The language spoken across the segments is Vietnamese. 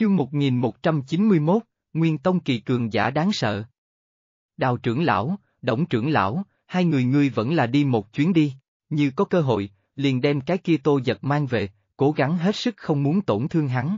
Chương 1191, Nguyên Tông Kỳ Cường giả đáng sợ. Đào trưởng lão, Đổng trưởng lão, hai người ngươi vẫn là đi một chuyến đi, như có cơ hội, liền đem cái kia tô giật mang về, cố gắng hết sức không muốn tổn thương hắn.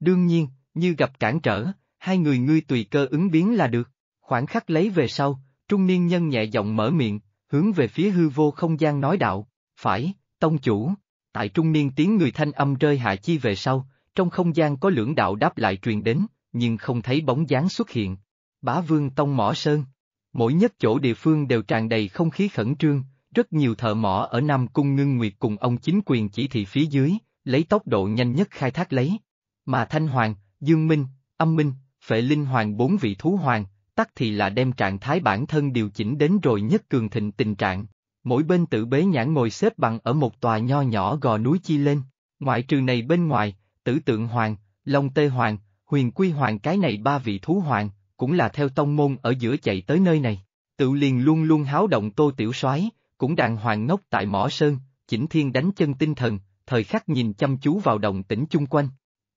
Đương nhiên, như gặp cản trở, hai người ngươi tùy cơ ứng biến là được, khoảng khắc lấy về sau, trung niên nhân nhẹ giọng mở miệng, hướng về phía hư vô không gian nói đạo, phải, tông chủ, tại trung niên tiếng người thanh âm rơi hạ chi về sau, trong không gian có lưỡng đạo đáp lại truyền đến, nhưng không thấy bóng dáng xuất hiện. Bá vương tông mỏ sơn. Mỗi nhất chỗ địa phương đều tràn đầy không khí khẩn trương, rất nhiều thợ mỏ ở Nam Cung Ngưng Nguyệt cùng ông chính quyền chỉ thị phía dưới, lấy tốc độ nhanh nhất khai thác lấy. Mà Thanh Hoàng, Dương Minh, Âm Minh, Phệ Linh Hoàng bốn vị thú hoàng, tắc thì là đem trạng thái bản thân điều chỉnh đến rồi nhất cường thịnh tình trạng. Mỗi bên tự bế nhãn ngồi xếp bằng ở một tòa nho nhỏ gò núi chi lên. Ngoại trừ này bên ngoài, tử tượng hoàng, long tê hoàng, huyền quy hoàng cái này ba vị thú hoàng, cũng là theo tông môn ở giữa chạy tới nơi này. Tự liền luôn luôn háo động tô tiểu soái cũng đàng hoàng ngốc tại mỏ sơn, chỉnh thiên đánh chân tinh thần, thời khắc nhìn chăm chú vào đồng tỉnh chung quanh.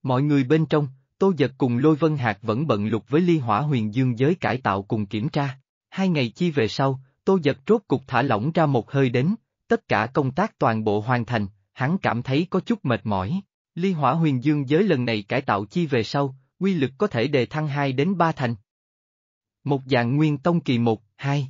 Mọi người bên trong, tô giật cùng lôi vân hạt vẫn bận lục với ly hỏa huyền dương giới cải tạo cùng kiểm tra. Hai ngày chi về sau, tô giật rốt cục thả lỏng ra một hơi đến, tất cả công tác toàn bộ hoàn thành, hắn cảm thấy có chút mệt mỏi, Ly hỏa huyền dương giới lần này cải tạo chi về sau, quy lực có thể đề thăng 2 đến 3 thành. Một dạng nguyên tông kỳ 1, 2.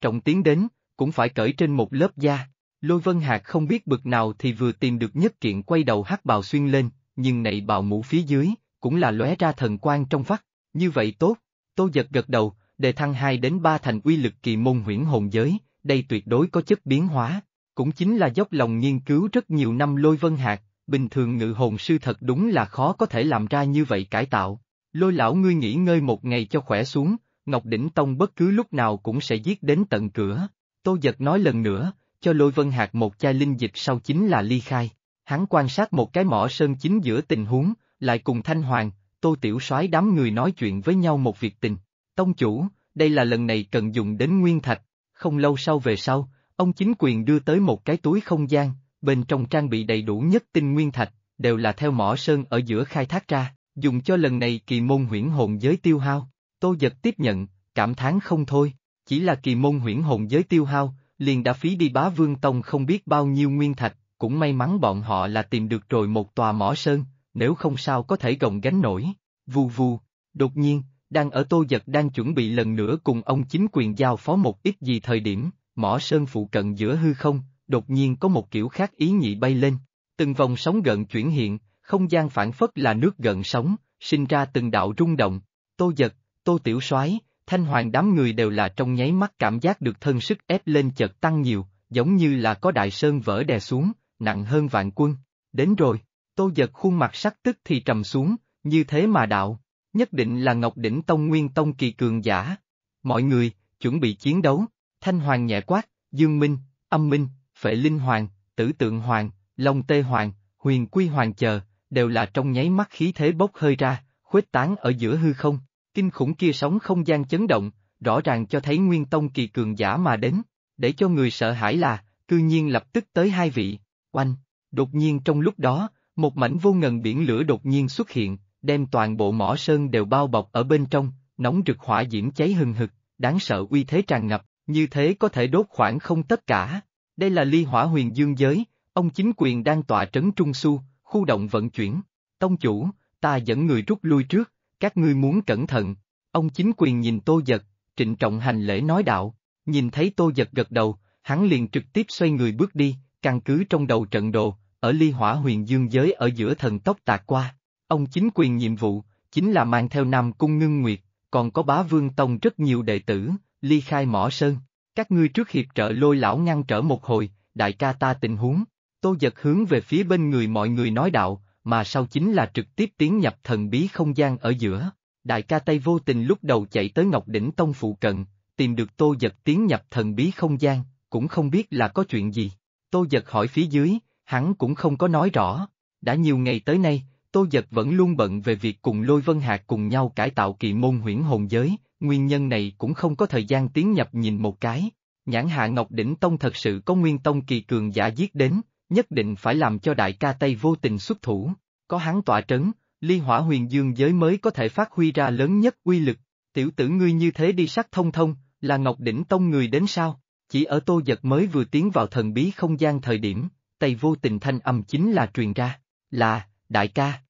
Trọng tiến đến, cũng phải cởi trên một lớp da. Lôi Vân hạt không biết bực nào thì vừa tìm được nhất kiện quay đầu hắc bào xuyên lên, nhưng nậy bào mũ phía dưới, cũng là lóe ra thần quang trong vắt, như vậy tốt, tô giật gật đầu, đề thăng 2 đến 3 thành uy lực kỳ môn huyễn hồn giới, đây tuyệt đối có chất biến hóa, cũng chính là dốc lòng nghiên cứu rất nhiều năm lôi vân hạt, bình thường ngự hồn sư thật đúng là khó có thể làm ra như vậy cải tạo. Lôi lão ngươi nghỉ ngơi một ngày cho khỏe xuống, Ngọc Đỉnh Tông bất cứ lúc nào cũng sẽ giết đến tận cửa. Tô giật nói lần nữa, cho lôi vân hạt một chai linh dịch sau chính là ly khai. Hắn quan sát một cái mỏ sơn chính giữa tình huống, lại cùng Thanh Hoàng, Tô Tiểu soái đám người nói chuyện với nhau một việc tình. Tông chủ, đây là lần này cần dùng đến nguyên thạch. Không lâu sau về sau, ông chính quyền đưa tới một cái túi không gian, bên trong trang bị đầy đủ nhất tinh nguyên thạch, đều là theo mỏ sơn ở giữa khai thác ra, dùng cho lần này kỳ môn huyễn hồn giới tiêu hao. Tô giật tiếp nhận, cảm thán không thôi, chỉ là kỳ môn huyễn hồn giới tiêu hao, liền đã phí đi bá vương tông không biết bao nhiêu nguyên thạch, cũng may mắn bọn họ là tìm được rồi một tòa mỏ sơn, nếu không sao có thể gồng gánh nổi. Vù vù, đột nhiên, đang ở tô giật đang chuẩn bị lần nữa cùng ông chính quyền giao phó một ít gì thời điểm, mỏ sơn phụ cận giữa hư không, đột nhiên có một kiểu khác ý nhị bay lên, từng vòng sóng gần chuyển hiện, không gian phản phất là nước gần sóng, sinh ra từng đạo rung động, tô giật, tô tiểu soái thanh hoàng đám người đều là trong nháy mắt cảm giác được thân sức ép lên chợt tăng nhiều, giống như là có đại sơn vỡ đè xuống, nặng hơn vạn quân, đến rồi, tô giật khuôn mặt sắc tức thì trầm xuống, như thế mà đạo, nhất định là Ngọc Đỉnh Tông Nguyên Tông kỳ cường giả. Mọi người, chuẩn bị chiến đấu, Thanh Hoàng nhẹ quát, Dương Minh, Âm Minh, Phệ Linh Hoàng, Tử Tượng Hoàng, Long Tê Hoàng, Huyền Quy Hoàng chờ, đều là trong nháy mắt khí thế bốc hơi ra, khuếch tán ở giữa hư không, kinh khủng kia sóng không gian chấn động, rõ ràng cho thấy Nguyên Tông kỳ cường giả mà đến, để cho người sợ hãi là, cư nhiên lập tức tới hai vị, oanh, đột nhiên trong lúc đó, một mảnh vô ngần biển lửa đột nhiên xuất hiện, đem toàn bộ mỏ sơn đều bao bọc ở bên trong, nóng rực hỏa diễm cháy hừng hực, đáng sợ uy thế tràn ngập, như thế có thể đốt khoảng không tất cả. Đây là ly hỏa huyền dương giới, ông chính quyền đang tọa trấn Trung Su, khu động vận chuyển. Tông chủ, ta dẫn người rút lui trước, các ngươi muốn cẩn thận. Ông chính quyền nhìn tô giật, trịnh trọng hành lễ nói đạo, nhìn thấy tô giật gật đầu, hắn liền trực tiếp xoay người bước đi, căn cứ trong đầu trận đồ, ở ly hỏa huyền dương giới ở giữa thần tốc tạc qua. Ông chính quyền nhiệm vụ, chính là mang theo Nam Cung Ngưng Nguyệt, còn có bá vương tông rất nhiều đệ tử, ly khai mỏ sơn, các ngươi trước hiệp trợ lôi lão ngăn trở một hồi, đại ca ta tình huống, tô giật hướng về phía bên người mọi người nói đạo, mà sau chính là trực tiếp tiến nhập thần bí không gian ở giữa. Đại ca tay vô tình lúc đầu chạy tới Ngọc Đỉnh Tông phụ cận, tìm được tô giật tiến nhập thần bí không gian, cũng không biết là có chuyện gì. Tô giật hỏi phía dưới, hắn cũng không có nói rõ. Đã nhiều ngày tới nay, tô giật vẫn luôn bận về việc cùng Lôi Vân hạt cùng nhau cải tạo kỳ môn huyễn hồn giới, nguyên nhân này cũng không có thời gian tiến nhập nhìn một cái. Nhãn Hạ Ngọc Đỉnh Tông thật sự có nguyên tông kỳ cường giả giết đến, nhất định phải làm cho đại ca Tây vô tình xuất thủ, có hắn tọa trấn, ly hỏa huyền dương giới mới có thể phát huy ra lớn nhất uy lực, tiểu tử ngươi như thế đi sắc thông thông, là Ngọc Đỉnh Tông người đến sao, chỉ ở tô giật mới vừa tiến vào thần bí không gian thời điểm, Tây vô tình thanh âm chính là truyền ra, là, đại ca.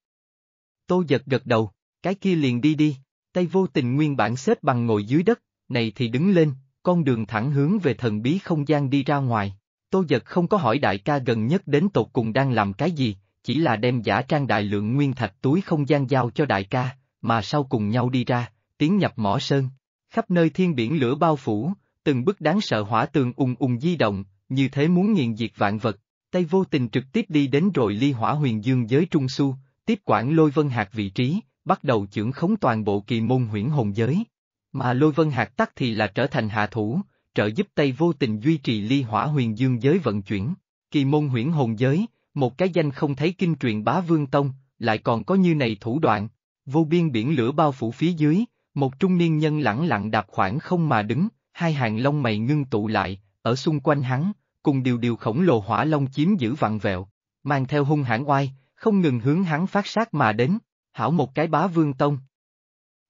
Tô giật gật đầu, cái kia liền đi đi. Tay vô tình nguyên bản xếp bằng ngồi dưới đất, này thì đứng lên, con đường thẳng hướng về thần bí không gian đi ra ngoài. Tô giật không có hỏi đại ca gần nhất đến tột cùng đang làm cái gì, chỉ là đem giả trang đại lượng nguyên thạch túi không gian giao cho đại ca, mà sau cùng nhau đi ra, tiến nhập mỏ sơn. Khắp nơi thiên biển lửa bao phủ, từng bức đáng sợ hỏa tường ùng ùng di động, như thế muốn nghiền diệt vạn vật. Tây vô tình trực tiếp đi đến rồi ly hỏa huyền dương giới trung su, tiếp quản lôi vân hạt vị trí, bắt đầu chưởng khống toàn bộ kỳ môn huyễn hồn giới. Mà lôi vân hạt tắc thì là trở thành hạ thủ, trợ giúp Tây vô tình duy trì ly hỏa huyền dương giới vận chuyển. Kỳ môn huyễn hồn giới, một cái danh không thấy kinh truyền bá vương tông, lại còn có như này thủ đoạn. Vô biên biển lửa bao phủ phía dưới, một trung niên nhân lẳng lặng đạp khoảng không mà đứng, hai hàng lông mày ngưng tụ lại, ở xung quanh hắn, cùng điều điều khổng lồ hỏa long chiếm giữ vặn vẹo, mang theo hung hãn oai, không ngừng hướng hắn phát sát mà đến hảo một cái bá vương tông.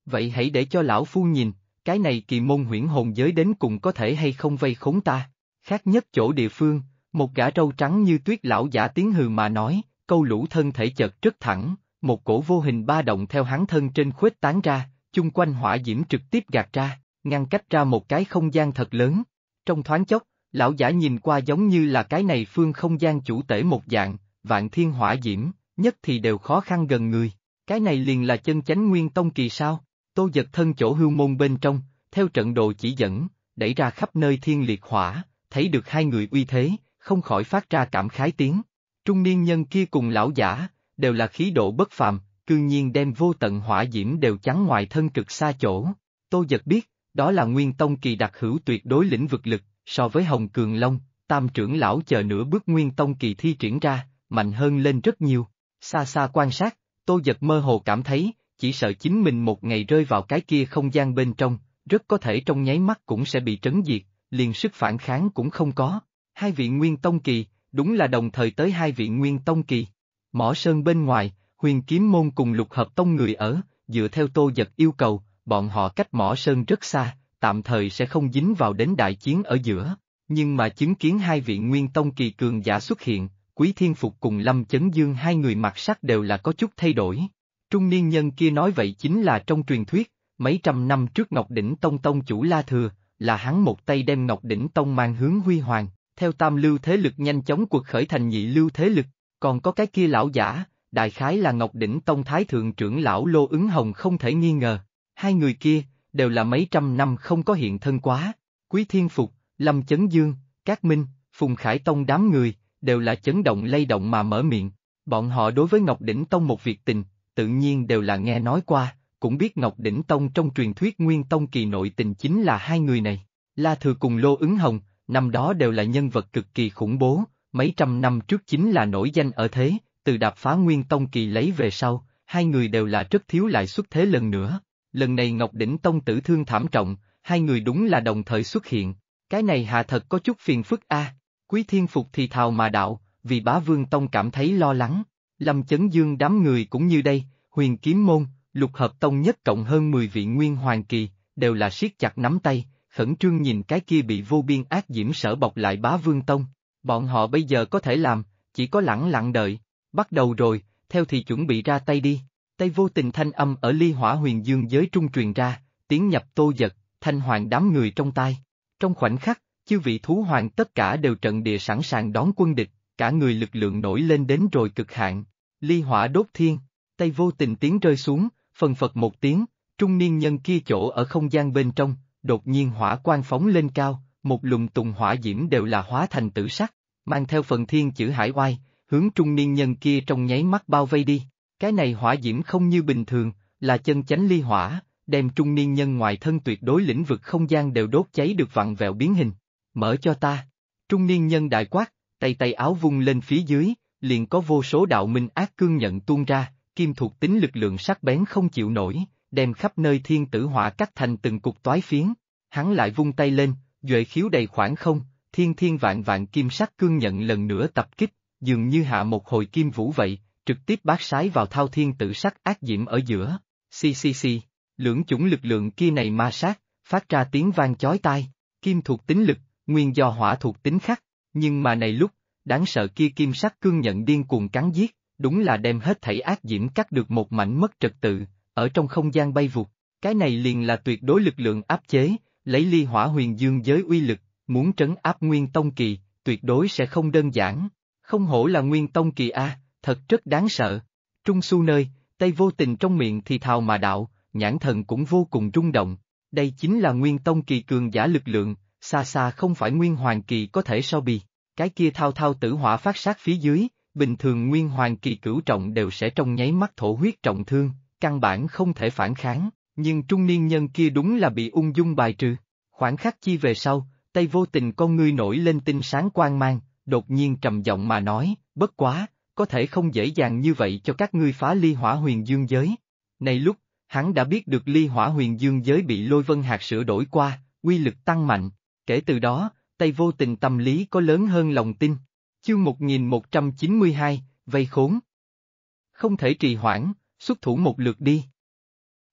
Vậy hãy để cho lão phu nhìn, cái này kỳ môn huyễn hồn giới đến cùng có thể hay không vây khốn ta, khác nhất chỗ địa phương, một gã râu trắng như tuyết lão giả tiếng hừ mà nói, câu lũ thân thể chật rất thẳng, một cổ vô hình ba động theo hắn thân trên khuếch tán ra, chung quanh hỏa diễm trực tiếp gạt ra, ngăn cách ra một cái không gian thật lớn. Trong thoáng chốc, lão giả nhìn qua giống như là cái này phương không gian chủ tể một dạng, vạn thiên hỏa diễm, nhất thì đều khó khăn gần người. Cái này liền là chân chánh nguyên tông kỳ sao? Tô giật thân chỗ hưu môn bên trong, theo trận đồ chỉ dẫn, đẩy ra khắp nơi thiên liệt hỏa, thấy được hai người uy thế, không khỏi phát ra cảm khái tiếng. Trung niên nhân kia cùng lão giả, đều là khí độ bất phàm, cư nhiên đem vô tận hỏa diễm đều chắn ngoài thân cực xa chỗ. Tô giật biết, đó là nguyên tông kỳ đặc hữu tuyệt đối lĩnh vực lực, so với Hồng Cường Long, tam trưởng lão chờ nửa bước nguyên tông kỳ thi triển ra, mạnh hơn lên rất nhiều. Xa xa quan sát, Tô giật mơ hồ cảm thấy, chỉ sợ chính mình một ngày rơi vào cái kia không gian bên trong, rất có thể trong nháy mắt cũng sẽ bị trấn diệt, liền sức phản kháng cũng không có. Hai vị Nguyên Tông Kỳ, đúng là đồng thời tới hai vị Nguyên Tông Kỳ. Mỏ Sơn bên ngoài, huyền kiếm môn cùng lục hợp tông người ở, dựa theo tô giật yêu cầu, bọn họ cách Mỏ Sơn rất xa, tạm thời sẽ không dính vào đến đại chiến ở giữa. Nhưng mà chứng kiến hai vị Nguyên Tông Kỳ cường giả xuất hiện, Quý Thiên Phục cùng Lâm Chấn Dương hai người mặt sắc đều là có chút thay đổi. Trung niên nhân kia nói vậy chính là trong truyền thuyết, mấy trăm năm trước Ngọc Đỉnh Tông Tông chủ La Thừa, là hắn một tay đem Ngọc Đỉnh Tông mang hướng huy hoàng, theo tam lưu thế lực nhanh chóng cuộc khởi thành nhị lưu thế lực, còn có cái kia lão giả, đại khái là Ngọc Đỉnh Tông Thái Thượng trưởng lão Lô Ứng Hồng không thể nghi ngờ, hai người kia, đều là mấy trăm năm không có hiện thân quá, Quý Thiên Phục, Lâm Chấn Dương, Cát Minh, Phùng Khải Tông đám người, đều là chấn động lay động mà mở miệng. Bọn họ đối với Ngọc Đỉnh Tông một việc tình, tự nhiên đều là nghe nói qua, cũng biết Ngọc Đỉnh Tông trong truyền thuyết Nguyên Tông kỳ nội tình chính là hai người này. La Thừa cùng Lô Ứng Hồng, năm đó đều là nhân vật cực kỳ khủng bố, mấy trăm năm trước chính là nổi danh ở thế, từ đạp phá Nguyên Tông kỳ lấy về sau, hai người đều là rất thiếu lại xuất thế lần nữa. Lần này Ngọc Đỉnh Tông tử thương thảm trọng, hai người đúng là đồng thời xuất hiện. Cái này hà thật có chút phiền phức a à, Quý thiên phục thì thào mà đạo, vì bá vương tông cảm thấy lo lắng. Lâm chấn dương đám người cũng như đây, huyền kiếm môn, lục hợp tông nhất cộng hơn 10 vị nguyên hoàng kỳ, đều là siết chặt nắm tay, khẩn trương nhìn cái kia bị vô biên ác diễm sở bọc lại bá vương tông. Bọn họ bây giờ có thể làm, chỉ có lặng lặng đợi, bắt đầu rồi, theo thì chuẩn bị ra tay đi. Tay vô tình thanh âm ở ly hỏa huyền dương giới trung truyền ra, tiếng nhập tô giật, thanh hoàng đám người trong tai. Trong khoảnh khắc, chư vị thú hoàng tất cả đều trận địa sẵn sàng đón quân địch, cả người lực lượng nổi lên đến rồi cực hạn. Ly hỏa đốt thiên, tay vô tình tiếng rơi xuống, phần phật một tiếng, trung niên nhân kia chỗ ở không gian bên trong, đột nhiên hỏa quang phóng lên cao, một lùng tùng hỏa diễm đều là hóa thành tử sắc, mang theo phần thiên chữ hải oai, hướng trung niên nhân kia trong nháy mắt bao vây đi. Cái này hỏa diễm không như bình thường, là chân chánh ly hỏa, đem trung niên nhân ngoài thân tuyệt đối lĩnh vực không gian đều đốt cháy được vặn vẹo biến hình, Mở cho ta. Trung niên nhân đại quát, tay tay áo vung lên phía dưới, liền có vô số đạo minh ác cương nhận tuôn ra, kim thuộc tính lực lượng sắc bén không chịu nổi, đem khắp nơi thiên tử hỏa cắt thành từng cục toái phiến. Hắn lại vung tay lên, duệ khiếu đầy khoảng không, thiên thiên vạn vạn kim sắc cương nhận lần nữa tập kích, dường như hạ một hồi kim vũ vậy, trực tiếp bát sái vào thao thiên tử sắc ác diễm ở giữa. CCC, lưỡng chủng lực lượng kia này ma sát, phát ra tiếng vang chói tai, kim thuộc tính lực, nguyên do hỏa thuộc tính khắc, nhưng mà này lúc, đáng sợ kia kim sắc cương nhận điên cuồng cắn giết, đúng là đem hết thảy ác diễm cắt được một mảnh mất trật tự, ở trong không gian bay vụt, cái này liền là tuyệt đối lực lượng áp chế, lấy ly hỏa huyền dương giới uy lực, muốn trấn áp nguyên tông kỳ, tuyệt đối sẽ không đơn giản, không hổ là nguyên tông kỳ a, thật rất đáng sợ. Trung su nơi, tay vô tình trong miệng thì thào mà đạo, nhãn thần cũng vô cùng rung động, đây chính là nguyên tông kỳ cường giả lực lượng, xa xa không phải Nguyên Hoàng Kỳ có thể so bì. Cái kia thao thao tử hỏa phát sát phía dưới, bình thường Nguyên Hoàng Kỳ cửu trọng đều sẽ trong nháy mắt thổ huyết trọng thương, căn bản không thể phản kháng, nhưng trung niên nhân kia đúng là bị ung dung bài trừ. Khoảng khắc chi về sau, tay vô tình con ngươi nổi lên tinh sáng quang mang, đột nhiên trầm giọng mà nói, bất quá, có thể không dễ dàng như vậy cho các ngươi phá ly hỏa huyền dương giới. Này lúc, hắn đã biết được ly hỏa huyền dương giới bị lôi vân hạt sửa đổi qua, quy lực tăng mạnh, Kể từ đó, tay vô tình tâm lý có lớn hơn lòng tin. Chương 1192, vây khốn. Không thể trì hoãn, xuất thủ một lượt đi.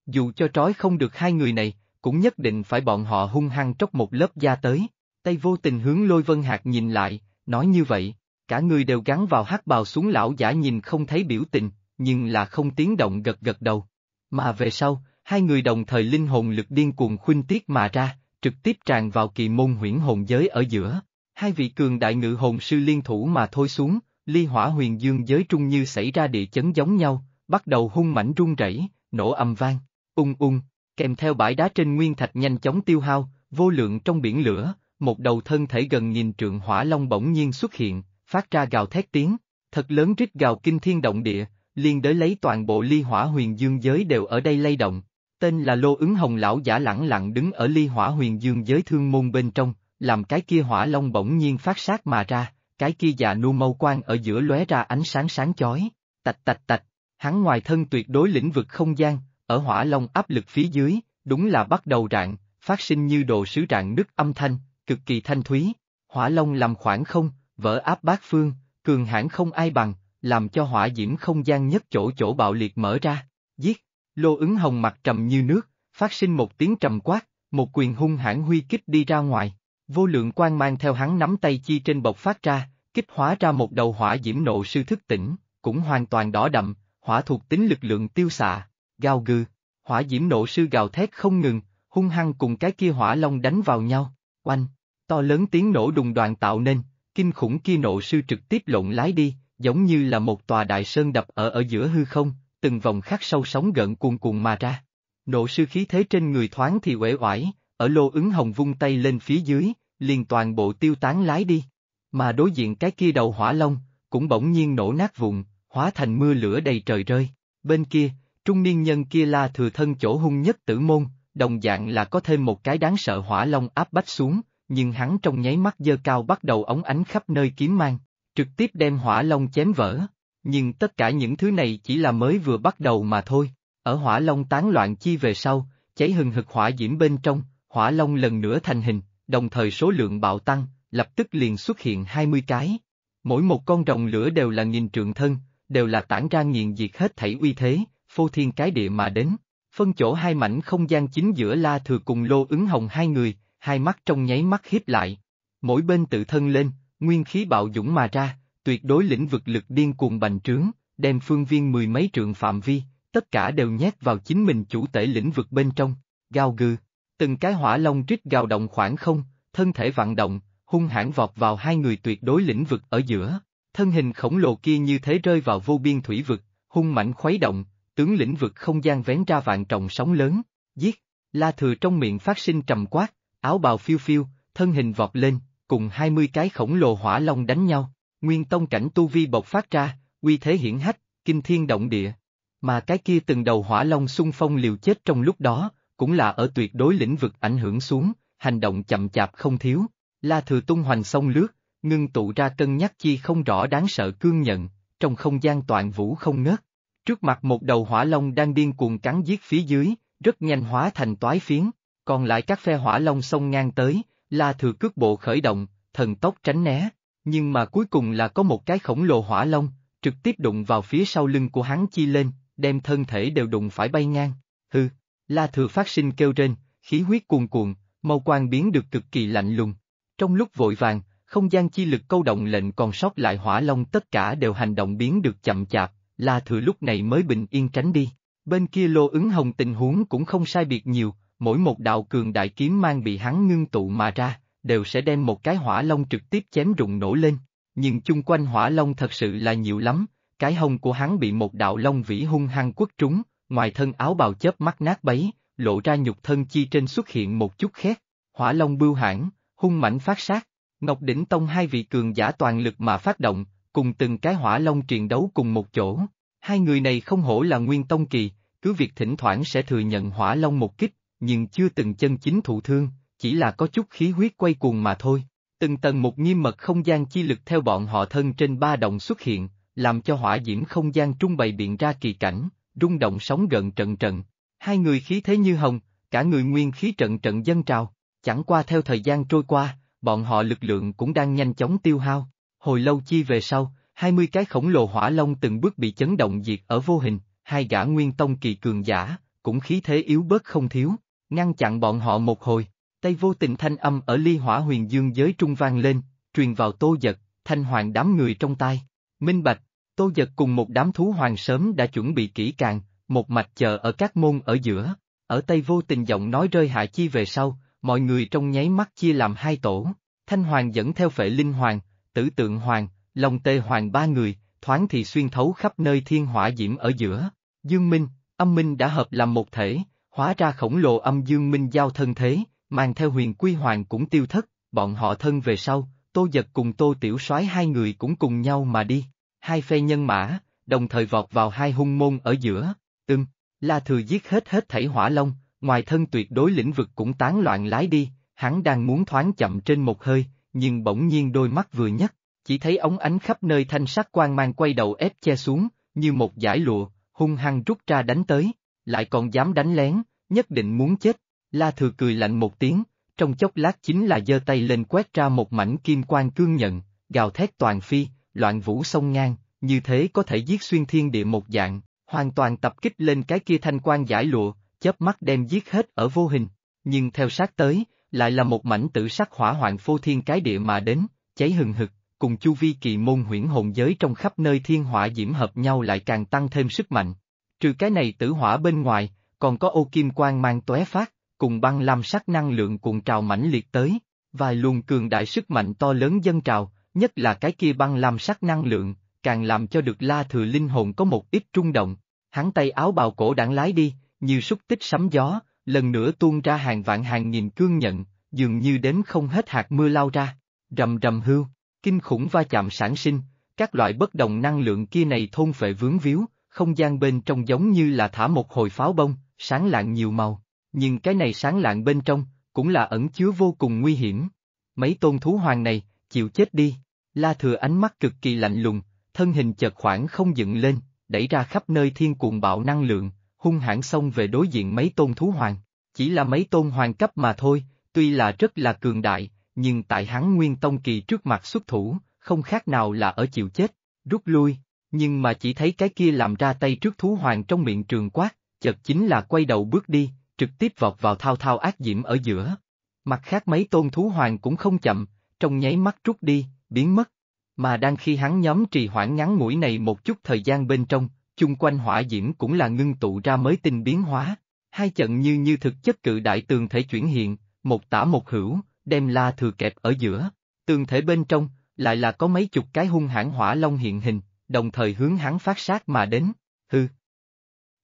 Dù cho trói không được hai người này, cũng nhất định phải bọn họ hung hăng tróc một lớp da tới. Tay vô tình hướng lôi vân hạt nhìn lại, nói như vậy, cả người đều gắn vào hắc bào xuống lão giả nhìn không thấy biểu tình, nhưng là không tiếng động gật gật đầu. Mà về sau, hai người đồng thời linh hồn lực điên cuồng khuynh tiết mà ra, trực tiếp tràn vào kỳ môn huyễn hồn giới ở giữa. Hai vị cường đại ngự hồn sư liên thủ mà thôi xuống, ly hỏa huyền dương giới trung như xảy ra địa chấn giống nhau, bắt đầu hung mảnh rung rẩy, nổ âm vang, ung ung, kèm theo bãi đá trên nguyên thạch nhanh chóng tiêu hao, vô lượng trong biển lửa, một đầu thân thể gần nghìn trượng hỏa long bỗng nhiên xuất hiện, phát ra gào thét tiếng, thật lớn rít gào kinh thiên động địa, liên đới lấy toàn bộ ly hỏa huyền dương giới đều ở đây lay động, Tên là Lô ứng hồng lão giả lẳng lặng đứng ở ly hỏa huyền dương giới thương môn bên trong, làm cái kia hỏa long bỗng nhiên phát sát mà ra, cái kia già nu mâu quang ở giữa lóe ra ánh sáng sáng chói, tạch tạch tạch, hắn ngoài thân tuyệt đối lĩnh vực không gian, ở hỏa long áp lực phía dưới, đúng là bắt đầu rạn, phát sinh như đồ sứ rạn nứt âm thanh, cực kỳ thanh thúy, hỏa long làm khoảng không, vỡ áp bát phương, cường hãn không ai bằng, làm cho hỏa diễm không gian nhất chỗ chỗ bạo liệt mở ra, giết. Lô ứng hồng mặt trầm như nước, phát sinh một tiếng trầm quát, một quyền hung hãn huy kích đi ra ngoài, vô lượng quan mang theo hắn nắm tay chi trên bộc phát ra, kích hóa ra một đầu hỏa diễm nộ sư thức tỉnh, cũng hoàn toàn đỏ đậm, hỏa thuộc tính lực lượng tiêu xạ, gào gừ, hỏa diễm nộ sư gào thét không ngừng, hung hăng cùng cái kia hỏa long đánh vào nhau, oanh, to lớn tiếng nổ đùng đoàn tạo nên, kinh khủng kia nộ sư trực tiếp lộn lái đi, giống như là một tòa đại sơn đập ở ở giữa hư không, từng vòng khắc sâu sóng gợn cuồn cuộn mà ra. Nộ sư khí thế trên người thoáng thì uể oải, ở lô ứng hồng vung tay lên phía dưới, liền toàn bộ tiêu tán lái đi. Mà đối diện cái kia đầu hỏa long, cũng bỗng nhiên nổ nát vụn, hóa thành mưa lửa đầy trời rơi. Bên kia, trung niên nhân kia la thừa thân chỗ hung nhất tử môn, đồng dạng là có thêm một cái đáng sợ hỏa long áp bách xuống, nhưng hắn trong nháy mắt dơ cao bắt đầu ống ánh khắp nơi kiếm mang, trực tiếp đem hỏa long chém vỡ nhưng tất cả những thứ này chỉ là mới vừa bắt đầu mà thôi. Ở hỏa long tán loạn chi về sau, cháy hừng hực hỏa diễm bên trong, hỏa long lần nữa thành hình, đồng thời số lượng bạo tăng, lập tức liền xuất hiện 20 cái. Mỗi một con rồng lửa đều là nghìn trượng thân, đều là tản ra nghiền diệt hết thảy uy thế, phô thiên cái địa mà đến. Phân chỗ hai mảnh không gian chính giữa La Thừa cùng Lô ứng hồng hai người, hai mắt trong nháy mắt hiếp lại. Mỗi bên tự thân lên, nguyên khí bạo dũng mà ra, tuyệt đối lĩnh vực lực điên cuồng bành trướng, đem phương viên mười mấy trượng phạm vi, tất cả đều nhét vào chính mình chủ tể lĩnh vực bên trong, gào gừ. Từng cái hỏa long rít gào động khoảng không, thân thể vặn động, hung hãn vọt vào hai người tuyệt đối lĩnh vực ở giữa, thân hình khổng lồ kia như thế rơi vào vô biên thủy vực, hung mãnh khuấy động, tướng lĩnh vực không gian vén ra vạn trọng sóng lớn, giết, la thừa trong miệng phát sinh trầm quát, áo bào phiêu phiêu, thân hình vọt lên, cùng hai mươi cái khổng lồ hỏa long đánh nhau, Nguyên tông cảnh tu vi bộc phát ra, uy thế hiển hách, kinh thiên động địa. Mà cái kia từng đầu hỏa long xung phong liều chết trong lúc đó, cũng là ở tuyệt đối lĩnh vực ảnh hưởng xuống, hành động chậm chạp không thiếu. La thừa tung hoành sông lướt, ngưng tụ ra cân nhắc chi không rõ đáng sợ cương nhận, trong không gian toàn vũ không ngớt. Trước mặt một đầu hỏa long đang điên cuồng cắn giết phía dưới, rất nhanh hóa thành toái phiến, còn lại các phe hỏa long xông ngang tới, La Thừa cước bộ khởi động, thần tốc tránh né, nhưng mà cuối cùng là có một cái khổng lồ hỏa long, trực tiếp đụng vào phía sau lưng của hắn chi lên, đem thân thể đều đụng phải bay ngang. Hư, La Thừa phát sinh kêu trên, khí huyết cuồn cuộn, màu quang biến được cực kỳ lạnh lùng. Trong lúc vội vàng, không gian chi lực câu động lệnh còn sót lại hỏa long tất cả đều hành động biến được chậm chạp, La Thừa lúc này mới bình yên tránh đi. Bên kia lô ứng hồng tình huống cũng không sai biệt nhiều, mỗi một đạo cường đại kiếm mang bị hắn ngưng tụ mà ra, đều sẽ đem một cái hỏa long trực tiếp chém rụng nổ lên, nhưng chung quanh hỏa long thật sự là nhiều lắm, cái hông của hắn bị một đạo long vĩ hung hăng quất trúng, ngoài thân áo bào chớp mắt nát bấy, lộ ra nhục thân chi trên xuất hiện một chút khét, hỏa long bưu hãn, hung mãnh phát sát, Ngọc Đỉnh Tông hai vị cường giả toàn lực mà phát động, cùng từng cái hỏa long truyền đấu cùng một chỗ. Hai người này không hổ là nguyên tông kỳ, cứ việc thỉnh thoảng sẽ thừa nhận hỏa long một kích, nhưng chưa từng chân chính thụ thương, chỉ là có chút khí huyết quay cuồng mà thôi. Từng tầng một nghiêm mật không gian chi lực theo bọn họ thân trên ba động xuất hiện, làm cho hỏa diễm không gian trung bày biện ra kỳ cảnh, rung động sóng gần trận trận. Hai người khí thế như hồng, cả người nguyên khí trận trận dân trào, chẳng qua theo thời gian trôi qua, bọn họ lực lượng cũng đang nhanh chóng tiêu hao. Hồi lâu chi về sau, 20 cái khổng lồ hỏa long từng bước bị chấn động diệt ở vô hình, hai gã nguyên tông kỳ cường giả, cũng khí thế yếu bớt không thiếu, ngăn chặn bọn họ một hồi, Tây vô tình thanh âm ở ly hỏa huyền dương giới trung vang lên, truyền vào tô giật, thanh hoàng đám người trong tai. Minh bạch, tô giật cùng một đám thú hoàng sớm đã chuẩn bị kỹ càng, một mạch chờ ở các môn ở giữa. Ở Tây vô tình giọng nói rơi hạ chi về sau, mọi người trong nháy mắt chia làm hai tổ. Thanh hoàng dẫn theo phệ linh hoàng, tử tượng hoàng, lòng tê hoàng ba người, thoáng thì xuyên thấu khắp nơi thiên hỏa diễm ở giữa. Dương Minh, âm Minh đã hợp làm một thể, hóa ra khổng lồ âm Dương Minh giao thân thế, mang theo huyền quy hoàng cũng tiêu thất, bọn họ thân về sau, tô giật cùng tô tiểu soái hai người cũng cùng nhau mà đi, hai phe nhân mã, đồng thời vọt vào hai hung môn ở giữa, tưng, ừ, la thừa giết hết hết thảy hỏa long, ngoài thân tuyệt đối lĩnh vực cũng tán loạn lái đi, hắn đang muốn thoáng chậm trên một hơi, nhưng bỗng nhiên đôi mắt vừa nhấc, chỉ thấy ống ánh khắp nơi thanh sắc quang mang quay đầu ép che xuống, như một giải lụa, hung hăng rút ra đánh tới, lại còn dám đánh lén, nhất định muốn chết, La Thừa cười lạnh một tiếng, trong chốc lát chính là giơ tay lên quét ra một mảnh kim quan cương nhận, gào thét toàn phi, loạn vũ sông ngang, như thế có thể giết xuyên thiên địa một dạng, hoàn toàn tập kích lên cái kia thanh quan giải lụa, chớp mắt đem giết hết ở vô hình, nhưng theo sát tới, lại là một mảnh tử sắc hỏa hoạn phô thiên cái địa mà đến, cháy hừng hực, cùng chu vi kỳ môn huyễn hồn giới trong khắp nơi thiên hỏa diễm hợp nhau lại càng tăng thêm sức mạnh. Trừ cái này tử hỏa bên ngoài, còn có ô kim quang mang tóe phát, cùng băng lam sắc năng lượng cuộn trào mãnh liệt tới, vài luồng cường đại sức mạnh to lớn dâng trào, nhất là cái kia băng lam sắc năng lượng, càng làm cho được La Thừa linh hồn có một ít trung động, hắn tay áo bào cổ đảng lái đi, như xúc tích sấm gió, lần nữa tuôn ra hàng vạn hàng nghìn cương nhận, dường như đến không hết hạt mưa lao ra, rầm rầm hưu, kinh khủng va chạm sản sinh, các loại bất đồng năng lượng kia này thôn phệ vướng víu, không gian bên trong giống như là thả một hồi pháo bông, sáng lạng nhiều màu nhưng cái này sáng lạng bên trong, cũng là ẩn chứa vô cùng nguy hiểm. Mấy tôn thú hoàng này, chịu chết đi. La thừa ánh mắt cực kỳ lạnh lùng, thân hình chợt khoảng không dựng lên, đẩy ra khắp nơi thiên cuồng bạo năng lượng, hung hãn xông về đối diện mấy tôn thú hoàng. Chỉ là mấy tôn hoàng cấp mà thôi, tuy là rất là cường đại, nhưng tại hắn nguyên tông kỳ trước mặt xuất thủ, không khác nào là ở chịu chết, rút lui, nhưng mà chỉ thấy cái kia làm ra tay trước thú hoàng trong miệng trường quát, chợt chính là quay đầu bước đi, trực tiếp vọt vào thao thao ác diễm ở giữa. Mặt khác mấy tôn thú hoàng cũng không chậm, trong nháy mắt rút đi, biến mất. Mà đang khi hắn nhóm trì hoãn ngắn mũi này một chút thời gian bên trong, chung quanh hỏa diễm cũng là ngưng tụ ra mới tinh biến hóa. Hai trận như như thực chất cự đại tường thể chuyển hiện, một tả một hữu, đem la thừa kẹp ở giữa. Tường thể bên trong, lại là có mấy chục cái hung hãn hỏa long hiện hình, đồng thời hướng hắn phát sát mà đến. Hừ!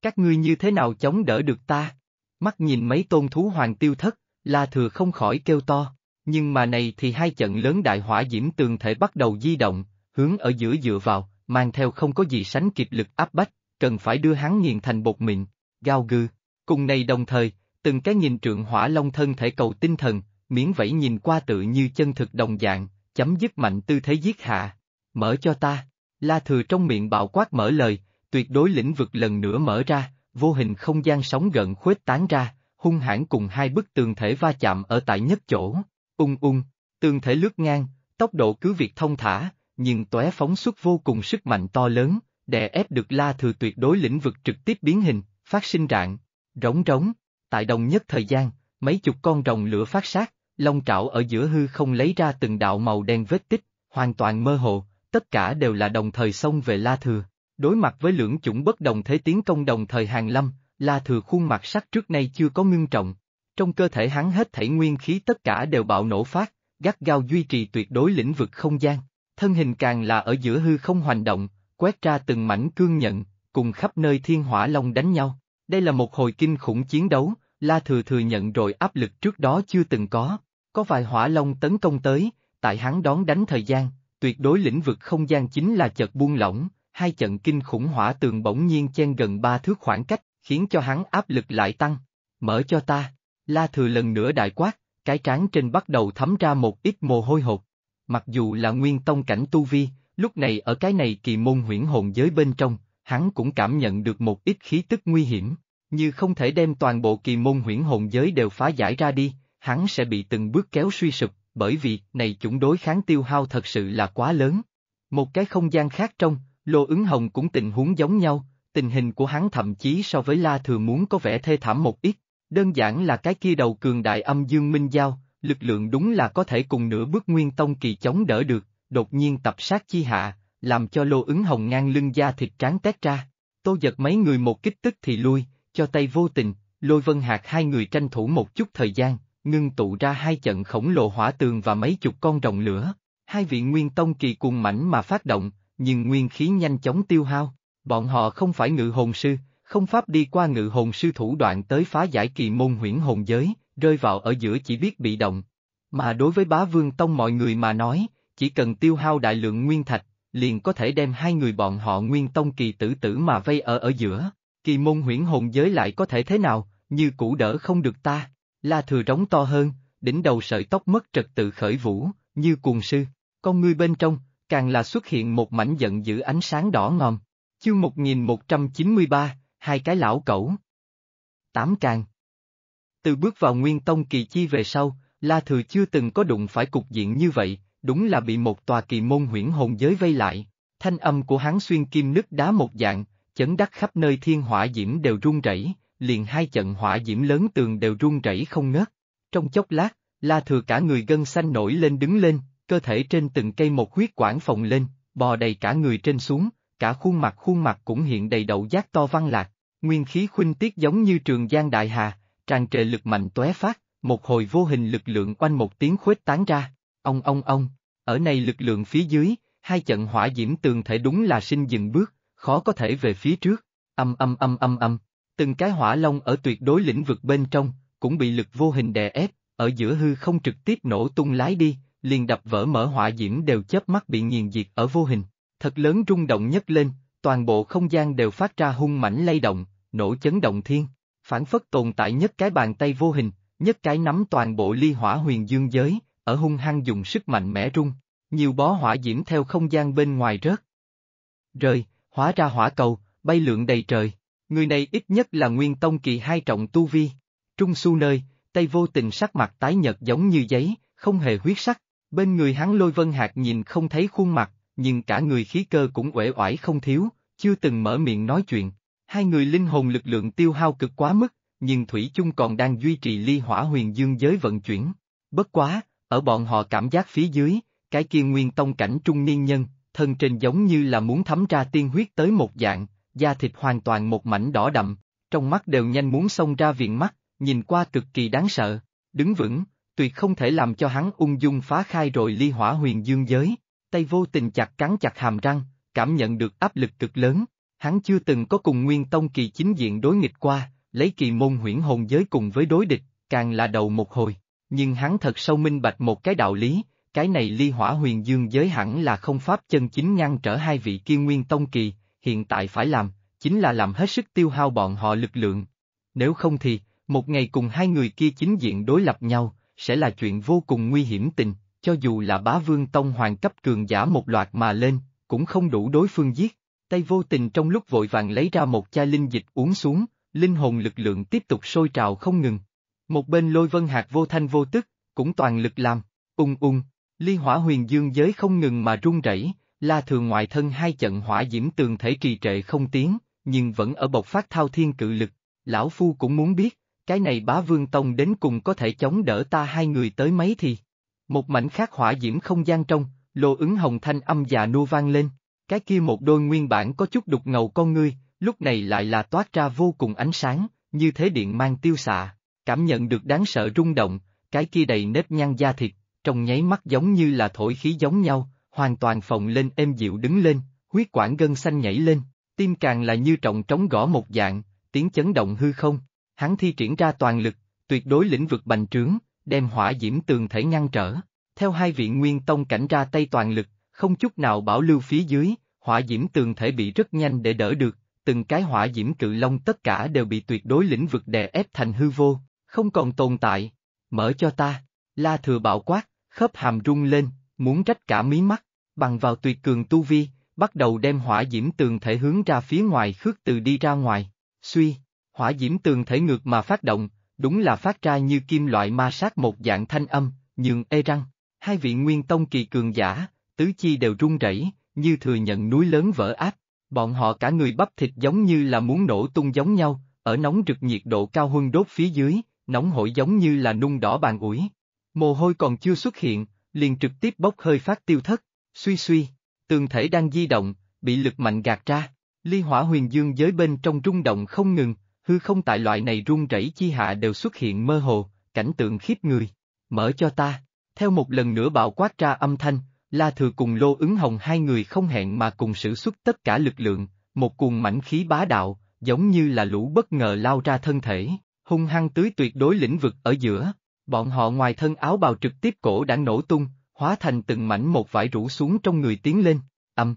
Các ngươi như thế nào chống đỡ được ta? mắt nhìn mấy tôn thú hoàng tiêu thất, La Thừa không khỏi kêu to, nhưng mà này thì hai trận lớn đại hỏa diễm tường thể bắt đầu di động, hướng ở giữa dựa vào, mang theo không có gì sánh kịp lực áp bách, cần phải đưa hắn nghiền thành bột mịn, gao gư. Cùng này đồng thời, từng cái nhìn trượng hỏa long thân thể cầu tinh thần, miễn vẫy nhìn qua tự như chân thực đồng dạng, chấm dứt mạnh tư thế giết hạ. Mở cho ta, La Thừa trong miệng bạo quát mở lời, tuyệt đối lĩnh vực lần nữa mở ra, vô hình không gian sóng gợn khuếch tán ra, hung hãn cùng hai bức tường thể va chạm ở tại nhất chỗ, ung ung, tường thể lướt ngang, tốc độ cứ việc thông thả, nhưng tóe phóng xuất vô cùng sức mạnh to lớn, đè ép được La Thừa tuyệt đối lĩnh vực trực tiếp biến hình, phát sinh rạng, rống rống, tại đồng nhất thời gian, mấy chục con rồng lửa phát sát, long trảo ở giữa hư không lấy ra từng đạo màu đen vết tích, hoàn toàn mơ hồ, tất cả đều là đồng thời xông về La Thừa. Đối mặt với lưỡng chủng bất đồng thế tiến công đồng thời hàng lâm, La Thừa khuôn mặt sắc trước nay chưa có ngưng trọng. Trong cơ thể hắn hết thảy nguyên khí tất cả đều bạo nổ phát, gắt gao duy trì tuyệt đối lĩnh vực không gian, thân hình càng là ở giữa hư không hoành động, quét ra từng mảnh cương nhận, cùng khắp nơi thiên hỏa long đánh nhau. Đây là một hồi kinh khủng chiến đấu, La Thừa thừa nhận rồi áp lực trước đó chưa từng có. Có vài hỏa long tấn công tới, tại hắn đón đánh thời gian, tuyệt đối lĩnh vực không gian chính là chợt buông lỏng, hai trận kinh khủng hỏa tường bỗng nhiên chen gần ba thước khoảng cách, khiến cho hắn áp lực lại tăng. Mở cho ta, la thừa lần nữa đại quát, cái trán trên bắt đầu thấm ra một ít mồ hôi hột. Mặc dù là nguyên tông cảnh tu vi, lúc này ở cái này kỳ môn huyễn hồn giới bên trong, hắn cũng cảm nhận được một ít khí tức nguy hiểm, như không thể đem toàn bộ kỳ môn huyễn hồn giới đều phá giải ra đi, hắn sẽ bị từng bước kéo suy sụp, bởi vì này chủng đối kháng tiêu hao thật sự là quá lớn. Một cái không gian khác trong, Lô ứng hồng cũng tình huống giống nhau, tình hình của hắn thậm chí so với La Thừa muốn có vẻ thê thảm một ít, đơn giản là cái kia đầu cường đại âm dương minh giao, lực lượng đúng là có thể cùng nửa bước nguyên tông kỳ chống đỡ được, đột nhiên tập sát chi hạ, làm cho lô ứng hồng ngang lưng da thịt tráng tét ra. Tô giật mấy người một kích tức thì lui, cho tay vô tình, lôi vân hạt hai người tranh thủ một chút thời gian, ngưng tụ ra hai trận khổng lồ hỏa tường và mấy chục con rồng lửa. Hai vị nguyên tông kỳ cùng mảnh mà phát động, nhưng nguyên khí nhanh chóng tiêu hao. Bọn họ không phải ngự hồn sư, không pháp đi qua ngự hồn sư thủ đoạn tới phá giải kỳ môn huyễn hồn giới, rơi vào ở giữa chỉ biết bị động. Mà đối với bá vương tông mọi người mà nói, chỉ cần tiêu hao đại lượng nguyên thạch, liền có thể đem hai người bọn họ nguyên tông kỳ tử tử mà vây ở ở giữa. Kỳ môn huyễn hồn giới lại có thể thế nào, như cũ đỡ không được ta. La thừa rống to hơn, đỉnh đầu sợi tóc mất trật tự khởi vũ, như cuồng sư. Con ngươi bên trong, càng là xuất hiện một mảnh giận dữ ánh sáng đỏ ngòm. Chương 1193, hai cái lão cẩu. Tám càng. Từ bước vào Nguyên Tông kỳ chi về sau, La Thừa chưa từng có đụng phải cục diện như vậy, đúng là bị một tòa kỳ môn huyễn hồn giới vây lại, thanh âm của hắn xuyên kim nứt đá một dạng, chấn đắc khắp nơi thiên hỏa diễm đều rung rẩy, liền hai trận hỏa diễm lớn tường đều rung rẩy không ngớt. Trong chốc lát, La Thừa cả người gân xanh nổi lên đứng lên, cơ thể trên từng cây một huyết quản phồng lên, bò đầy cả người trên xuống, cả khuôn mặt khuôn mặt cũng hiện đầy đậu giác to văn lạc, nguyên khí khuynh tiết giống như trường giang đại hà, tràn trề lực mạnh tóe phát, một hồi vô hình lực lượng quanh một tiếng khuếch tán ra, ông ông ông, ở này lực lượng phía dưới, hai trận hỏa diễm tường thể đúng là sinh dừng bước, khó có thể về phía trước, âm âm âm âm âm, từng cái hỏa long ở tuyệt đối lĩnh vực bên trong, cũng bị lực vô hình đè ép, ở giữa hư không trực tiếp nổ tung lái đi, liền đập vỡ mở hỏa diễm đều chớp mắt bị nghiền diệt ở vô hình, thật lớn rung động nhấc lên, toàn bộ không gian đều phát ra hung mảnh lay động, nổ chấn động thiên, phản phất tồn tại nhất cái bàn tay vô hình, nhất cái nắm toàn bộ ly hỏa huyền dương giới, ở hung hăng dùng sức mạnh mẽ rung, nhiều bó hỏa diễm theo không gian bên ngoài rớt. rơi hóa ra hỏa cầu, bay lượn đầy trời, người này ít nhất là nguyên tông kỳ hai trọng tu vi, trung su nơi, tay vô tình sắc mặt tái nhợt giống như giấy, không hề huyết sắc, Bên người hắn lôi vân hạt nhìn không thấy khuôn mặt, nhưng cả người khí cơ cũng uể oải không thiếu, chưa từng mở miệng nói chuyện. Hai người linh hồn lực lượng tiêu hao cực quá mức, nhưng Thủy chung còn đang duy trì ly hỏa huyền dương giới vận chuyển. Bất quá, ở bọn họ cảm giác phía dưới, cái kia nguyên tông cảnh trung niên nhân, thân trên giống như là muốn thấm ra tiên huyết tới một dạng, da thịt hoàn toàn một mảnh đỏ đậm, trong mắt đều nhanh muốn xông ra viền mắt, nhìn qua cực kỳ đáng sợ. Đứng vững, tuyệt không thể làm cho hắn ung dung phá khai rồi ly hỏa huyền dương giới, tay vô tình chặt cắn chặt hàm răng, cảm nhận được áp lực cực lớn, hắn chưa từng có cùng nguyên tông kỳ chính diện đối nghịch qua, lấy kỳ môn huyễn hồn giới cùng với đối địch, càng là đầu một hồi, nhưng hắn thật sâu minh bạch một cái đạo lý, cái này ly hỏa huyền dương giới hẳn là không pháp chân chính ngăn trở hai vị kia nguyên tông kỳ, hiện tại phải làm, chính là làm hết sức tiêu hao bọn họ lực lượng. Nếu không thì, một ngày cùng hai người kia chính diện đối lập nhau, sẽ là chuyện vô cùng nguy hiểm tình, cho dù là bá vương tông hoàng cấp cường giả một loạt mà lên, cũng không đủ đối phương giết. Tay vô tình trong lúc vội vàng lấy ra một chai linh dịch uống xuống, linh hồn lực lượng tiếp tục sôi trào không ngừng. Một bên lôi vân hạt vô thanh vô tức, cũng toàn lực làm, ung ung, ly hỏa huyền dương giới không ngừng mà rung rẩy, la thường ngoại thân hai trận hỏa diễm tường thể trì trệ không tiếng, nhưng vẫn ở bộc phát thao thiên cự lực, lão phu cũng muốn biết, cái này bá vương tông đến cùng có thể chống đỡ ta hai người tới mấy thì. Một mảnh khác hỏa diễm không gian trong, lô ứng hồng thanh âm già nua vang lên, cái kia một đôi nguyên bản có chút đục ngầu con ngươi, lúc này lại là toát ra vô cùng ánh sáng, như thế điện mang tiêu xạ, cảm nhận được đáng sợ rung động, cái kia đầy nếp nhăn da thịt, trong nháy mắt giống như là thổi khí giống nhau, hoàn toàn phồng lên êm dịu đứng lên, huyết quản gân xanh nhảy lên, tim càng là như trọng trống gõ một dạng, tiếng chấn động hư không, hắn thi triển ra toàn lực, tuyệt đối lĩnh vực bành trướng, đem hỏa diễm tường thể ngăn trở. Theo hai vị nguyên tông cảnh ra tay toàn lực, không chút nào bảo lưu phía dưới, hỏa diễm tường thể bị rất nhanh để đỡ được, từng cái hỏa diễm cự long tất cả đều bị tuyệt đối lĩnh vực đè ép thành hư vô, không còn tồn tại. Mở cho ta, la thừa bạo quát, khớp hàm rung lên, muốn trách cả mí mắt, bằng vào tuyệt cường tu vi, bắt đầu đem hỏa diễm tường thể hướng ra phía ngoài khước từ đi ra ngoài, suy, Hỏa diễm tường thể ngược mà phát động, đúng là phát ra như kim loại ma sát một dạng thanh âm, nhưng ê răng. Hai vị nguyên tông kỳ cường giả, tứ chi đều run rẩy, như thừa nhận núi lớn vỡ áp. Bọn họ cả người bắp thịt giống như là muốn nổ tung giống nhau, ở nóng rực nhiệt độ cao huân đốt phía dưới, nóng hổi giống như là nung đỏ bàn ủi. Mồ hôi còn chưa xuất hiện, liền trực tiếp bốc hơi phát tiêu thất, suy suy, tường thể đang di động, bị lực mạnh gạt ra, ly hỏa huyền dương giới bên trong rung động không ngừng, hư không tại loại này rung rẩy chi hạ đều xuất hiện mơ hồ, cảnh tượng khiếp người. Mở cho ta, theo một lần nữa bạo quát ra âm thanh, La Thừa cùng Lô ứng hồng hai người không hẹn mà cùng sử xuất tất cả lực lượng, một cuồng mảnh khí bá đạo, giống như là lũ bất ngờ lao ra thân thể, hung hăng tưới tuyệt đối lĩnh vực ở giữa, bọn họ ngoài thân áo bào trực tiếp cổ đã nổ tung, hóa thành từng mảnh một vải rũ xuống trong người tiến lên, âm.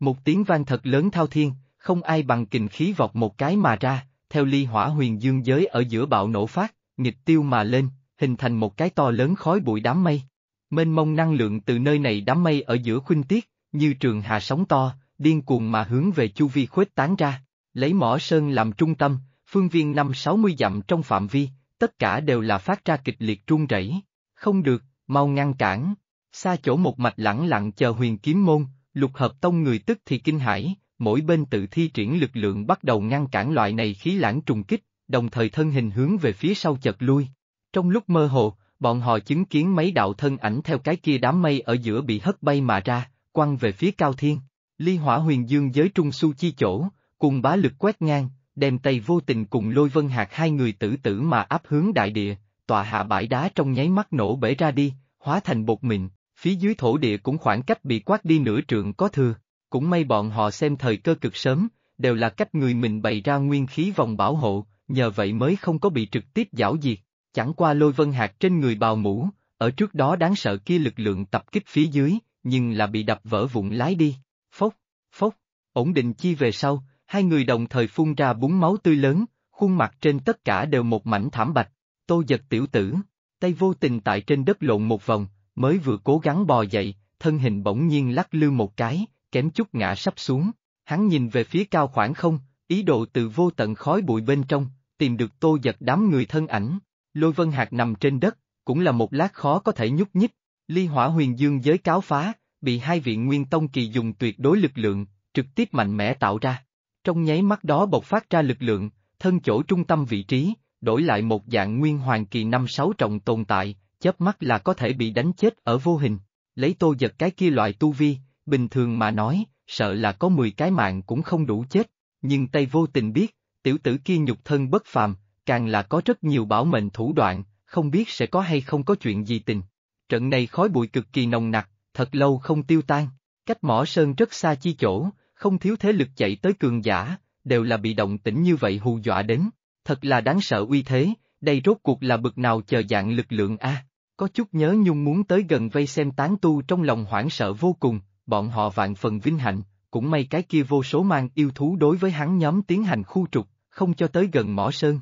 Một tiếng vang thật lớn thao thiên, không ai bằng kình khí vọt một cái mà ra, theo ly hỏa huyền dương giới ở giữa bạo nổ phát, nghịch tiêu mà lên, hình thành một cái to lớn khói bụi đám mây. Mênh mông năng lượng từ nơi này đám mây ở giữa khuynh tiết, như trường hà sóng to, điên cuồng mà hướng về chu vi khuếch tán ra, lấy mỏ sơn làm trung tâm, phương viên năm 60 dặm trong phạm vi, tất cả đều là phát ra kịch liệt run rẩy. Không được, mau ngăn cản. Xa chỗ một mạch lẳng lặng chờ huyền kiếm môn, lục hợp tông người tức thì kinh hãi, mỗi bên tự thi triển lực lượng bắt đầu ngăn cản loại này khí lãng trùng kích, đồng thời thân hình hướng về phía sau chật lui. Trong lúc mơ hồ, bọn họ chứng kiến mấy đạo thân ảnh theo cái kia đám mây ở giữa bị hất bay mà ra, quăng về phía cao thiên. Ly hỏa huyền dương giới trung su chi chỗ, cùng bá lực quét ngang, đem tay vô tình cùng lôi vân hạt hai người tử tử mà áp hướng đại địa, tòa hạ bãi đá trong nháy mắt nổ bể ra đi, hóa thành bột mịn, phía dưới thổ địa cũng khoảng cách bị quát đi nửa trượng có thừa cũng may bọn họ xem thời cơ cực sớm, đều là cách người mình bày ra nguyên khí vòng bảo hộ, nhờ vậy mới không có bị trực tiếp giảo diệt. Chẳng qua lôi vân hạt trên người bào mũ, ở trước đó đáng sợ kia lực lượng tập kích phía dưới, nhưng là bị đập vỡ vụn lái đi. Phốc, phốc, ổn định chi về sau, hai người đồng thời phun ra búng máu tươi lớn, khuôn mặt trên tất cả đều một mảnh thảm bạch. Tô giật tiểu tử, tay vô tình tại trên đất lộn một vòng, mới vừa cố gắng bò dậy, thân hình bỗng nhiên lắc lư một cái, kém chút ngã sắp xuống, hắn nhìn về phía cao khoảng không, ý đồ từ vô tận khói bụi bên trong, tìm được tô giật đám người thân ảnh, lôi vân hạt nằm trên đất, cũng là một lát khó có thể nhúc nhích, ly hỏa huyền dương giới cáo phá, bị hai vị nguyên tông kỳ dùng tuyệt đối lực lượng, trực tiếp mạnh mẽ tạo ra. Trong nháy mắt đó bộc phát ra lực lượng, thân chỗ trung tâm vị trí, đổi lại một dạng nguyên hoàng kỳ năm sáu trọng tồn tại, chớp mắt là có thể bị đánh chết ở vô hình. Lấy tô giật cái kia loại tu vi, bình thường mà nói, sợ là có 10 cái mạng cũng không đủ chết, nhưng Tây vô tình biết, tiểu tử kia nhục thân bất phàm, càng là có rất nhiều bảo mệnh thủ đoạn, không biết sẽ có hay không có chuyện gì tình. Trận này khói bụi cực kỳ nồng nặc, thật lâu không tiêu tan, cách mỏ sơn rất xa chi chỗ, không thiếu thế lực chạy tới cường giả, đều là bị động tĩnh như vậy hù dọa đến, thật là đáng sợ uy thế, đây rốt cuộc là bực nào chờ dạng lực lượng a. có chút nhớ nhung muốn tới gần vây xem tán tu trong lòng hoảng sợ vô cùng, bọn họ vạn phần vinh hạnh, cũng may cái kia vô số mang yêu thú đối với hắn nhóm tiến hành khu trục, không cho tới gần mỏ sơn.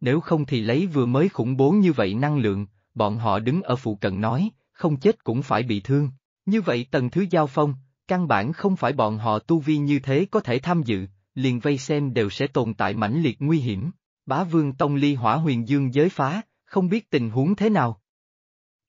Nếu không thì lấy vừa mới khủng bố như vậy năng lượng, bọn họ đứng ở phụ cận nói, không chết cũng phải bị thương. Như vậy tầng thứ giao phong, căn bản không phải bọn họ tu vi như thế có thể tham dự, liền vây xem đều sẽ tồn tại mãnh liệt nguy hiểm. Bá vương tông ly hỏa huyền dương giới phá, không biết tình huống thế nào.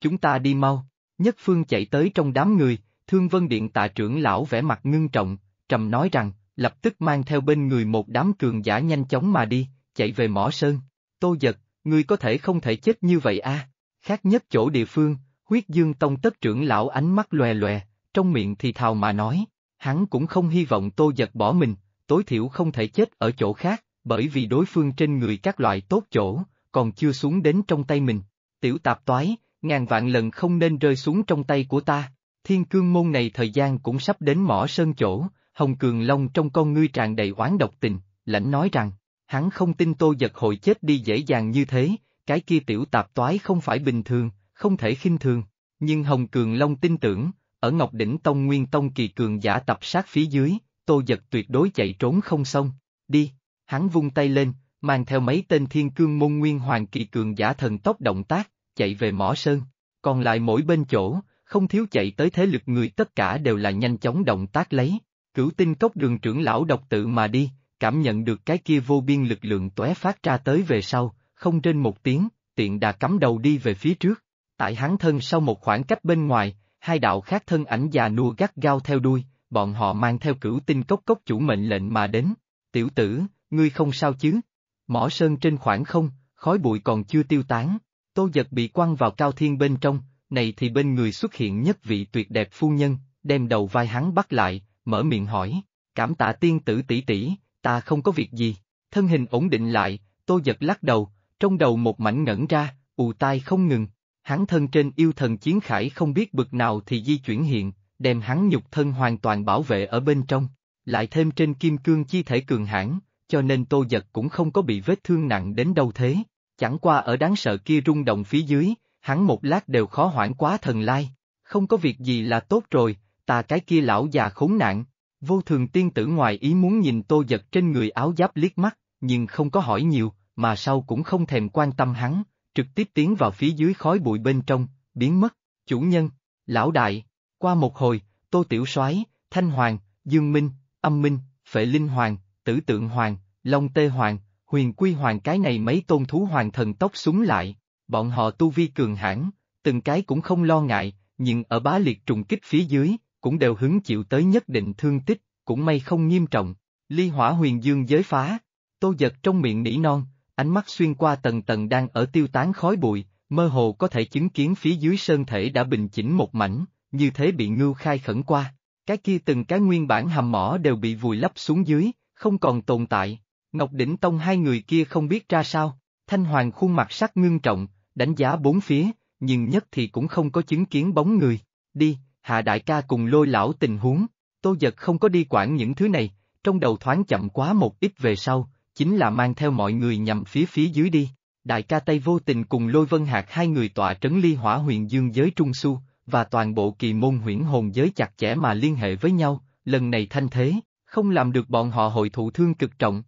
Chúng ta đi mau, nhất phương chạy tới trong đám người, Thương Vân Điện tạ trưởng lão vẻ mặt ngưng trọng, trầm nói rằng, lập tức mang theo bên người một đám cường giả nhanh chóng mà đi, chạy về mỏ sơn. Tô giật, ngươi có thể không thể chết như vậy a à? Khác nhất chỗ địa phương, huyết dương tông tất trưởng lão ánh mắt lòe lòe, trong miệng thì thào mà nói, hắn cũng không hy vọng tô giật bỏ mình, tối thiểu không thể chết ở chỗ khác, bởi vì đối phương trên người các loại tốt chỗ, còn chưa xuống đến trong tay mình. Tiểu tạp toái, ngàn vạn lần không nên rơi xuống trong tay của ta. Thiên cương môn này thời gian cũng sắp đến mỏ sơn chỗ, Hồng Cường Long trong con ngươi tràn đầy oán độc tình, lãnh nói rằng, hắn không tin tô giật hội chết đi dễ dàng như thế, cái kia tiểu tạp toái không phải bình thường, không thể khinh thường, nhưng Hồng Cường Long tin tưởng, ở Ngọc Đỉnh Tông Nguyên Tông kỳ cường giả tập sát phía dưới, tô giật tuyệt đối chạy trốn không xong, đi, hắn vung tay lên, mang theo mấy tên thiên cương môn nguyên hoàng kỳ cường giả thần tốc động tác, chạy về mỏ sơn, còn lại mỗi bên chỗ, không thiếu chạy tới thế lực người tất cả đều là nhanh chóng động tác lấy. Cửu tinh cốc đường trưởng lão độc tự mà đi, cảm nhận được cái kia vô biên lực lượng tóe phát ra tới về sau, không trên một tiếng, tiện đà cắm đầu đi về phía trước. Tại hắn thân sau một khoảng cách bên ngoài, hai đạo khác thân ảnh già nua gắt gao theo đuôi, bọn họ mang theo cửu tinh cốc cốc chủ mệnh lệnh mà đến. Tiểu tử, ngươi không sao chứ? Mỏ sơn trên khoảng không, khói bụi còn chưa tiêu tán. Tô giật bị quăng vào cao thiên bên trong, này thì bên người xuất hiện nhất vị tuyệt đẹp phu nhân, đem đầu vai hắn bắt lại, mở miệng hỏi, cảm tạ tiên tử tỷ tỷ, ta không có việc gì, thân hình ổn định lại, tô giật lắc đầu, trong đầu một mảnh ngẩn ra, ù tai không ngừng, hắn thân trên yêu thần chiến khải không biết bực nào thì di chuyển hiện, đem hắn nhục thân hoàn toàn bảo vệ ở bên trong, lại thêm trên kim cương chi thể cường hãn, cho nên tô giật cũng không có bị vết thương nặng đến đâu thế, chẳng qua ở đáng sợ kia rung động phía dưới, hắn một lát đều khó hoãn quá thần lai, không có việc gì là tốt rồi, ta cái kia lão già khốn nạn. Vô thường tiên tử ngoài ý muốn nhìn tô giật trên người áo giáp liếc mắt, nhưng không có hỏi nhiều, mà sau cũng không thèm quan tâm hắn, trực tiếp tiến vào phía dưới khói bụi bên trong, biến mất, chủ nhân, lão đại, qua một hồi, tô tiểu soái thanh hoàng, dương minh, âm minh, phệ linh hoàng, tử tượng hoàng, long tê hoàng, huyền quy hoàng cái này mấy tôn thú hoàng thần tốc súng lại, bọn họ tu vi cường hãn, từng cái cũng không lo ngại, nhưng ở bá liệt trùng kích phía dưới, cũng đều hứng chịu tới nhất định thương tích, cũng may không nghiêm trọng. Ly hỏa huyền dương giới phá, tô giật trong miệng nỉ non, ánh mắt xuyên qua tầng tầng đang ở tiêu tán khói bụi, mơ hồ có thể chứng kiến phía dưới sơn thể đã bình chỉnh một mảnh, như thế bị ngưu khai khẩn qua. Cái kia từng cái nguyên bản hầm mỏ đều bị vùi lấp xuống dưới, không còn tồn tại. Ngọc Đỉnh Tông hai người kia không biết ra sao, Thanh Hoàng khuôn mặt sắc ngưng trọng, đánh giá bốn phía, nhưng nhất thì cũng không có chứng kiến bóng người. Đi, hạ đại ca cùng lôi lão tình huống, tô giật không có đi quản những thứ này, trong đầu thoáng chậm quá một ít về sau, chính là mang theo mọi người nhằm phía phía dưới đi. Đại ca Tây vô tình cùng lôi vân hạt hai người tọa trấn ly hỏa huyền dương giới Trung Su, và toàn bộ kỳ môn huyễn hồn giới chặt chẽ mà liên hệ với nhau, lần này thanh thế, không làm được bọn họ hội thụ thương cực trọng.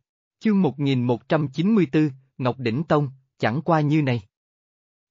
Chương 1194, Ngọc Đỉnh Tông, chẳng qua như này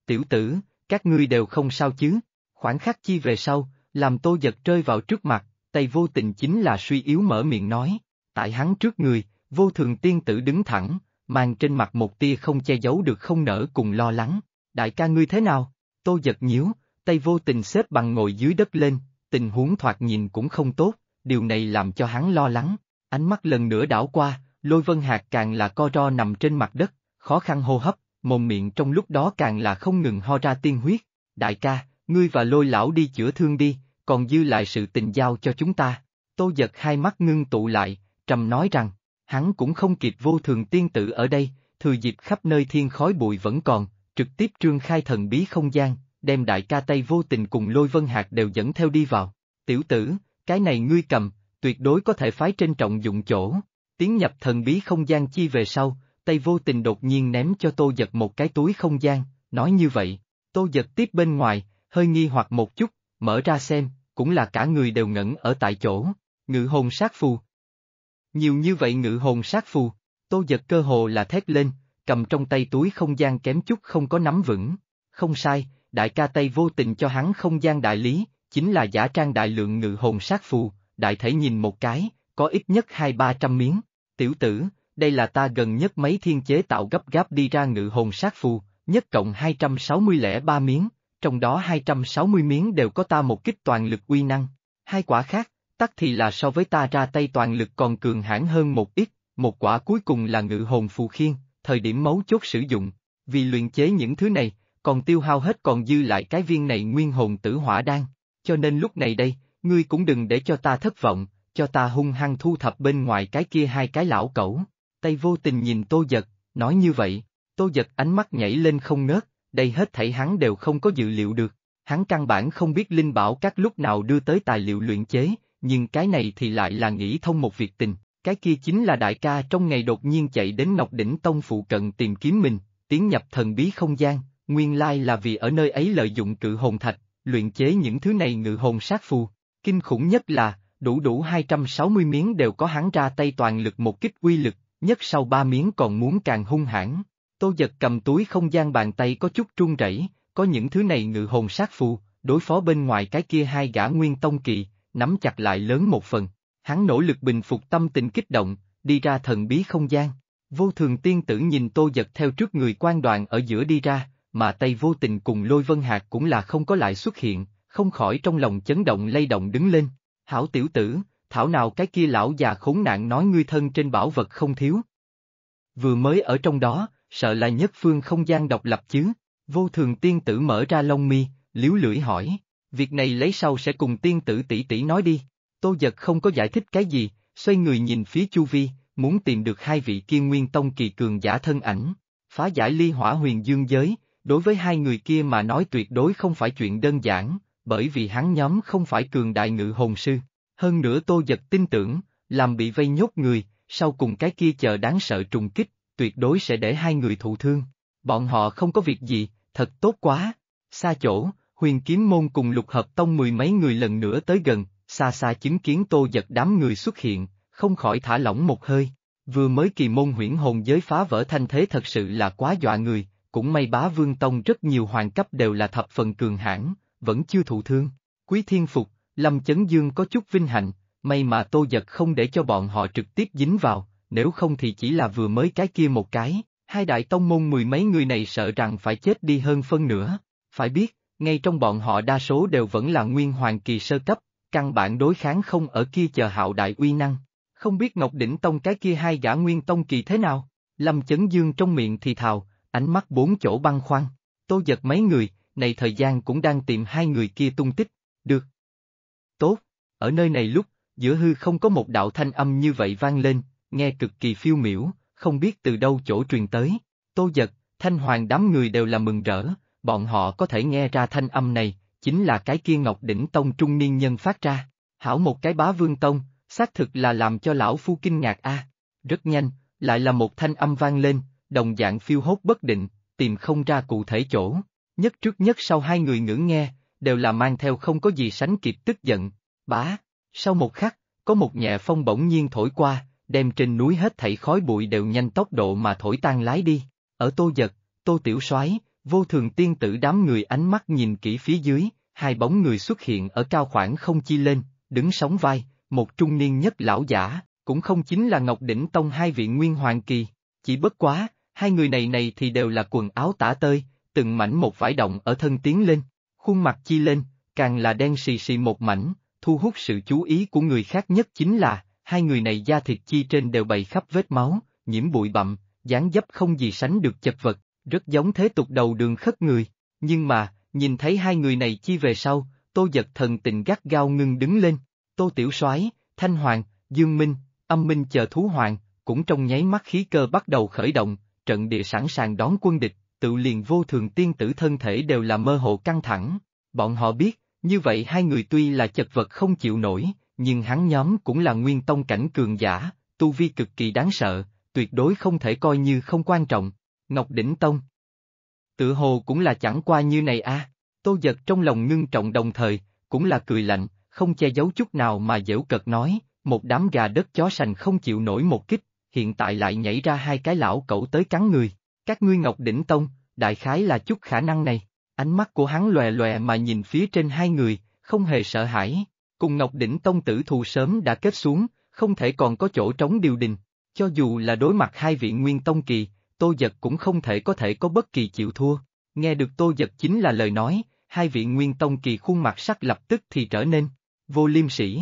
tiểu tử, các ngươi đều không sao chứ, khoảng khắc chi về sau, làm tô giật rơi vào trước mặt, tay vô tình chính là suy yếu mở miệng nói, tại hắn trước người, vô thường tiên tử đứng thẳng, mang trên mặt một tia không che giấu được không nở cùng lo lắng, đại ca ngươi thế nào, tô giật nhíu, tay vô tình xếp bằng ngồi dưới đất lên, tình huống thoạt nhìn cũng không tốt, điều này làm cho hắn lo lắng, ánh mắt lần nữa đảo qua, lôi vân hạt càng là co ro nằm trên mặt đất, khó khăn hô hấp, mồm miệng trong lúc đó càng là không ngừng ho ra tiên huyết. Đại ca, ngươi và lôi lão đi chữa thương đi, còn dư lại sự tình giao cho chúng ta. Tô giật hai mắt ngưng tụ lại, trầm nói rằng, hắn cũng không kịp vô thường tiên tử ở đây, thừa dịp khắp nơi thiên khói bụi vẫn còn, trực tiếp trương khai thần bí không gian, đem đại ca tay vô tình cùng lôi vân hạt đều dẫn theo đi vào. Tiểu tử, cái này ngươi cầm, tuyệt đối có thể phái trên trọng dụng chỗ. Tiến nhập thần bí không gian chi về sau, tay vô tình đột nhiên ném cho tô giật một cái túi không gian, nói như vậy, tô giật tiếp bên ngoài, hơi nghi hoặc một chút, mở ra xem, cũng là cả người đều ngẩn ở tại chỗ, ngự hồn sát phù. Nhiều như vậy ngự hồn sát phù, tô giật cơ hồ là thét lên, cầm trong tay túi không gian kém chút không có nắm vững, không sai, đại ca tay vô tình cho hắn không gian đại lý, chính là giả trang đại lượng ngự hồn sát phù, đại thể nhìn một cái, có ít nhất hai ba trăm miếng, tiểu tử, đây là ta gần nhất mấy thiên chế tạo gấp gáp đi ra ngự hồn sát phù, nhất cộng 263 miếng, trong đó 260 miếng đều có ta một kích toàn lực uy năng. Hai quả khác, tắc thì là so với ta ra tay toàn lực còn cường hãn hơn một ít, một quả cuối cùng là ngự hồn phù khiên, thời điểm mấu chốt sử dụng, vì luyện chế những thứ này, còn tiêu hao hết còn dư lại cái viên này nguyên hồn tử hỏa đan, cho nên lúc này đây, ngươi cũng đừng để cho ta thất vọng, cho ta hung hăng thu thập bên ngoài cái kia hai cái lão cẩu tay vô tình nhìn tô giật, nói như vậy, tô giật ánh mắt nhảy lên không ngớt, đây hết thảy hắn đều không có dự liệu được, hắn căn bản không biết linh bảo các lúc nào đưa tới tài liệu luyện chế, nhưng cái này thì lại là nghĩ thông một việc tình, cái kia chính là đại ca trong ngày đột nhiên chạy đến Ngọc Đỉnh Tông phụ cận tìm kiếm mình, tiến nhập thần bí không gian, nguyên lai là vì ở nơi ấy lợi dụng cự hồn thạch, luyện chế những thứ này ngự hồn sát phù, kinh khủng nhất là, đủ đủ 260 miếng đều có hắn ra tay toàn lực một kích uy lực, nhất sau ba miếng còn muốn càng hung hãn. Tô giật cầm túi không gian bàn tay có chút run rẩy, có những thứ này ngự hồn sát phù, đối phó bên ngoài cái kia hai gã nguyên tông kỳ, nắm chặt lại lớn một phần. Hắn nỗ lực bình phục tâm tình kích động, đi ra thần bí không gian. Vô thường tiên tử nhìn tô giật theo trước người quan đoàn ở giữa đi ra, mà tay vô tình cùng lôi vân hạt cũng là không có lại xuất hiện, không khỏi trong lòng chấn động lay động đứng lên. Hảo tiểu tử, thảo nào cái kia lão già khốn nạn nói ngươi thân trên bảo vật không thiếu. Vừa mới ở trong đó, sợ là nhất phương không gian độc lập chứ, vô thường tiên tử mở ra lông mi, liếu lưỡi hỏi, việc này lấy sau sẽ cùng tiên tử tỷ tỷ nói đi, tô giật không có giải thích cái gì, xoay người nhìn phía chu vi, muốn tìm được hai vị kia nguyên tông kỳ cường giả thân ảnh, phá giải ly hỏa huyền dương giới, đối với hai người kia mà nói tuyệt đối không phải chuyện đơn giản, bởi vì hắn nhóm không phải cường đại ngự hồn sư, hơn nữa Tô Giật tin tưởng, làm bị vây nhốt người, sau cùng cái kia chờ đáng sợ trùng kích, tuyệt đối sẽ để hai người thụ thương. Bọn họ không có việc gì, thật tốt quá. Xa chỗ, huyền kiếm môn cùng lục hợp tông mười mấy người lần nữa tới gần, xa xa chứng kiến Tô Giật đám người xuất hiện, không khỏi thả lỏng một hơi. Vừa mới kỳ môn huyễn hồn giới phá vỡ thanh thế thật sự là quá dọa người, cũng may bá vương tông rất nhiều hoàng cấp đều là thập phần cường hãn, vẫn chưa thụ thương. Quý thiên phục, Lâm Chấn Dương có chút vinh hạnh, may mà tô giật không để cho bọn họ trực tiếp dính vào, nếu không thì chỉ là vừa mới cái kia một cái, hai đại tông môn mười mấy người này sợ rằng phải chết đi hơn phân nữa. Phải biết, ngay trong bọn họ đa số đều vẫn là nguyên hoàng kỳ sơ cấp, căn bản đối kháng không ở kia chờ hạo đại uy năng. Không biết Ngọc Đỉnh Tông cái kia hai gã nguyên tông kỳ thế nào, Lâm Chấn Dương trong miệng thì thào, ánh mắt bốn chỗ băng khoăn, tô giật mấy người, này thời gian cũng đang tìm hai người kia tung tích, được, Tốt, ở nơi này lúc, giữa hư không có một đạo thanh âm như vậy vang lên, nghe cực kỳ phiêu miểu, không biết từ đâu chỗ truyền tới. Tô giật, thanh hoàng đám người đều là mừng rỡ, bọn họ có thể nghe ra thanh âm này, chính là cái kia ngọc đỉnh tông trung niên nhân phát ra. Hảo một cái bá vương tông, xác thực là làm cho lão phu kinh ngạc a. Rất nhanh, lại là một thanh âm vang lên, đồng dạng phiêu hốt bất định, tìm không ra cụ thể chỗ. Nhất trước nhất sau hai người ngưỡng nghe, đều là mang theo không có gì sánh kịp tức giận. Bá, sau một khắc, có một nhẹ phong bỗng nhiên thổi qua, đem trên núi hết thảy khói bụi đều nhanh tốc độ mà thổi tan lái đi. Ở tô giật, tô tiểu soái, vô thường tiên tử đám người ánh mắt nhìn kỹ phía dưới, hai bóng người xuất hiện ở cao khoảng không chi lên, đứng sóng vai, một trung niên nhất lão giả, cũng không chính là Ngọc Đỉnh Tông hai vị nguyên hoàng kỳ, chỉ bất quá, hai người này này thì đều là quần áo tả tơi, từng mảnh một vải động ở thân tiến lên, Khuôn mặt chi lên, càng là đen xì xì một mảnh, thu hút sự chú ý của người khác nhất chính là, hai người này da thịt chi trên đều bày khắp vết máu, nhiễm bụi bặm, dáng dấp không gì sánh được chật vật, rất giống thế tục đầu đường khất người. Nhưng mà, nhìn thấy hai người này chi về sau, tô giật thần tình gắt gao ngưng đứng lên, tô tiểu soái thanh hoàng, dương minh, âm minh chờ thú hoàng, cũng trong nháy mắt khí cơ bắt đầu khởi động, trận địa sẵn sàng đón quân địch, tự liền vô thường tiên tử thân thể đều là mơ hồ căng thẳng. Bọn họ biết, như vậy hai người tuy là chật vật không chịu nổi, nhưng hắn nhóm cũng là nguyên tông cảnh cường giả, tu vi cực kỳ đáng sợ, tuyệt đối không thể coi như không quan trọng. Ngọc Đỉnh Tông Tự hồ cũng là chẳng qua như này a à. tô giật trong lòng ngưng trọng đồng thời, cũng là cười lạnh, không che giấu chút nào mà dễu cợt nói, một đám gà đất chó sành không chịu nổi một kích, hiện tại lại nhảy ra hai cái lão cẩu tới cắn người. Các ngươi Ngọc Đỉnh Tông, đại khái là chút khả năng này. Ánh mắt của hắn lòe lòe mà nhìn phía trên hai người, không hề sợ hãi. Cùng Ngọc Đỉnh Tông tử thù sớm đã kết xuống, không thể còn có chỗ trống điều đình. Cho dù là đối mặt hai vị Nguyên Tông kỳ, Tô Giật cũng không thể có thể có bất kỳ chịu thua. Nghe được Tô Giật chính là lời nói, hai vị Nguyên Tông kỳ khuôn mặt sắc lập tức thì trở nên vô liêm sĩ.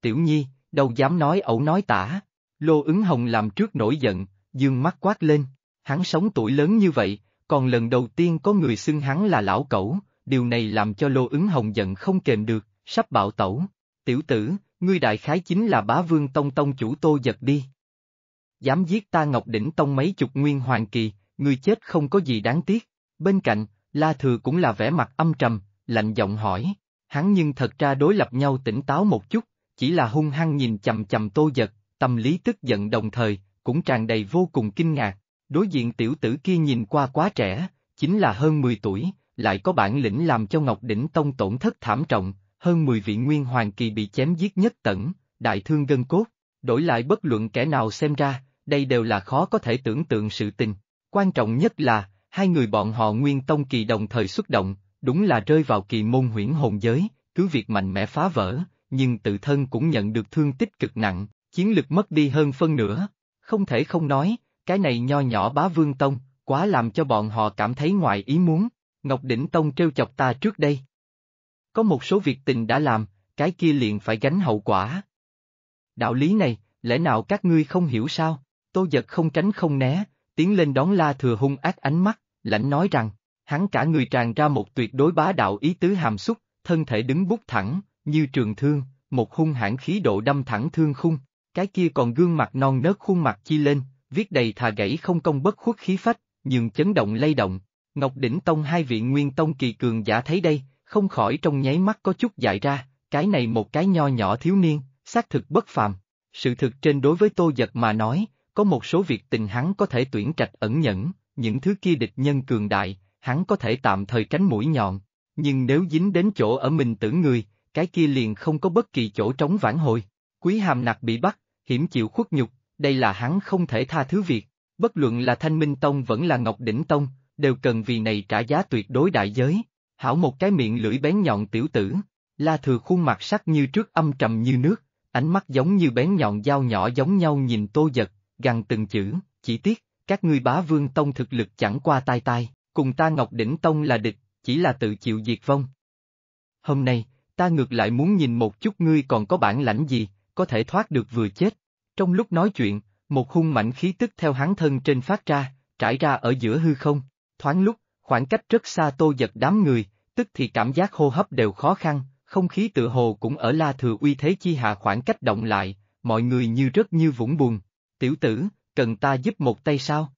Tiểu Nhi, đâu dám nói ẩu nói tả. Lô ứng hồng làm trước nổi giận, dương mắt quát lên, hắn sống tuổi lớn như vậy, còn lần đầu tiên có người xưng hắn là lão cẩu, điều này làm cho Lô ứng hồng giận không kềm được, sắp bạo tẩu. Tiểu tử, ngươi đại khái chính là bá vương tông tông chủ tô giật đi. Dám giết ta ngọc đỉnh tông mấy chục nguyên hoàng kỳ, ngươi chết không có gì đáng tiếc. Bên cạnh, La Thừa cũng là vẻ mặt âm trầm, lạnh giọng hỏi. Hắn nhưng thật ra đối lập nhau tỉnh táo một chút, chỉ là hung hăng nhìn chầm chầm tô giật, tâm lý tức giận đồng thời, cũng tràn đầy vô cùng kinh ngạc, Đối diện tiểu tử kia nhìn qua quá trẻ, chính là hơn 10 tuổi, lại có bản lĩnh làm cho Ngọc Đỉnh Tông tổn thất thảm trọng, hơn 10 vị nguyên hoàng kỳ bị chém giết nhất tẩn, đại thương gân cốt, đổi lại bất luận kẻ nào xem ra, đây đều là khó có thể tưởng tượng sự tình. Quan trọng nhất là, hai người bọn họ nguyên tông kỳ đồng thời xuất động, đúng là rơi vào kỳ môn huyễn hồn giới, cứ việc mạnh mẽ phá vỡ, nhưng tự thân cũng nhận được thương tích cực nặng, chiến lực mất đi hơn phân nửa. Không thể không nói, cái này nho nhỏ bá vương tông, quá làm cho bọn họ cảm thấy ngoài ý muốn, Ngọc Đỉnh Tông trêu chọc ta trước đây. Có một số việc tình đã làm, cái kia liền phải gánh hậu quả. Đạo lý này, lẽ nào các ngươi không hiểu sao? Tô giật không tránh không né, tiến lên đón la thừa hung ác ánh mắt, lãnh nói rằng, hắn cả người tràn ra một tuyệt đối bá đạo ý tứ hàm xúc, thân thể đứng bút thẳng, như trường thương, một hung hãn khí độ đâm thẳng thương khung, cái kia còn gương mặt non nớt khuôn mặt chi lên, viết đầy thà gãy không công bất khuất khí phách, nhưng chấn động lay động. Ngọc Đỉnh Tông hai vị nguyên tông kỳ cường giả thấy đây, không khỏi trong nháy mắt có chút dại ra, cái này một cái nho nhỏ thiếu niên, xác thực bất phàm. Sự thực trên đối với Tô Giật mà nói, có một số việc tình hắn có thể tuyển trạch ẩn nhẫn, những thứ kia địch nhân cường đại, hắn có thể tạm thời tránh mũi nhọn, nhưng nếu dính đến chỗ ở mình tử người, cái kia liền không có bất kỳ chỗ trống vãn hồi. Quý hàm nặc bị bắt, hiểm chịu khuất nhục, đây là hắn không thể tha thứ việc. Bất luận là Thanh Minh Tông vẫn là Ngọc Đỉnh Tông, đều cần vì này trả giá tuyệt đối đại giới. Hảo một cái miệng lưỡi bén nhọn tiểu tử, La Thừa khuôn mặt sắc như trước âm trầm như nước, ánh mắt giống như bén nhọn dao nhỏ giống nhau nhìn Tô Giật, gằn từng chữ, chỉ tiếc, các ngươi bá vương tông thực lực chẳng qua tai tai, cùng ta Ngọc Đỉnh Tông là địch, chỉ là tự chịu diệt vong. Hôm nay, ta ngược lại muốn nhìn một chút ngươi còn có bản lãnh gì, có thể thoát được vừa chết, trong lúc nói chuyện, một hung mảnh khí tức theo hắn thân trên phát ra, trải ra ở giữa hư không, thoáng lúc, khoảng cách rất xa tô giật đám người, tức thì cảm giác hô hấp đều khó khăn, không khí tự hồ cũng ở la thừa uy thế chi hạ khoảng cách động lại, mọi người như rất như vũng buồn. Tiểu tử, cần ta giúp một tay sao?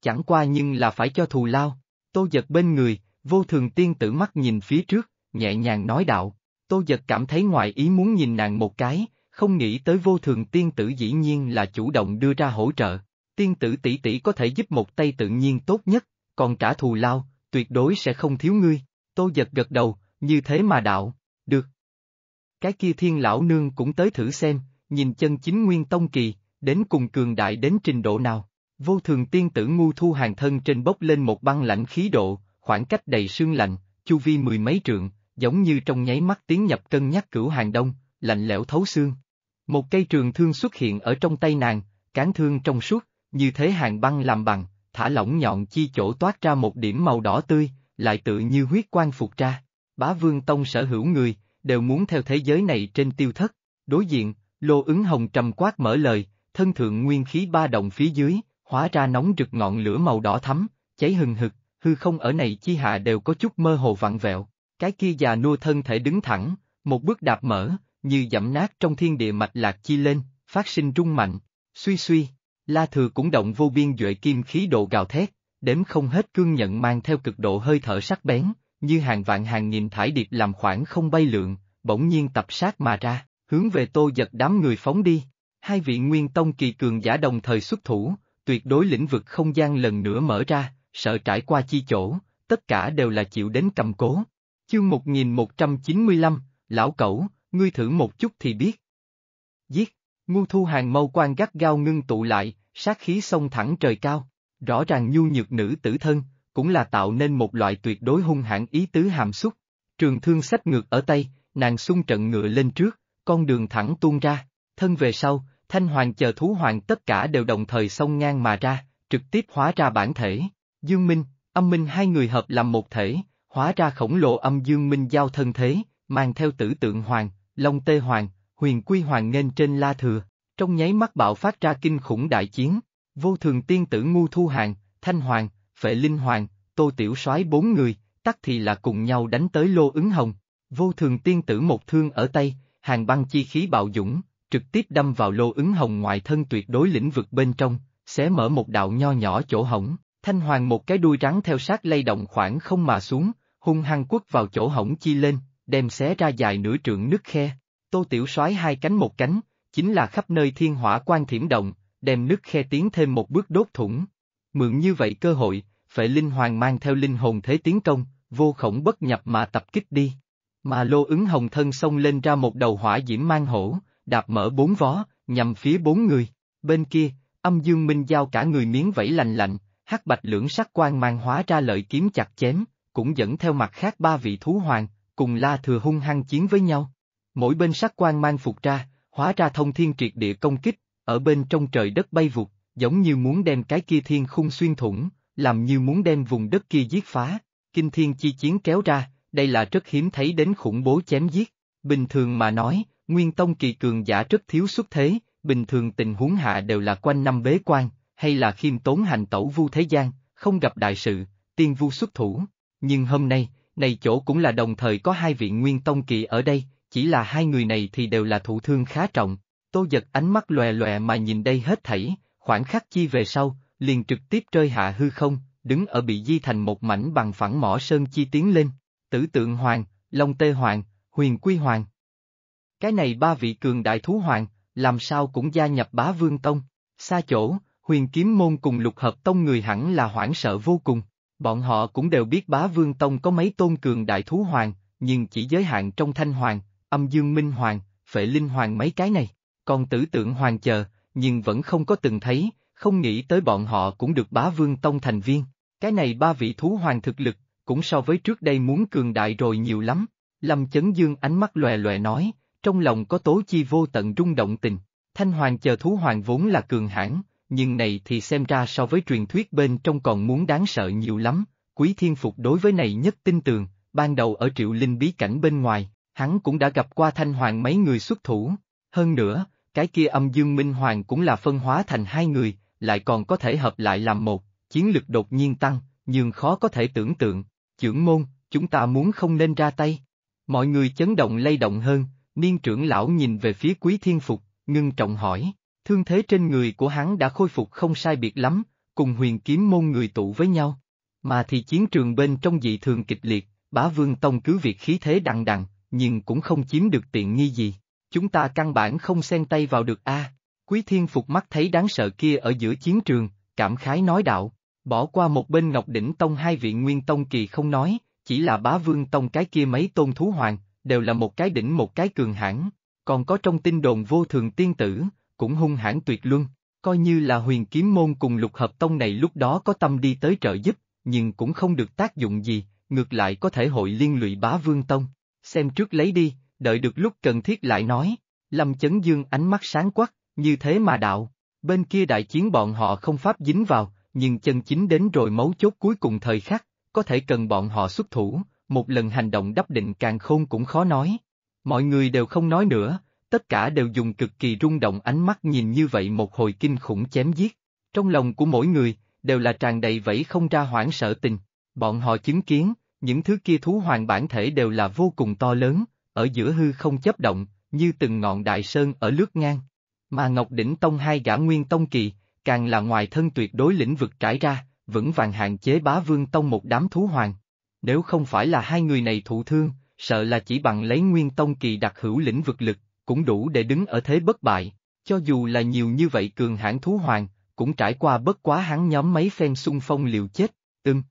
Chẳng qua nhưng là phải cho thù lao, tô giật bên người, vô thường tiên tử mắt nhìn phía trước, nhẹ nhàng nói đạo, tô giật cảm thấy ngoại ý muốn nhìn nàng một cái, không nghĩ tới vô thường tiên tử dĩ nhiên là chủ động đưa ra hỗ trợ. Tiên tử tỷ tỷ có thể giúp một tay tự nhiên tốt nhất, còn trả thù lao, tuyệt đối sẽ không thiếu ngươi. Tô giật gật đầu, như thế mà đạo, được. Cái kia thiên lão nương cũng tới thử xem, nhìn chân chính nguyên tông kỳ, đến cùng cường đại đến trình độ nào. Vô thường tiên tử ngu thu hàng thân trên bốc lên một băng lạnh khí độ, khoảng cách đầy sương lạnh, chu vi mười mấy trượng, giống như trong nháy mắt tiến nhập cân nhắc cửu hàng đông, lạnh lẽo thấu xương, một cây trường thương xuất hiện ở trong tay nàng, cán thương trong suốt, như thế hàng băng làm bằng, thả lỏng nhọn chi chỗ toát ra một điểm màu đỏ tươi, lại tự như huyết quang phục ra. Bá Vương Tông sở hữu người, đều muốn theo thế giới này trên tiêu thất. Đối diện, Lô ứng hồng trầm quát mở lời, thân thượng nguyên khí ba động phía dưới, hóa ra nóng rực ngọn lửa màu đỏ thắm, cháy hừng hực, hư không ở này chi hạ đều có chút mơ hồ vặn vẹo. Cái kia già nua thân thể đứng thẳng, một bước đạp mở, như dẫm nát trong thiên địa mạch lạc chi lên, phát sinh rung mạnh, suy suy, la thừa cũng động vô biên duệ kim khí độ gào thét, đếm không hết cương nhận mang theo cực độ hơi thở sắc bén, như hàng vạn hàng nghìn thải điệp làm khoảng không bay lượng bỗng nhiên tập sát mà ra, hướng về tô giật đám người phóng đi. Hai vị nguyên tông kỳ cường giả đồng thời xuất thủ, tuyệt đối lĩnh vực không gian lần nữa mở ra, sợ trải qua chi chỗ, tất cả đều là chịu đến cầm cố. Chương 1195, Lão Cẩu, ngươi thử một chút thì biết. Giết, ngu thu hàng mâu quan gắt gao ngưng tụ lại, sát khí sông thẳng trời cao, rõ ràng nhu nhược nữ tử thân, cũng là tạo nên một loại tuyệt đối hung hãn ý tứ hàm xúc. Trường thương sách ngược ở tay, nàng xung trận ngựa lên trước, con đường thẳng tuôn ra, thân về sau, thanh hoàng chờ thú hoàng tất cả đều đồng thời sông ngang mà ra, trực tiếp hóa ra bản thể, dương minh, âm minh hai người hợp làm một thể, hóa ra khổng lồ âm dương minh giao thân thế, mang theo tử tượng hoàng, Long Tê Hoàng, huyền quy hoàng nghênh trên la thừa, trong nháy mắt bạo phát ra kinh khủng đại chiến, vô thường tiên tử ngu thu hàng, thanh hoàng, phệ linh hoàng, tô tiểu soái bốn người, tắc thì là cùng nhau đánh tới lô ứng hồng, vô thường tiên tử một thương ở tay, hàng băng chi khí bạo dũng, trực tiếp đâm vào lô ứng hồng ngoài thân tuyệt đối lĩnh vực bên trong, xé mở một đạo nho nhỏ chỗ hỏng, thanh hoàng một cái đuôi rắn theo sát lay động khoảng không mà xuống, hung hăng quất vào chỗ hỏng chi lên, đem xé ra dài nửa trượng nứt khe. Tô Tiểu Soái hai cánh một cánh, chính là khắp nơi thiên hỏa quan thiểm động, đem nứt khe tiến thêm một bước đốt thủng. Mượn như vậy cơ hội, Phệ Linh Hoàng mang theo linh hồn thế tiến công, vô khổng bất nhập mà tập kích đi. Mà Lô ứng hồng thân xông lên ra một đầu hỏa diễm mang hổ, đạp mở bốn vó, nhằm phía bốn người. Bên kia, âm dương minh giao cả người miếng vẫy lành lạnh, hắc bạch lưỡng sắc quan mang hóa ra lợi kiếm chặt chém, cũng dẫn theo mặt khác ba vị thú hoàng, cùng La Thừa hung hăng chiến với nhau. Mỗi bên sắc quan mang phục ra, hóa ra thông thiên triệt địa công kích, ở bên trong trời đất bay vụt, giống như muốn đem cái kia thiên khung xuyên thủng, làm như muốn đem vùng đất kia giết phá. Kinh thiên chi chiến kéo ra, đây là rất hiếm thấy đến khủng bố chém giết. Bình thường mà nói, nguyên tông kỳ cường giả rất thiếu xuất thế, bình thường tình huống hạ đều là quanh năm bế quan, hay là khiêm tốn hành tẩu vu thế gian, không gặp đại sự, tiên vu xuất thủ. Nhưng hôm nay, này chỗ cũng là đồng thời có hai vị nguyên tông kỵ ở đây, chỉ là hai người này thì đều là thụ thương khá trọng. Tô giật ánh mắt lòe lòe mà nhìn đây hết thảy, khoảng khắc chi về sau, liền trực tiếp rơi hạ hư không, đứng ở bị di thành một mảnh bằng phẳng mỏ sơn chi tiến lên, tử tượng hoàng, long tê hoàng, huyền quy hoàng. Cái này ba vị cường đại thú hoàng, làm sao cũng gia nhập bá vương tông, xa chỗ, huyền kiếm môn cùng lục hợp tông người hẳn là hoảng sợ vô cùng, Bọn họ cũng đều biết bá vương tông có mấy tôn cường đại thú hoàng, nhưng chỉ giới hạn trong thanh hoàng, âm dương minh hoàng, phệ linh hoàng mấy cái này. Còn tử tượng hoàng chờ, nhưng vẫn không có từng thấy, không nghĩ tới bọn họ cũng được bá vương tông thành viên. Cái này ba vị thú hoàng thực lực, cũng so với trước đây muốn cường đại rồi nhiều lắm. Lâm Chấn Dương ánh mắt lòe lòe nói, trong lòng có tố chi vô tận rung động tình. Thanh hoàng chờ thú hoàng vốn là cường hãn, nhưng này thì xem ra so với truyền thuyết bên trong còn muốn đáng sợ nhiều lắm, Quý Thiên Phục đối với này nhất tin tường, ban đầu ở triệu linh bí cảnh bên ngoài, hắn cũng đã gặp qua thanh hoàng mấy người xuất thủ, hơn nữa, cái kia âm dương minh hoàng cũng là phân hóa thành hai người, lại còn có thể hợp lại làm một, chiến lực đột nhiên tăng, nhưng khó có thể tưởng tượng, trưởng môn, chúng ta muốn không nên ra tay. Mọi người chấn động lay động hơn, niên trưởng lão nhìn về phía quý thiên phục, ngưng trọng hỏi, Thương thế trên người của hắn đã khôi phục không sai biệt lắm, cùng huyền kiếm môn người tụ với nhau. Mà thì chiến trường bên trong dị thường kịch liệt, bá vương tông cứ việc khí thế đằng đằng, nhưng cũng không chiếm được tiện nghi gì. Chúng ta căn bản không xen tay vào được a à, Quý thiên phục mắt thấy đáng sợ kia ở giữa chiến trường, cảm khái nói đạo, bỏ qua một bên Ngọc Đỉnh Tông hai vị Nguyên Tông kỳ không nói, chỉ là bá vương tông cái kia mấy tôn thú hoàng, đều là một cái đỉnh một cái cường hãn còn có trong tin đồn vô thường tiên tử, cũng hung hãn tuyệt luân, coi như là huyền kiếm môn cùng lục hợp tông này lúc đó có tâm đi tới trợ giúp, nhưng cũng không được tác dụng gì, ngược lại có thể hội liên lụy bá vương tông. Xem trước lấy đi, đợi được lúc cần thiết lại nói. Lâm Chấn Dương ánh mắt sáng quắc, như thế mà đạo. Bên kia đại chiến bọn họ không pháp dính vào, nhưng chân chính đến rồi mấu chốt cuối cùng thời khắc, có thể cần bọn họ xuất thủ, một lần hành động đắp định càng khôn cũng khó nói. Mọi người đều không nói nữa, tất cả đều dùng cực kỳ rung động ánh mắt nhìn như vậy một hồi kinh khủng chém giết. Trong lòng của mỗi người, đều là tràn đầy vẫy không ra hoảng sợ tình. Bọn họ chứng kiến, những thứ kia thú hoàng bản thể đều là vô cùng to lớn, ở giữa hư không chấp động, như từng ngọn đại sơn ở lướt ngang. Mà Ngọc Đỉnh Tông hai gã nguyên tông kỳ, càng là ngoài thân tuyệt đối lĩnh vực trải ra, vững vàng hạn chế bá vương tông một đám thú hoàng. Nếu không phải là hai người này thụ thương, sợ là chỉ bằng lấy nguyên tông kỳ đặc hữu lĩnh vực lực, cũng đủ để đứng ở thế bất bại, cho dù là nhiều như vậy cường hãn thú hoàng, cũng trải qua bất quá hắn nhóm mấy phen xung phong liều chết, ưm.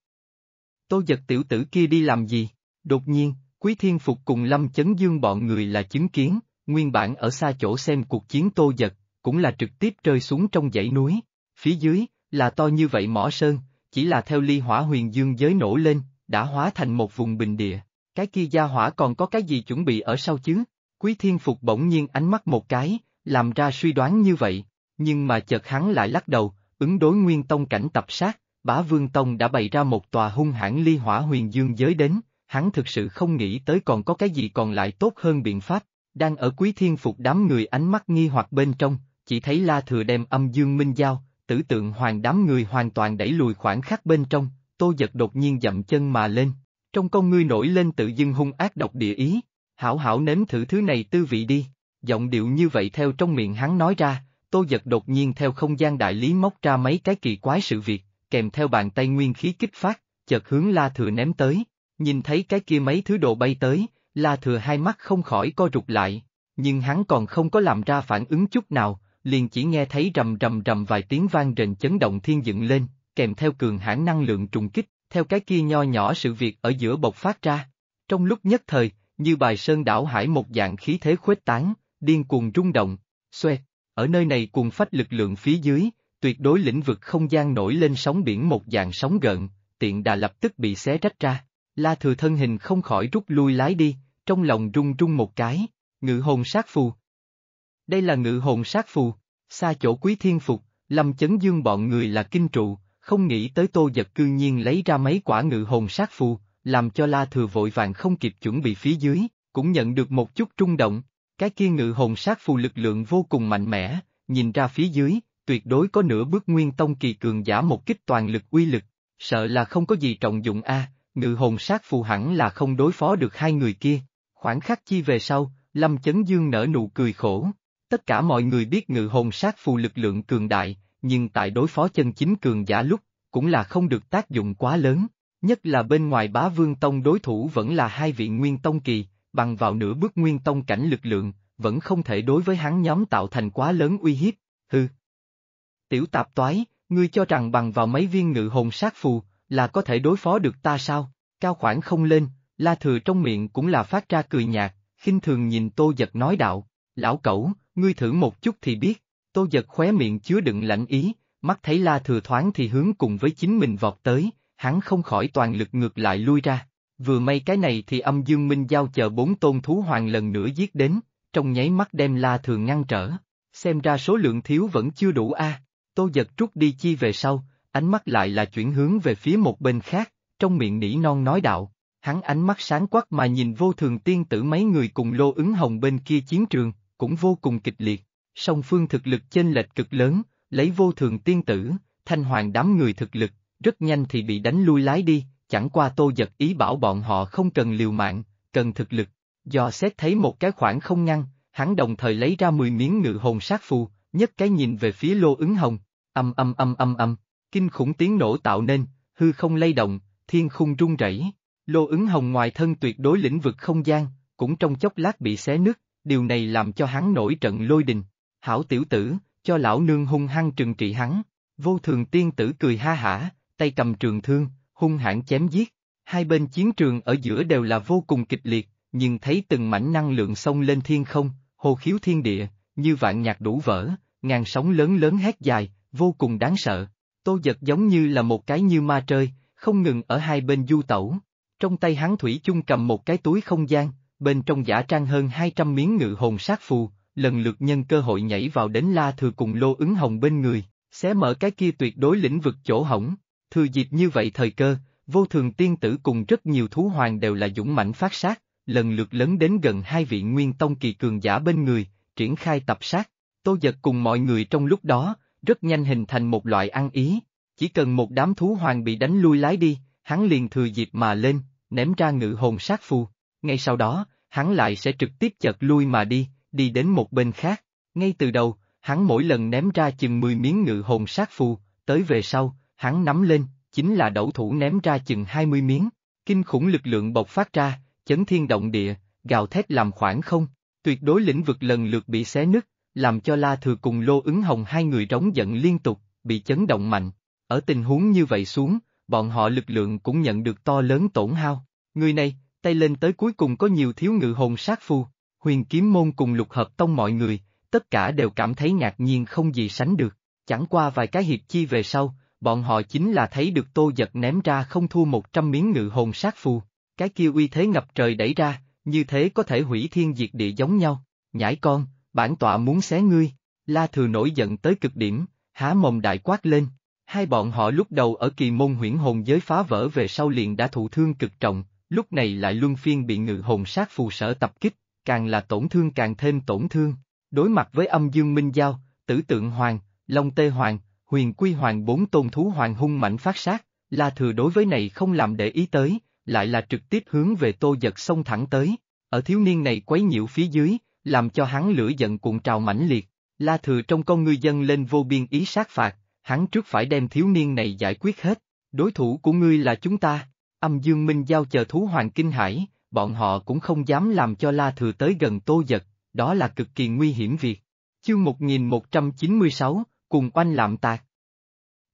Tô giật tiểu tử kia đi làm gì? Đột nhiên, Quý Thiên Phục cùng Lâm Chấn Dương bọn người là chứng kiến, nguyên bản ở xa chỗ xem cuộc chiến tô giật, cũng là trực tiếp rơi xuống trong dãy núi, phía dưới, là to như vậy mỏ sơn, chỉ là theo ly hỏa huyền dương giới nổ lên, đã hóa thành một vùng bình địa, cái kia gia hỏa còn có cái gì chuẩn bị ở sau chứ? Quý thiên phục bỗng nhiên ánh mắt một cái, làm ra suy đoán như vậy, nhưng mà chợt hắn lại lắc đầu, ứng đối nguyên tông cảnh tập sát, bá vương tông đã bày ra một tòa hung hãn ly hỏa huyền dương giới đến, hắn thực sự không nghĩ tới còn có cái gì còn lại tốt hơn biện pháp, đang ở quý thiên phục đám người ánh mắt nghi hoặc bên trong, chỉ thấy la thừa đem âm dương minh giao, tử tượng hoàng đám người hoàn toàn đẩy lùi khoảng khắc bên trong, tô giật đột nhiên dậm chân mà lên, trong con ngươi nổi lên tự dưng hung ác độc địa ý, hảo hảo nếm thử thứ này tư vị đi, giọng điệu như vậy theo trong miệng hắn nói ra, tô giật đột nhiên theo không gian đại lý móc ra mấy cái kỳ quái sự việc, kèm theo bàn tay nguyên khí kích phát, chợt hướng la thừa ném tới, nhìn thấy cái kia mấy thứ đồ bay tới, la thừa hai mắt không khỏi co rụt lại, nhưng hắn còn không có làm ra phản ứng chút nào, liền chỉ nghe thấy rầm rầm rầm vài tiếng vang rền chấn động thiên dựng lên, kèm theo cường hãn năng lượng trùng kích, theo cái kia nho nhỏ sự việc ở giữa bộc phát ra. Trong lúc nhất thời, như bài sơn đảo hải một dạng khí thế khuếch tán, điên cuồng rung động, xoẹt, ở nơi này cuồng phách lực lượng phía dưới, tuyệt đối lĩnh vực không gian nổi lên sóng biển một dạng sóng gợn, tiện đà lập tức bị xé rách ra, la thừa thân hình không khỏi rút lui lái đi, trong lòng rung rung một cái, ngự hồn sát phù. Đây là ngự hồn sát phù, xa chỗ quý thiên phục, lâm chấn dương bọn người là kinh trụ, không nghĩ tới tô giật cư nhiên lấy ra mấy quả ngự hồn sát phù, làm cho La Thừa vội vàng không kịp chuẩn bị phía dưới, cũng nhận được một chút trung động, cái kia ngự hồn sát phù lực lượng vô cùng mạnh mẽ, nhìn ra phía dưới, tuyệt đối có nửa bước nguyên tông kỳ cường giả một kích toàn lực uy lực, sợ là không có gì trọng dụng a, ngự hồn sát phù hẳn là không đối phó được hai người kia. Khoảng khắc chi về sau, Lâm Chấn Dương nở nụ cười khổ, tất cả mọi người biết ngự hồn sát phù lực lượng cường đại, nhưng tại đối phó chân chính cường giả lúc, cũng là không được tác dụng quá lớn. Nhất là bên ngoài bá vương tông đối thủ vẫn là hai vị nguyên tông kỳ, bằng vào nửa bước nguyên tông cảnh lực lượng, vẫn không thể đối với hắn nhóm tạo thành quá lớn uy hiếp, hư. Tiểu tạp toái, ngươi cho rằng bằng vào mấy viên ngự hồn sát phù, là có thể đối phó được ta sao, cao khoảng không lên, la thừa trong miệng cũng là phát ra cười nhạt, khinh thường nhìn tô giật nói đạo, lão cẩu, ngươi thử một chút thì biết, tô giật khóe miệng chứa đựng lạnh ý, mắt thấy la thừa thoáng thì hướng cùng với chính mình vọt tới, hắn không khỏi toàn lực ngược lại lui ra. Vừa may cái này thì âm dương minh giao chờ bốn tôn thú hoàng lần nữa giết đến, trong nháy mắt đem la thường ngăn trở. Xem ra số lượng thiếu vẫn chưa đủ a à. tô giật trút đi chi về sau, ánh mắt lại là chuyển hướng về phía một bên khác, trong miệng nỉ non nói đạo. Hắn ánh mắt sáng quắc mà nhìn vô thường tiên tử mấy người cùng lô ứng hồng bên kia chiến trường, cũng vô cùng kịch liệt. Song phương thực lực chênh lệch cực lớn, lấy vô thường tiên tử, thanh hoàng đám người thực lực, rất nhanh thì bị đánh lui lái đi, chẳng qua tô giật ý bảo bọn họ không cần liều mạng, cần thực lực. Do xét thấy một cái khoảng không ngăn, hắn đồng thời lấy ra 10 miếng ngự hồn sát phù, nhất cái nhìn về phía lô ứng hồng, âm âm âm âm âm, kinh khủng tiếng nổ tạo nên, hư không lay động, thiên khung rung rẩy. Lô ứng hồng ngoài thân tuyệt đối lĩnh vực không gian, cũng trong chốc lát bị xé nứt, điều này làm cho hắn nổi trận lôi đình. Hảo tiểu tử, cho lão nương hung hăng trừng trị hắn. Vô thường tiên tử cười ha hả, tay cầm trường thương, hung hãn chém giết. Hai bên chiến trường ở giữa đều là vô cùng kịch liệt, nhưng thấy từng mảnh năng lượng sông lên thiên không, hồ khiếu thiên địa, như vạn nhạc đủ vỡ, ngàn sóng lớn lớn hét dài, vô cùng đáng sợ. Tô giật giống như là một cái như ma trơi, không ngừng ở hai bên du tẩu. Trong tay hắn thủy chung cầm một cái túi không gian, bên trong giả trang hơn 200 miếng ngự hồn sát phù, lần lượt nhân cơ hội nhảy vào đến la thừa cùng lô ứng hồng bên người, xé mở cái kia tuyệt đối lĩnh vực chỗ hỏng thừa dịp như vậy thời cơ, vô thường tiên tử cùng rất nhiều thú hoàng đều là dũng mãnh phát sát, lần lượt lớn đến gần hai vị nguyên tông kỳ cường giả bên người, triển khai tập sát, tô giật cùng mọi người trong lúc đó, rất nhanh hình thành một loại ăn ý, chỉ cần một đám thú hoàng bị đánh lui lái đi, hắn liền thừa dịp mà lên, ném ra ngự hồn sát phù, ngay sau đó, hắn lại sẽ trực tiếp chật lui mà đi, đi đến một bên khác, ngay từ đầu, hắn mỗi lần ném ra chừng 10 miếng ngự hồn sát phù, tới về sau, hắn nắm lên, chính là đẩu thủ ném ra chừng 20 miếng, kinh khủng lực lượng bộc phát ra, chấn thiên động địa, gào thét làm khoảng không, tuyệt đối lĩnh vực lần lượt bị xé nứt, làm cho La Thừa cùng Lô ứng hồng hai người rống giận liên tục, bị chấn động mạnh. Ở tình huống như vậy xuống, bọn họ lực lượng cũng nhận được to lớn tổn hao. Người này, tay lên tới cuối cùng có nhiều thiếu ngự hồn sát phu, huyền kiếm môn cùng lục hợp tông mọi người, tất cả đều cảm thấy ngạc nhiên không gì sánh được. Chẳng qua vài cái hiệp chi về sau, bọn họ chính là thấy được tô giật ném ra không thua một trăm miếng ngự hồn sát phù, cái kia uy thế ngập trời đẩy ra, như thế có thể hủy thiên diệt địa giống nhau, nhãi con, bản tọa muốn xé ngươi, la thừa nổi giận tới cực điểm, há mồm đại quát lên, hai bọn họ lúc đầu ở kỳ môn huyễn hồn giới phá vỡ về sau liền đã thụ thương cực trọng, lúc này lại luân phiên bị ngự hồn sát phù sở tập kích, càng là tổn thương càng thêm tổn thương, đối mặt với âm dương minh giao, tử tượng hoàng, long tê hoàng, huyền quy hoàng bốn tôn thú hoàng hung mạnh phát sát, La Thừa đối với này không làm để ý tới, lại là trực tiếp hướng về tô giật xông thẳng tới, ở thiếu niên này quấy nhiễu phía dưới, làm cho hắn lửa giận cuộn trào mãnh liệt, La Thừa trong con ngươi dân lên vô biên ý sát phạt, hắn trước phải đem thiếu niên này giải quyết hết, đối thủ của ngươi là chúng ta, âm dương minh giao chờ thú hoàng kinh hải, bọn họ cũng không dám làm cho La Thừa tới gần tô giật, đó là cực kỳ nguy hiểm việc. Chương 1196, cùng oanh lạm tạc.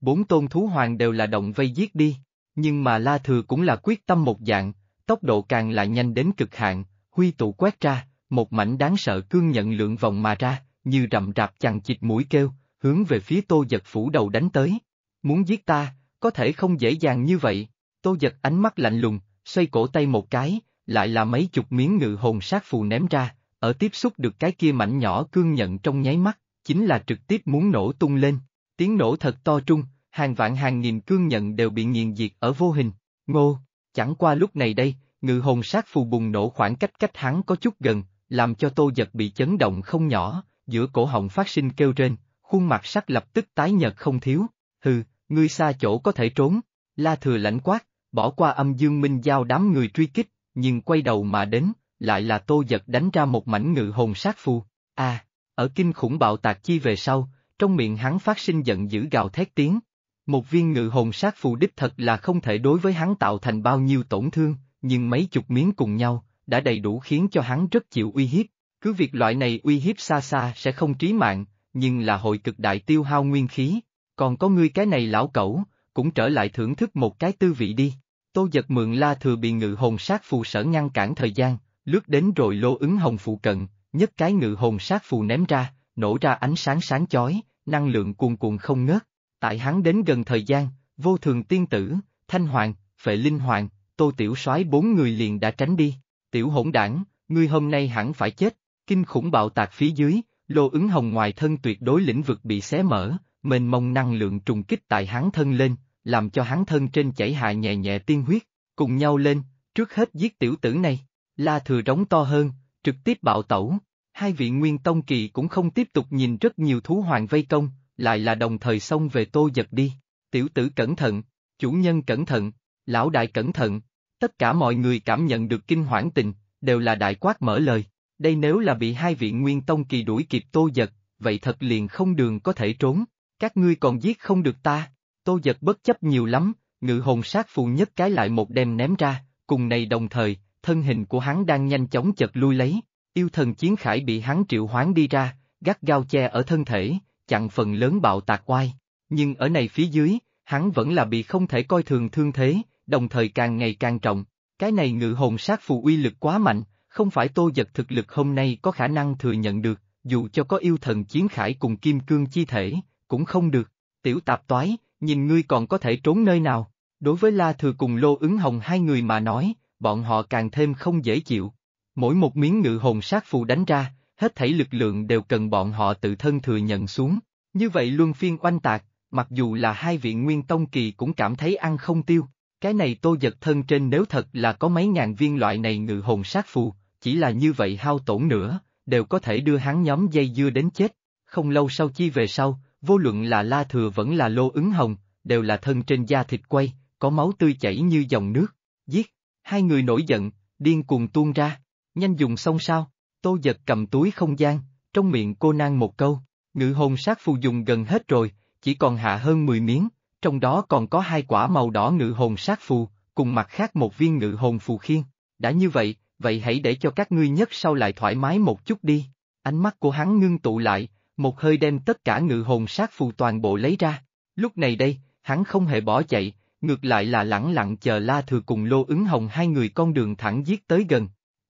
Bốn tôn thú hoàng đều là động vây giết đi, nhưng mà La Thừa cũng là quyết tâm một dạng, tốc độ càng là nhanh đến cực hạn, huy tụ quét ra, một mảnh đáng sợ cương nhận lượng vòng mà ra, như rậm rạp chằng chịt mũi kêu, hướng về phía tô giật phủ đầu đánh tới. Muốn giết ta, có thể không dễ dàng như vậy, tô giật ánh mắt lạnh lùng, xoay cổ tay một cái, lại là mấy chục miếng ngự hồn sát phù ném ra, ở tiếp xúc được cái kia mảnh nhỏ cương nhận trong nháy mắt, chính là trực tiếp muốn nổ tung lên. Tiếng nổ thật to trung, hàng vạn hàng nghìn cương nhận đều bị nghiền diệt ở vô hình. Ngô, chẳng qua lúc này đây, ngự hồn sát phù bùng nổ khoảng cách cách hắn có chút gần, làm cho tô giật bị chấn động không nhỏ, giữa cổ họng phát sinh kêu trên, khuôn mặt sắc lập tức tái nhợt không thiếu, hừ, ngươi xa chỗ có thể trốn, la thừa lãnh quát, bỏ qua âm dương minh giao đám người truy kích, nhưng quay đầu mà đến, lại là tô giật đánh ra một mảnh ngự hồn sát phù, a à, ở kinh khủng bạo tạc chi về sau, trong miệng hắn phát sinh giận dữ gào thét tiếng. Một viên ngự hồn sát phù đích thật là không thể đối với hắn tạo thành bao nhiêu tổn thương, nhưng mấy chục miếng cùng nhau, đã đầy đủ khiến cho hắn rất chịu uy hiếp. Cứ việc loại này uy hiếp xa xa sẽ không trí mạng, nhưng là hội cực đại tiêu hao nguyên khí. Còn có ngươi cái này lão cẩu, cũng trở lại thưởng thức một cái tư vị đi. Tô giật mượn la thừa bị ngự hồn sát phù sở ngăn cản thời gian, lướt đến rồi lô ứng hồng phụ cận, nhất cái ngự hồn sát phù ném ra, nổ ra ánh sáng sáng chói, năng lượng cuồn cuộn không ngớt. Tại hắn đến gần thời gian, vô thường tiên tử, thanh hoàng, phệ linh hoàng, tô tiểu soái bốn người liền đã tránh đi. Tiểu hỗn đảng, ngươi hôm nay hẳn phải chết, kinh khủng bạo tạc phía dưới, lô ứng hồng ngoài thân tuyệt đối lĩnh vực bị xé mở, mênh mông năng lượng trùng kích tại hắn thân lên, làm cho hắn thân trên chảy hạ nhẹ nhẹ tiên huyết, cùng nhau lên, trước hết giết tiểu tử này. La thừa rống to hơn, trực tiếp bạo tẩu. Hai vị nguyên tông kỳ cũng không tiếp tục nhìn rất nhiều thú hoàng vây công, lại là đồng thời xông về tô giật đi. Tiểu tử cẩn thận, chủ nhân cẩn thận, lão đại cẩn thận. Tất cả mọi người cảm nhận được kinh hoảng tình, đều là đại quát mở lời. Đây nếu là bị hai vị nguyên tông kỳ đuổi kịp tô giật, vậy thật liền không đường có thể trốn. Các ngươi còn giết không được ta. Tô giật bất chấp nhiều lắm, ngự hồn sát phù nhất cái lại một đem ném ra, cùng này đồng thời, thân hình của hắn đang nhanh chóng chật lui lấy, yêu thần chiến khải bị hắn triệu hoán đi ra, gắt gao che ở thân thể, chặn phần lớn bạo tạc oai. Nhưng ở này phía dưới, hắn vẫn là bị không thể coi thường thương thế, đồng thời càng ngày càng trọng. Cái này ngự hồn sát phù uy lực quá mạnh, không phải tô giật thực lực hôm nay có khả năng thừa nhận được, dù cho có yêu thần chiến khải cùng kim cương chi thể, cũng không được. Tiểu tạp toái, nhìn ngươi còn có thể trốn nơi nào. Đối với La Thừa cùng Lô ứng hồng hai người mà nói, bọn họ càng thêm không dễ chịu. Mỗi một miếng ngự hồn sát phù đánh ra, hết thảy lực lượng đều cần bọn họ tự thân thừa nhận xuống. Như vậy luân phiên oanh tạc, mặc dù là hai vị nguyên tông kỳ cũng cảm thấy ăn không tiêu. Cái này tô giật thân trên nếu thật là có mấy ngàn viên loại này ngự hồn sát phù, chỉ là như vậy hao tổn nữa, đều có thể đưa hắn nhóm dây dưa đến chết. Không lâu sau chi về sau, vô luận là la thừa vẫn là lô ứng hồng, đều là thân trên da thịt quay, có máu tươi chảy như dòng nước. Giết! Hai người nổi giận, điên cuồng tuôn ra, nhanh dùng xong sao, tô giật cầm túi không gian, trong miệng cô nang một câu, ngự hồn sát phù dùng gần hết rồi, chỉ còn hạ hơn 10 miếng, trong đó còn có hai quả màu đỏ ngự hồn sát phù, cùng mặt khác một viên ngự hồn phù khiên, đã như vậy, vậy hãy để cho các ngươi nhất sau lại thoải mái một chút đi, ánh mắt của hắn ngưng tụ lại, một hơi đem tất cả ngự hồn sát phù toàn bộ lấy ra, lúc này đây, hắn không hề bỏ chạy, Ngược lại là lẳng lặng chờ La Thừa cùng Lô ứng hồng hai người con đường thẳng giết tới gần.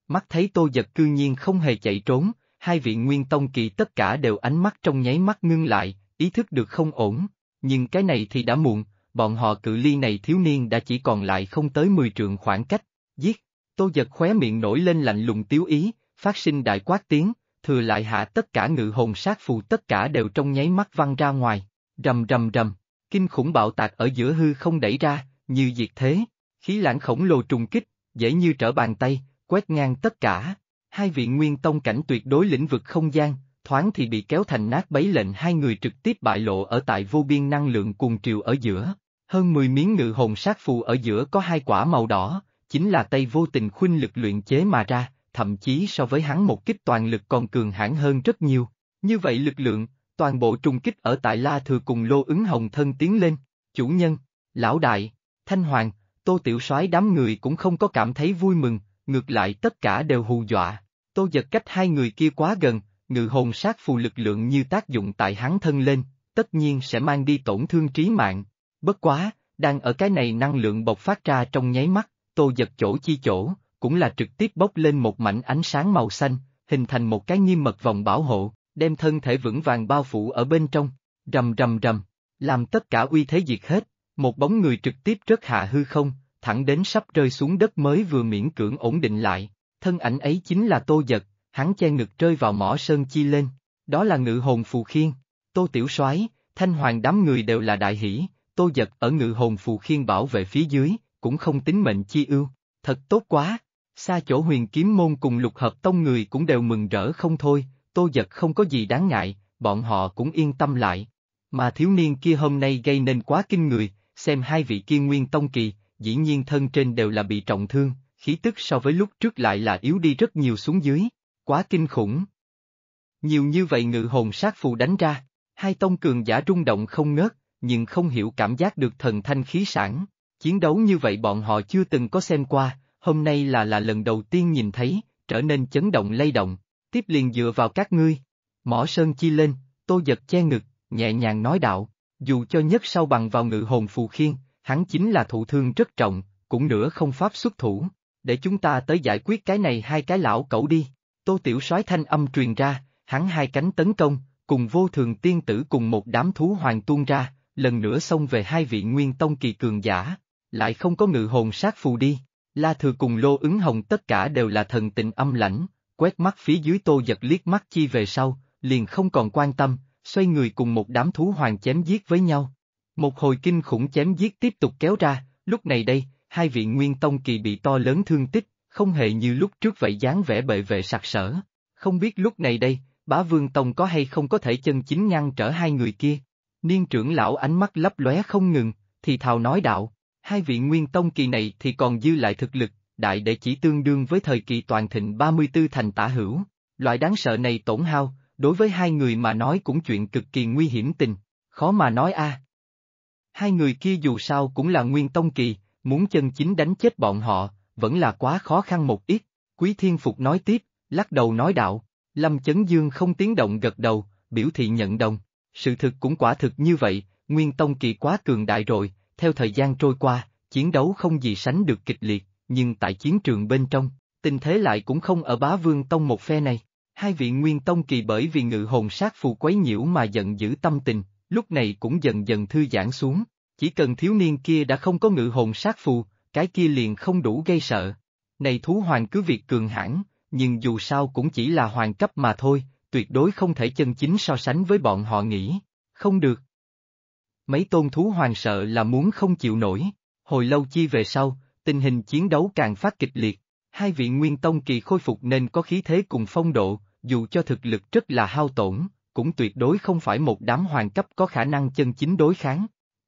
Mắt thấy Tô Giật cư nhiên không hề chạy trốn, hai vị nguyên tông kỳ tất cả đều ánh mắt trong nháy mắt ngưng lại, ý thức được không ổn, nhưng cái này thì đã muộn, bọn họ cự ly này thiếu niên đã chỉ còn lại không tới 10 trượng khoảng cách, giết, Tô Giật khóe miệng nổi lên lạnh lùng tiếu ý, phát sinh đại quát tiếng, thừa lại hạ tất cả ngự hồn sát phù tất cả đều trong nháy mắt văng ra ngoài, rầm rầm rầm kinh khủng bạo tạc ở giữa hư không đẩy ra, như diệt thế, khí lãng khổng lồ trùng kích, dễ như trở bàn tay, quét ngang tất cả. Hai vị nguyên tông cảnh tuyệt đối lĩnh vực không gian, thoáng thì bị kéo thành nát bấy lệnh hai người trực tiếp bại lộ ở tại vô biên năng lượng cuồng triều ở giữa. Hơn 10 miếng ngự hồn sát phù ở giữa có hai quả màu đỏ, chính là tay vô tình khuynh lực luyện chế mà ra, thậm chí so với hắn một kích toàn lực còn cường hãn hơn rất nhiều. Như vậy lực lượng, toàn bộ trùng kích ở tại La Thừa cùng Lô ứng hồng thân tiến lên, chủ nhân, lão đại, thanh hoàng, tô tiểu soái đám người cũng không có cảm thấy vui mừng, ngược lại tất cả đều hù dọa, tô giật cách hai người kia quá gần, ngự hồn sát phù lực lượng như tác dụng tại hắn thân lên, tất nhiên sẽ mang đi tổn thương trí mạng, bất quá, đang ở cái này năng lượng bộc phát ra trong nháy mắt, tô giật chỗ chi chỗ, cũng là trực tiếp bốc lên một mảnh ánh sáng màu xanh, hình thành một cái nghiêm mật vòng bảo hộ, đem thân thể vững vàng bao phủ ở bên trong, rầm rầm rầm, làm tất cả uy thế diệt hết, một bóng người trực tiếp rớt hạ hư không, thẳng đến sắp rơi xuống đất mới vừa miễn cưỡng ổn định lại, thân ảnh ấy chính là Tô Giật, hắn che ngực rơi vào mỏ sơn chi lên, đó là ngự hồn phù khiên, Tô Tiểu soái Thanh Hoàng đám người đều là đại hỷ, Tô Giật ở ngự hồn phù khiên bảo vệ phía dưới, cũng không tính mệnh chi ưu, thật tốt quá. Xa chỗ huyền kiếm môn cùng lục hợp tông người cũng đều mừng rỡ không thôi, tô giật không có gì đáng ngại, bọn họ cũng yên tâm lại. Mà thiếu niên kia hôm nay gây nên quá kinh người, xem hai vị kia nguyên tông kỳ, dĩ nhiên thân trên đều là bị trọng thương, khí tức so với lúc trước lại là yếu đi rất nhiều xuống dưới, quá kinh khủng. Nhiều như vậy ngự hồn sát phù đánh ra, hai tông cường giả rung động không ngớt, nhưng không hiểu cảm giác được thần thanh khí sản, chiến đấu như vậy bọn họ chưa từng có xem qua, hôm nay là là lần đầu tiên nhìn thấy, trở nên chấn động lay động, tiếp liền dựa vào các ngươi. Mỏ sơn chi lên, tô giật che ngực, nhẹ nhàng nói đạo, dù cho nhất sau bằng vào ngự hồn phù khiên, hắn chính là thụ thương rất trọng, cũng nữa không pháp xuất thủ, để chúng ta tới giải quyết cái này hai cái lão cẩu đi. Tô tiểu soái thanh âm truyền ra, hắn hai cánh tấn công, cùng vô thường tiên tử cùng một đám thú hoàng tuôn ra, lần nữa xông về hai vị nguyên tông kỳ cường giả, lại không có ngự hồn sát phù đi. La Thừa cùng Lô ứng hồng tất cả đều là thần tình âm lãnh, quét mắt phía dưới tô giật liếc mắt chi về sau, liền không còn quan tâm, xoay người cùng một đám thú hoàng chém giết với nhau. Một hồi kinh khủng chém giết tiếp tục kéo ra, lúc này đây, hai vị nguyên tông kỳ bị to lớn thương tích, không hề như lúc trước vậy dáng vẻ bệ vệ sặc sỡ. Không biết lúc này đây, bá vương tông có hay không có thể chân chính ngăn trở hai người kia. Niên trưởng lão ánh mắt lấp lóe không ngừng, thì thào nói đạo, hai vị nguyên tông kỳ này thì còn dư lại thực lực, đại để chỉ tương đương với thời kỳ toàn thịnh 34 thành tả hữu. Loại đáng sợ này tổn hao, đối với hai người mà nói cũng chuyện cực kỳ nguy hiểm tình, khó mà nói a. Hai người kia dù sao cũng là nguyên tông kỳ, muốn chân chính đánh chết bọn họ, vẫn là quá khó khăn một ít, Quý Thiên Phục nói tiếp, lắc đầu nói đạo, Lâm Chấn Dương không tiếng động gật đầu, biểu thị nhận đồng, sự thực cũng quả thực như vậy, nguyên tông kỳ quá cường đại rồi, theo thời gian trôi qua, chiến đấu không gì sánh được kịch liệt, nhưng tại chiến trường bên trong, tình thế lại cũng không ở bá vương tông một phe này. Hai vị nguyên tông kỳ bởi vì ngự hồn sát phù quấy nhiễu mà giận dữ tâm tình, lúc này cũng dần dần thư giãn xuống, chỉ cần thiếu niên kia đã không có ngự hồn sát phù, cái kia liền không đủ gây sợ. Này thú hoàng cứ việc cường hãn, nhưng dù sao cũng chỉ là hoàng cấp mà thôi, tuyệt đối không thể chân chính so sánh với bọn họ nghĩ, không được. Mấy tôn thú hoàng sợ là muốn không chịu nổi, hồi lâu chi về sau, tình hình chiến đấu càng phát kịch liệt. Hai vị nguyên tông kỳ khôi phục nên có khí thế cùng phong độ, dù cho thực lực rất là hao tổn, cũng tuyệt đối không phải một đám hoàng cấp có khả năng chân chính đối kháng.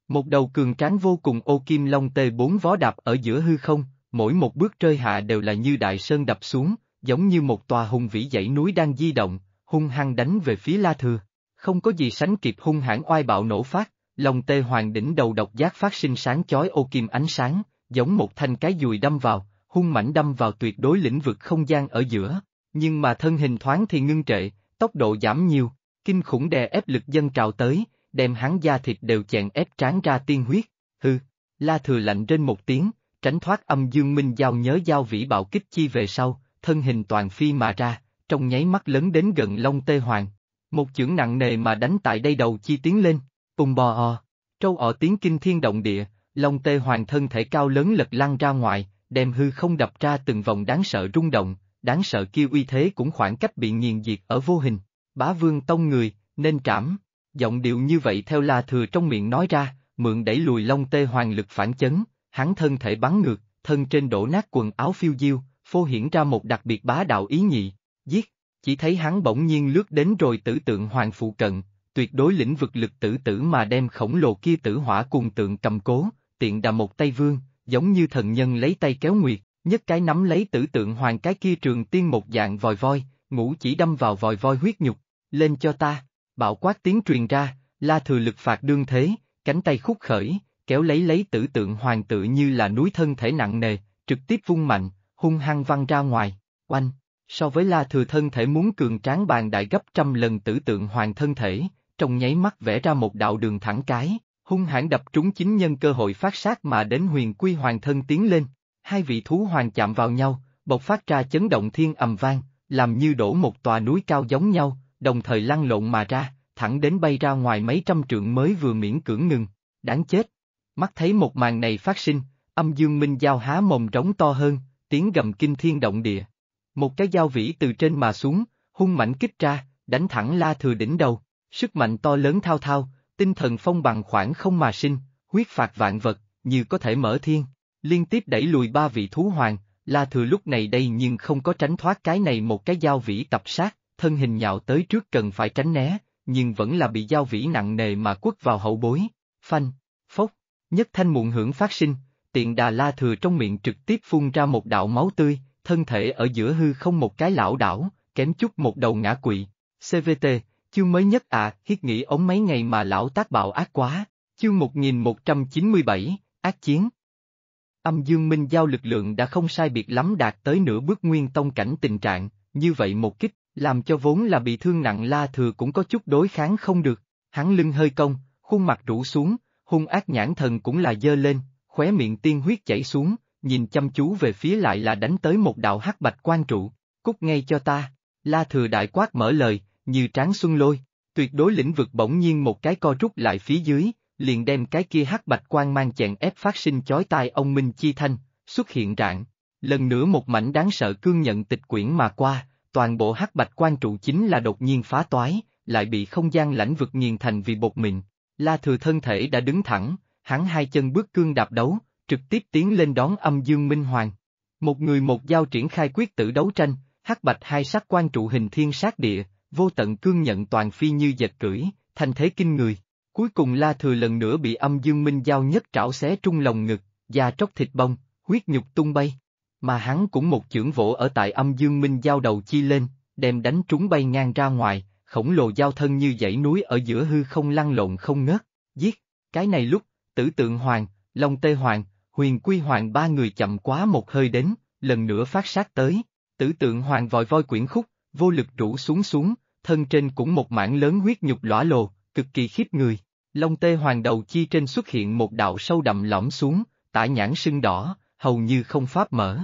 Một đầu cường tráng vô cùng ô kim long tê bốn vó đạp ở giữa hư không, mỗi một bước rơi hạ đều là như đại sơn đập xuống, giống như một tòa hùng vĩ dãy núi đang di động, hung hăng đánh về phía La Thừa. Không có gì sánh kịp hung hãn oai bạo nổ phát, long tê hoàng đỉnh đầu độc giác phát sinh sáng chói ô kim ánh sáng, giống một thanh cái dùi đâm vào, hung mảnh đâm vào tuyệt đối lĩnh vực không gian ở giữa, nhưng mà thân hình thoáng thì ngưng trệ, tốc độ giảm nhiều, kinh khủng đè ép lực dân trào tới, đem hắn da thịt đều chèn ép tráng ra tiên huyết, hư, la thừa lạnh trên một tiếng, tránh thoát âm dương minh giao nhớ giao vĩ bạo kích chi về sau, thân hình toàn phi mà ra, trong nháy mắt lớn đến gần lông tê hoàng, một chưởng nặng nề mà đánh tại đây đầu chi tiến lên, bùng bò o, trâu ọ tiếng kinh thiên động địa, Long tê hoàng thân thể cao lớn lật lăn ra ngoài, đem hư không đập ra từng vòng đáng sợ rung động, đáng sợ kia uy thế cũng khoảng cách bị nghiền diệt ở vô hình. Bá vương tông người, nên trảm. Giọng điệu như vậy theo la thừa trong miệng nói ra, mượn đẩy lùi long tê hoàng lực phản chấn, hắn thân thể bắn ngược, thân trên đổ nát quần áo phiêu diêu, phô hiển ra một đặc biệt bá đạo ý nhị, giết, chỉ thấy hắn bỗng nhiên lướt đến rồi tử tượng hoàng phụ cận, tuyệt đối lĩnh vực lực tử tử mà đem khổng lồ kia tử hỏa cùng tượng cầm cố, tiện đà một tay vương, giống như thần nhân lấy tay kéo nguyệt, nhất cái nắm lấy tử tượng hoàng cái kia trường tiên một dạng vòi voi, ngũ chỉ đâm vào vòi voi huyết nhục, lên cho ta, bảo quát tiếng truyền ra, la thừa lực phạt đương thế, cánh tay khúc khởi, kéo lấy lấy tử tượng hoàng tự như là núi thân thể nặng nề, trực tiếp vung mạnh, hung hăng văng ra ngoài, oanh. So với la thừa thân thể muốn cường tráng bàn đại gấp trăm lần tử tượng hoàng thân thể, trong nháy mắt vẽ ra một đạo đường thẳng cái, hung hãn đập trúng chính nhân cơ hội phát sát mà đến huyền quy hoàng thân tiến lên, hai vị thú hoàng chạm vào nhau, bộc phát ra chấn động thiên ầm vang, làm như đổ một tòa núi cao giống nhau, đồng thời lăn lộn mà ra, thẳng đến bay ra ngoài mấy trăm trượng mới vừa miễn cưỡng ngừng, đáng chết. Mắt thấy một màn này phát sinh, âm dương minh giao há mồm trống to hơn, tiếng gầm kinh thiên động địa. Một cái dao vĩ từ trên mà xuống, hung mảnh kích ra, đánh thẳng la thừa đỉnh đầu, sức mạnh to lớn thao thao, tinh thần phong bằng khoảng không mà sinh, huyết phạt vạn vật, như có thể mở thiên, liên tiếp đẩy lùi ba vị thú hoàng, La Thừa lúc này đây nhưng không có tránh thoát cái này một cái giao vĩ tập sát, thân hình nhạo tới trước cần phải tránh né, nhưng vẫn là bị giao vĩ nặng nề mà quất vào hậu bối, phanh, phốc, nhất thanh muộn hưởng phát sinh, tiện đà La Thừa trong miệng trực tiếp phun ra một đạo máu tươi, thân thể ở giữa hư không một cái lão đảo, kém chút một đầu ngã quỵ, CVT, chương mới nhất à, hiết nghĩ ống mấy ngày mà lão tác bạo ác quá, chương 1197, ác chiến. Âm dương minh giao lực lượng đã không sai biệt lắm đạt tới nửa bước nguyên tông cảnh tình trạng, như vậy một kích, làm cho vốn là bị thương nặng la thừa cũng có chút đối kháng không được, hắn lưng hơi cong, khuôn mặt rũ xuống, hung ác nhãn thần cũng là dơ lên, khóe miệng tiên huyết chảy xuống, nhìn chăm chú về phía lại là đánh tới một đạo hắc bạch quan trụ, cút ngay cho ta, la thừa đại quát mở lời, như tráng xuân lôi, tuyệt đối lĩnh vực bỗng nhiên một cái co rút lại phía dưới, liền đem cái kia hắc bạch quang mang chèn ép phát sinh chói tai ông Minh Chi Thanh, xuất hiện rạng. Lần nữa một mảnh đáng sợ cương nhận tịch quyển mà qua, toàn bộ hắc bạch quan trụ chính là đột nhiên phá toái, lại bị không gian lãnh vực nghiền thành vì bột mịn. La thừa thân thể đã đứng thẳng, hắn hai chân bước cương đạp đấu, trực tiếp tiến lên đón âm dương minh hoàng. Một người một giao triển khai quyết tử đấu tranh, hắc bạch hai sắc quan trụ hình thiên sát địa, vô tận cương nhận toàn phi như dệt cưỡi, thành thế kinh người. Cuối cùng La Thừa lần nữa bị âm dương minh giao nhất trảo xé trung lòng ngực, da tróc thịt bông, huyết nhục tung bay. Mà hắn cũng một chưởng vỗ ở tại âm dương minh giao đầu chi lên, đem đánh trúng bay ngang ra ngoài, khổng lồ giao thân như dãy núi ở giữa hư không lăn lộn không ngớt, giết. Cái này lúc, tử tượng hoàng, long tê hoàng, huyền quy hoàng ba người chậm quá một hơi đến, lần nữa phát sát tới, tử tượng hoàng vòi voi quyển khúc, vô lực rủ xuống xuống, thân trên cũng một mảng lớn huyết nhục lõa lồ, cực kỳ khiếp người. Long tê hoàng đầu chi trên xuất hiện một đạo sâu đậm lõm xuống, tả nhãn sưng đỏ, hầu như không pháp mở.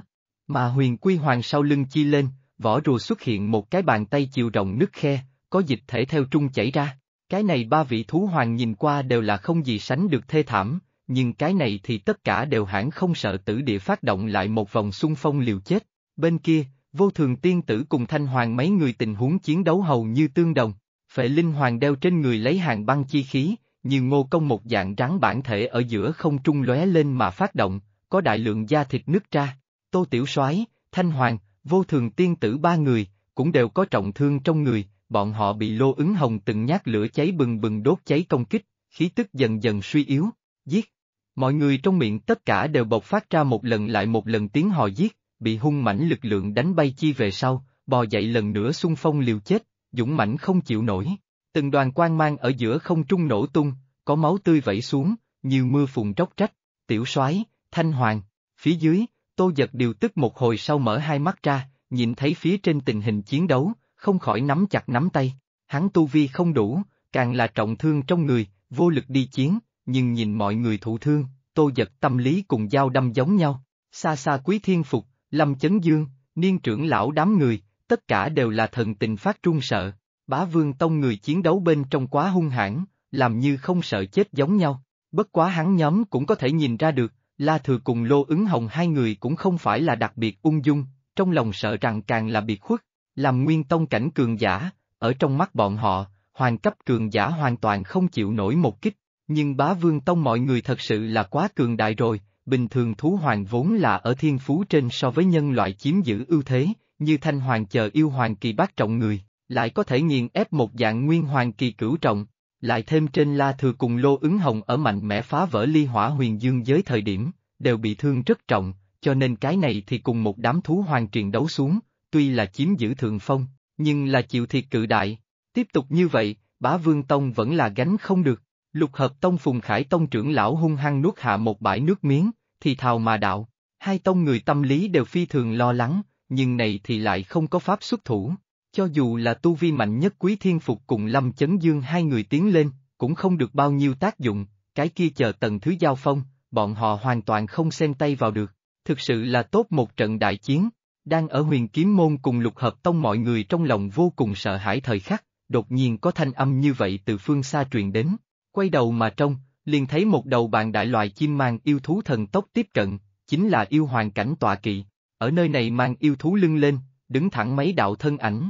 Mà huyền quy hoàng sau lưng chi lên, vỏ rùa xuất hiện một cái bàn tay chiều rộng nứt khe, có dịch thể theo trung chảy ra. Cái này ba vị thú hoàng nhìn qua đều là không gì sánh được thê thảm, nhưng cái này thì tất cả đều hẳn không sợ tử địa phát động lại một vòng xung phong liều chết. Bên kia, vô thường tiên tử cùng thanh hoàng mấy người tình huống chiến đấu hầu như tương đồng, phệ linh hoàng đeo trên người lấy hàng băng chi khí, nhiều ngô công một dạng rắn bản thể ở giữa không trung lóe lên mà phát động, có đại lượng da thịt nứt ra, tô tiểu soái, thanh hoàng, vô thường tiên tử ba người, cũng đều có trọng thương trong người, bọn họ bị lô ứng hồng từng nhát lửa cháy bừng bừng đốt cháy công kích, khí tức dần dần suy yếu, giết. Mọi người trong miệng tất cả đều bộc phát ra một lần lại một lần tiếng hò giết, bị hung mãnh lực lượng đánh bay chi về sau, bò dậy lần nữa xung phong liều chết, dũng mãnh không chịu nổi. Từng đoàn quang mang ở giữa không trung nổ tung, có máu tươi vẩy xuống, như mưa phùn róc rách, tiểu soái, thanh hoàng, phía dưới, tô giật điều tức một hồi sau mở hai mắt ra, nhìn thấy phía trên tình hình chiến đấu, không khỏi nắm chặt nắm tay, hắn tu vi không đủ, càng là trọng thương trong người, vô lực đi chiến, nhưng nhìn mọi người thụ thương, tô giật tâm lý cùng dao đâm giống nhau, xa xa quý thiên phục, Lâm Chấn Dương, niên trưởng lão đám người, tất cả đều là thần tình phát trung sợ, bá vương tông người chiến đấu bên trong quá hung hãn, làm như không sợ chết giống nhau, bất quá hắn nhóm cũng có thể nhìn ra được, La Thừa cùng Lô ứng hồng hai người cũng không phải là đặc biệt ung dung, trong lòng sợ rằng càng là biệt khuất, làm nguyên tông cảnh cường giả, ở trong mắt bọn họ, hoàng cấp cường giả hoàn toàn không chịu nổi một kích, nhưng bá vương tông mọi người thật sự là quá cường đại rồi, bình thường thú hoàng vốn là ở thiên phú trên so với nhân loại chiếm giữ ưu thế, như thanh hoàng chờ yêu hoàng kỳ bát trọng người, lại có thể nghiền ép một dạng nguyên hoàng kỳ cửu trọng, lại thêm trên la thừa cùng lô ứng hồng ở mạnh mẽ phá vỡ ly hỏa huyền dương giới thời điểm, đều bị thương rất trọng, cho nên cái này thì cùng một đám thú hoàng truyền đấu xuống, tuy là chiếm giữ thượng phong, nhưng là chịu thiệt cự đại. Tiếp tục như vậy, bá vương tông vẫn là gánh không được. Lục hợp tông Phùng Khải tông trưởng lão hung hăng nuốt hạ một bãi nước miếng, thì thào mà đạo. Hai tông người tâm lý đều phi thường lo lắng, nhưng này thì lại không có pháp xuất thủ. Cho dù là tu vi mạnh nhất Quý Thiên Phục cùng Lâm Chấn Dương hai người tiến lên, cũng không được bao nhiêu tác dụng, cái kia chờ tầng thứ giao phong, bọn họ hoàn toàn không xen tay vào được. Thực sự là tốt một trận đại chiến, đang ở huyền kiếm môn cùng lục hợp tông mọi người trong lòng vô cùng sợ hãi thời khắc, đột nhiên có thanh âm như vậy từ phương xa truyền đến, quay đầu mà trông, liền thấy một đầu bàn đại loài chim mang yêu thú thần tốc tiếp cận, chính là yêu hoàng cảnh tọa kỵ. Ở nơi này mang yêu thú lưng lên, đứng thẳng mấy đạo thân ảnh.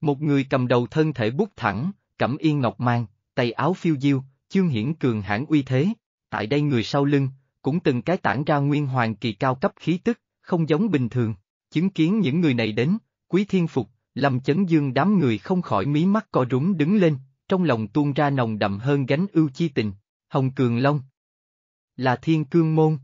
Một người cầm đầu thân thể bút thẳng, cẩm yên ngọc mang, tay áo phiêu diêu, chương hiển cường hãn uy thế. Tại đây người sau lưng, cũng từng cái tản ra nguyên hoàng kỳ cao cấp khí tức, không giống bình thường. Chứng kiến những người này đến, quý thiên phục, lâm chấn dương đám người không khỏi mí mắt co rúm đứng lên, trong lòng tuôn ra nồng đậm hơn gánh ưu chi tình, Hồng Cường Long. Là thiên cương môn.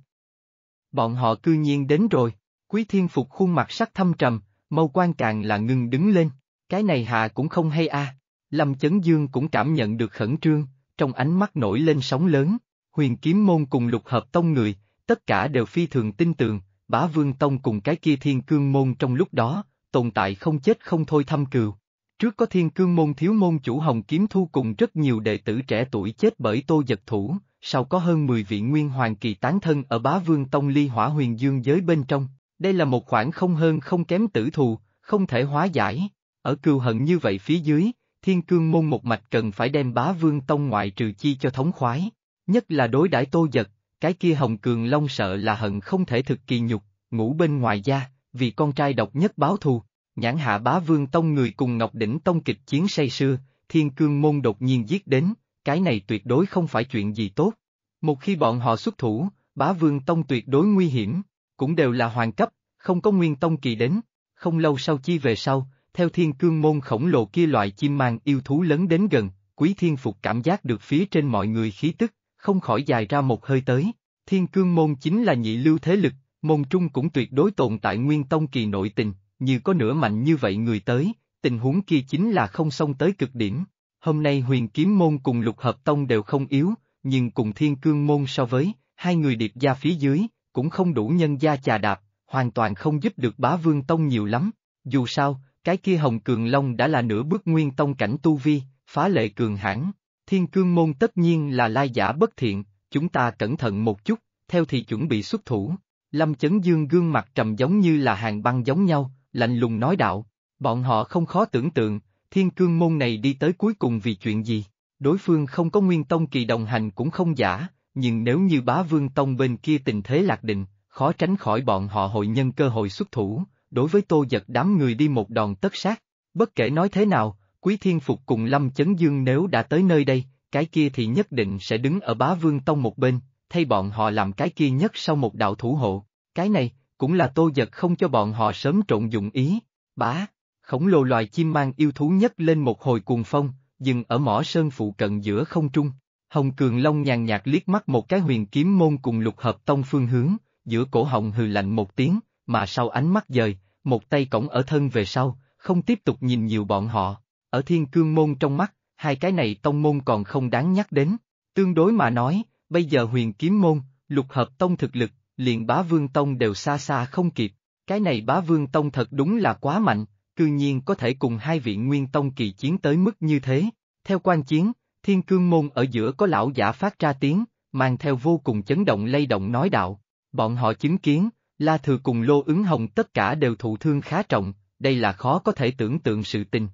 Bọn họ cư nhiên đến rồi, quý thiên phục khuôn mặt sắc thâm trầm, mâu quan càng là ngừng đứng lên, cái này hạ cũng không hay a. Lâm Chấn Dương cũng cảm nhận được khẩn trương, trong ánh mắt nổi lên sóng lớn, huyền kiếm môn cùng lục hợp tông người, tất cả đều phi thường tin tưởng, bá vương tông cùng cái kia thiên cương môn trong lúc đó, tồn tại không chết không thôi thăm cừu. Trước có thiên cương môn thiếu môn chủ Hồng Kiếm Thu cùng rất nhiều đệ tử trẻ tuổi chết bởi tô giật thủ, sau có hơn mười vị nguyên hoàng kỳ tán thân ở bá vương tông ly hỏa huyền dương giới bên trong. Đây là một khoản không hơn không kém tử thù, không thể hóa giải. Ở cừu hận như vậy phía dưới, thiên cương môn một mạch cần phải đem bá vương tông ngoại trừ chi cho thống khoái. Nhất là đối đãi tô giật, cái kia hồng cường long sợ là hận không thể thực kỳ nhục, ngủ bên ngoài da, vì con trai độc nhất báo thù, nhãn hạ bá vương tông người cùng Ngọc Đỉnh Tông kịch chiến say sưa, thiên cương môn đột nhiên giết đến, cái này tuyệt đối không phải chuyện gì tốt. Một khi bọn họ xuất thủ, bá vương tông tuyệt đối nguy hiểm, cũng đều là hoàn cấp, không có nguyên tông kỳ đến, không lâu sau chi về sau, theo thiên cương môn khổng lồ kia loại chim mang yêu thú lớn đến gần, quý thiên phục cảm giác được phía trên mọi người khí tức, không khỏi dài ra một hơi tới, thiên cương môn chính là nhị lưu thế lực, môn trung cũng tuyệt đối tồn tại nguyên tông kỳ nội tình, như có nửa mạnh như vậy người tới, tình huống kia chính là không xông tới cực điểm. Hôm nay huyền kiếm môn cùng lục hợp tông đều không yếu, nhưng cùng thiên cương môn so với, hai người điệp gia phía dưới, cũng không đủ nhân gia chà đạp, hoàn toàn không giúp được bá vương tông nhiều lắm. Dù sao, cái kia hồng cường long đã là nửa bước nguyên tông cảnh tu vi, phá lệ cường hãn. Thiên cương môn tất nhiên là lai giả bất thiện, chúng ta cẩn thận một chút, theo thì chuẩn bị xuất thủ. Lâm Chấn Dương gương mặt trầm giống như là hàng băng giống nhau, lạnh lùng nói đạo, bọn họ không khó tưởng tượng, thiên cương môn này đi tới cuối cùng vì chuyện gì, đối phương không có nguyên tông kỳ đồng hành cũng không giả, nhưng nếu như bá vương tông bên kia tình thế lạc định, khó tránh khỏi bọn họ hội nhân cơ hội xuất thủ, đối với tô giật đám người đi một đòn tất sát, bất kể nói thế nào, quý thiên phục cùng lâm chấn dương nếu đã tới nơi đây, cái kia thì nhất định sẽ đứng ở bá vương tông một bên, thay bọn họ làm cái kia nhất sau một đạo thủ hộ, cái này, cũng là tô giật không cho bọn họ sớm trộn dụng ý. Bá, khổng lồ loài chim mang yêu thú nhất lên một hồi cuồng phong, dừng ở mỏ sơn phụ cận giữa không trung. Hồng Cường Long nhàn nhạt liếc mắt một cái huyền kiếm môn cùng lục hợp tông phương hướng, giữa cổ họng hừ lạnh một tiếng, mà sau ánh mắt dời, một tay cổng ở thân về sau, không tiếp tục nhìn nhiều bọn họ. Ở thiên cương môn trong mắt, hai cái này tông môn còn không đáng nhắc đến. Tương đối mà nói, bây giờ huyền kiếm môn, lục hợp tông thực lực liền bá vương tông đều xa xa không kịp, cái này bá vương tông thật đúng là quá mạnh, cư nhiên có thể cùng hai vị nguyên tông kỳ chiến tới mức như thế. Theo quan chiến, thiên cương môn ở giữa có lão giả phát ra tiếng, mang theo vô cùng chấn động lay động nói đạo. Bọn họ chứng kiến, La Thừa cùng Lô ứng hồng tất cả đều thụ thương khá trọng, đây là khó có thể tưởng tượng sự tình.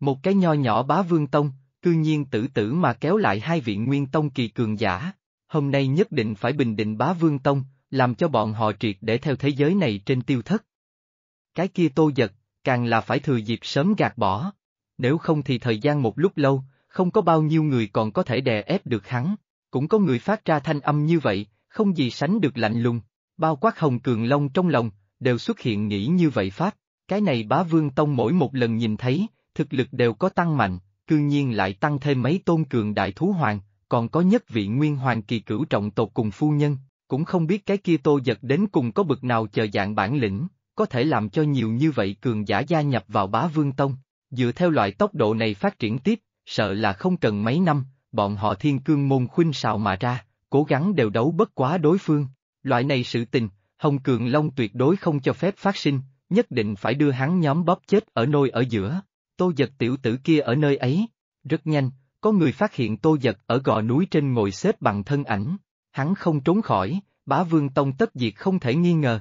Một cái nho nhỏ bá vương tông, cư nhiên tử tử mà kéo lại hai vị nguyên tông kỳ cường giả. Hôm nay nhất định phải bình định bá vương tông, làm cho bọn họ triệt để theo thế giới này trên tiêu thất. Cái kia tô giật, càng là phải thừa dịp sớm gạt bỏ, nếu không thì thời gian một lúc lâu, không có bao nhiêu người còn có thể đè ép được hắn, cũng có người phát ra thanh âm như vậy, không gì sánh được lạnh lùng, bao quát hồng cường long trong lòng, đều xuất hiện nghĩ như vậy phát. cái này bá vương tông mỗi một lần nhìn thấy, thực lực đều có tăng mạnh, cương nhiên lại tăng thêm mấy tôn cường đại thú hoàng, còn có nhất vị nguyên hoàng kỳ cửu trọng tộc cùng phu nhân, cũng không biết cái kia tô giật đến cùng có bực nào chờ dạng bản lĩnh, có thể làm cho nhiều như vậy cường giả gia nhập vào bá vương tông, dựa theo loại tốc độ này phát triển tiếp, sợ là không cần mấy năm, bọn họ thiên cương môn khuynh xào mà ra, cố gắng đều đấu bất quá đối phương, loại này sự tình, Hồng Cường Long tuyệt đối không cho phép phát sinh, nhất định phải đưa hắn nhóm bóp chết ở nơi ở giữa, tô giật tiểu tử kia ở nơi ấy, rất nhanh, có người phát hiện tô giật ở gò núi trên ngồi xếp bằng thân ảnh hắn không trốn khỏi, bá vương tông tất diệt không thể nghi ngờ.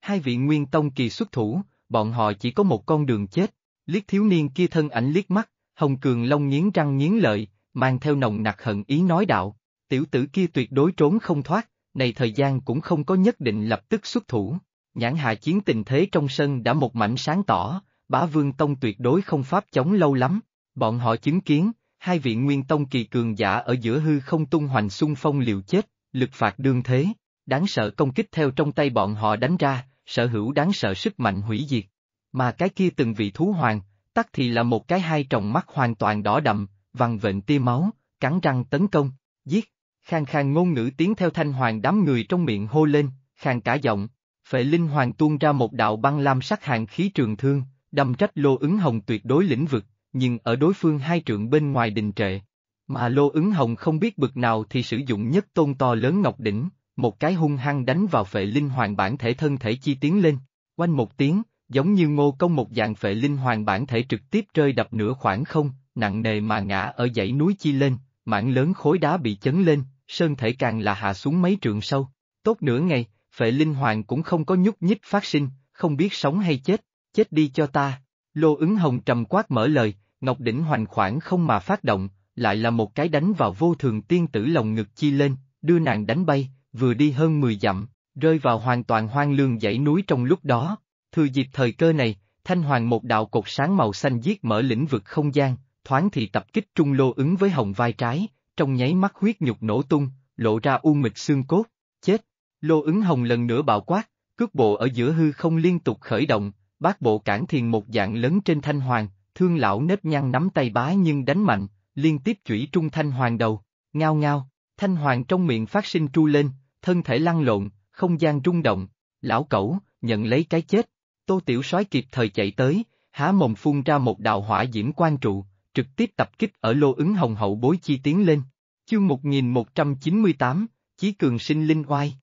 Hai vị nguyên tông kỳ xuất thủ, bọn họ chỉ có một con đường chết, liếc thiếu niên kia thân ảnh liếc mắt, hồng cường long nghiến răng nghiến lợi, mang theo nồng nặc hận ý nói đạo, tiểu tử kia tuyệt đối trốn không thoát, này thời gian cũng không có nhất định lập tức xuất thủ. Nhãn hạ chiến tình thế trong sân đã một mảnh sáng tỏ, bá vương tông tuyệt đối không pháp chống lâu lắm, bọn họ chứng kiến, hai vị nguyên tông kỳ cường giả ở giữa hư không tung hoành xung phong liều chết, lực phạt đương thế, đáng sợ công kích theo trong tay bọn họ đánh ra, sở hữu đáng sợ sức mạnh hủy diệt. Mà cái kia từng vị thú hoàng, tắc thì là một cái hai tròng mắt hoàn toàn đỏ đậm, vằn vện tia máu, cắn răng tấn công, giết, khang khang ngôn ngữ tiếng theo thanh hoàng đám người trong miệng hô lên, khang cả giọng, phệ linh hoàng tuôn ra một đạo băng lam sắc hàng khí trường thương, đâm trách lô ứng hồng tuyệt đối lĩnh vực, nhưng ở đối phương hai trượng bên ngoài đình trệ. Mà Lô ứng hồng không biết bực nào thì sử dụng nhất tôn to lớn ngọc đỉnh, một cái hung hăng đánh vào phệ linh hoàn bản thể thân thể chi tiến lên, quanh một tiếng, giống như ngô công một dạng phệ linh hoàn bản thể trực tiếp rơi đập nửa khoảng không, nặng nề mà ngã ở dãy núi chi lên, mảng lớn khối đá bị chấn lên, sơn thể càng là hạ xuống mấy trượng sâu. Tốt nửa ngày, phệ linh hoàn cũng không có nhúc nhích phát sinh, không biết sống hay chết, chết đi cho ta. Lô ứng hồng trầm quát mở lời, Ngọc Đỉnh hoành khoảng không mà phát động, lại là một cái đánh vào vô thường tiên tử lòng ngực chi lên, đưa nàng đánh bay, vừa đi hơn 10 dặm, rơi vào hoàn toàn hoang lương dãy núi trong lúc đó. Thừa dịp thời cơ này, thanh hoàng một đạo cột sáng màu xanh giết mở lĩnh vực không gian, thoáng thì tập kích trung lô ứng với hồng vai trái, trong nháy mắt huyết nhục nổ tung, lộ ra u mịch xương cốt, chết. Lô ứng hồng lần nữa bạo quát, cước bộ ở giữa hư không liên tục khởi động, bác bộ cản thiền một dạng lớn trên thanh hoàng, thương lão nếp nhăn nắm tay bái nhưng đánh mạnh, liên tiếp chủy trung thanh hoàng đầu, ngao ngao, thanh hoàng trong miệng phát sinh tru lên, thân thể lăn lộn, không gian rung động, lão cẩu, nhận lấy cái chết, tô tiểu soái kịp thời chạy tới, há mồm phun ra một đạo hỏa diễm quan trụ, trực tiếp tập kích ở lô ứng hồng hậu bối chi tiến lên, chương 1198, chí cường sinh linh oai.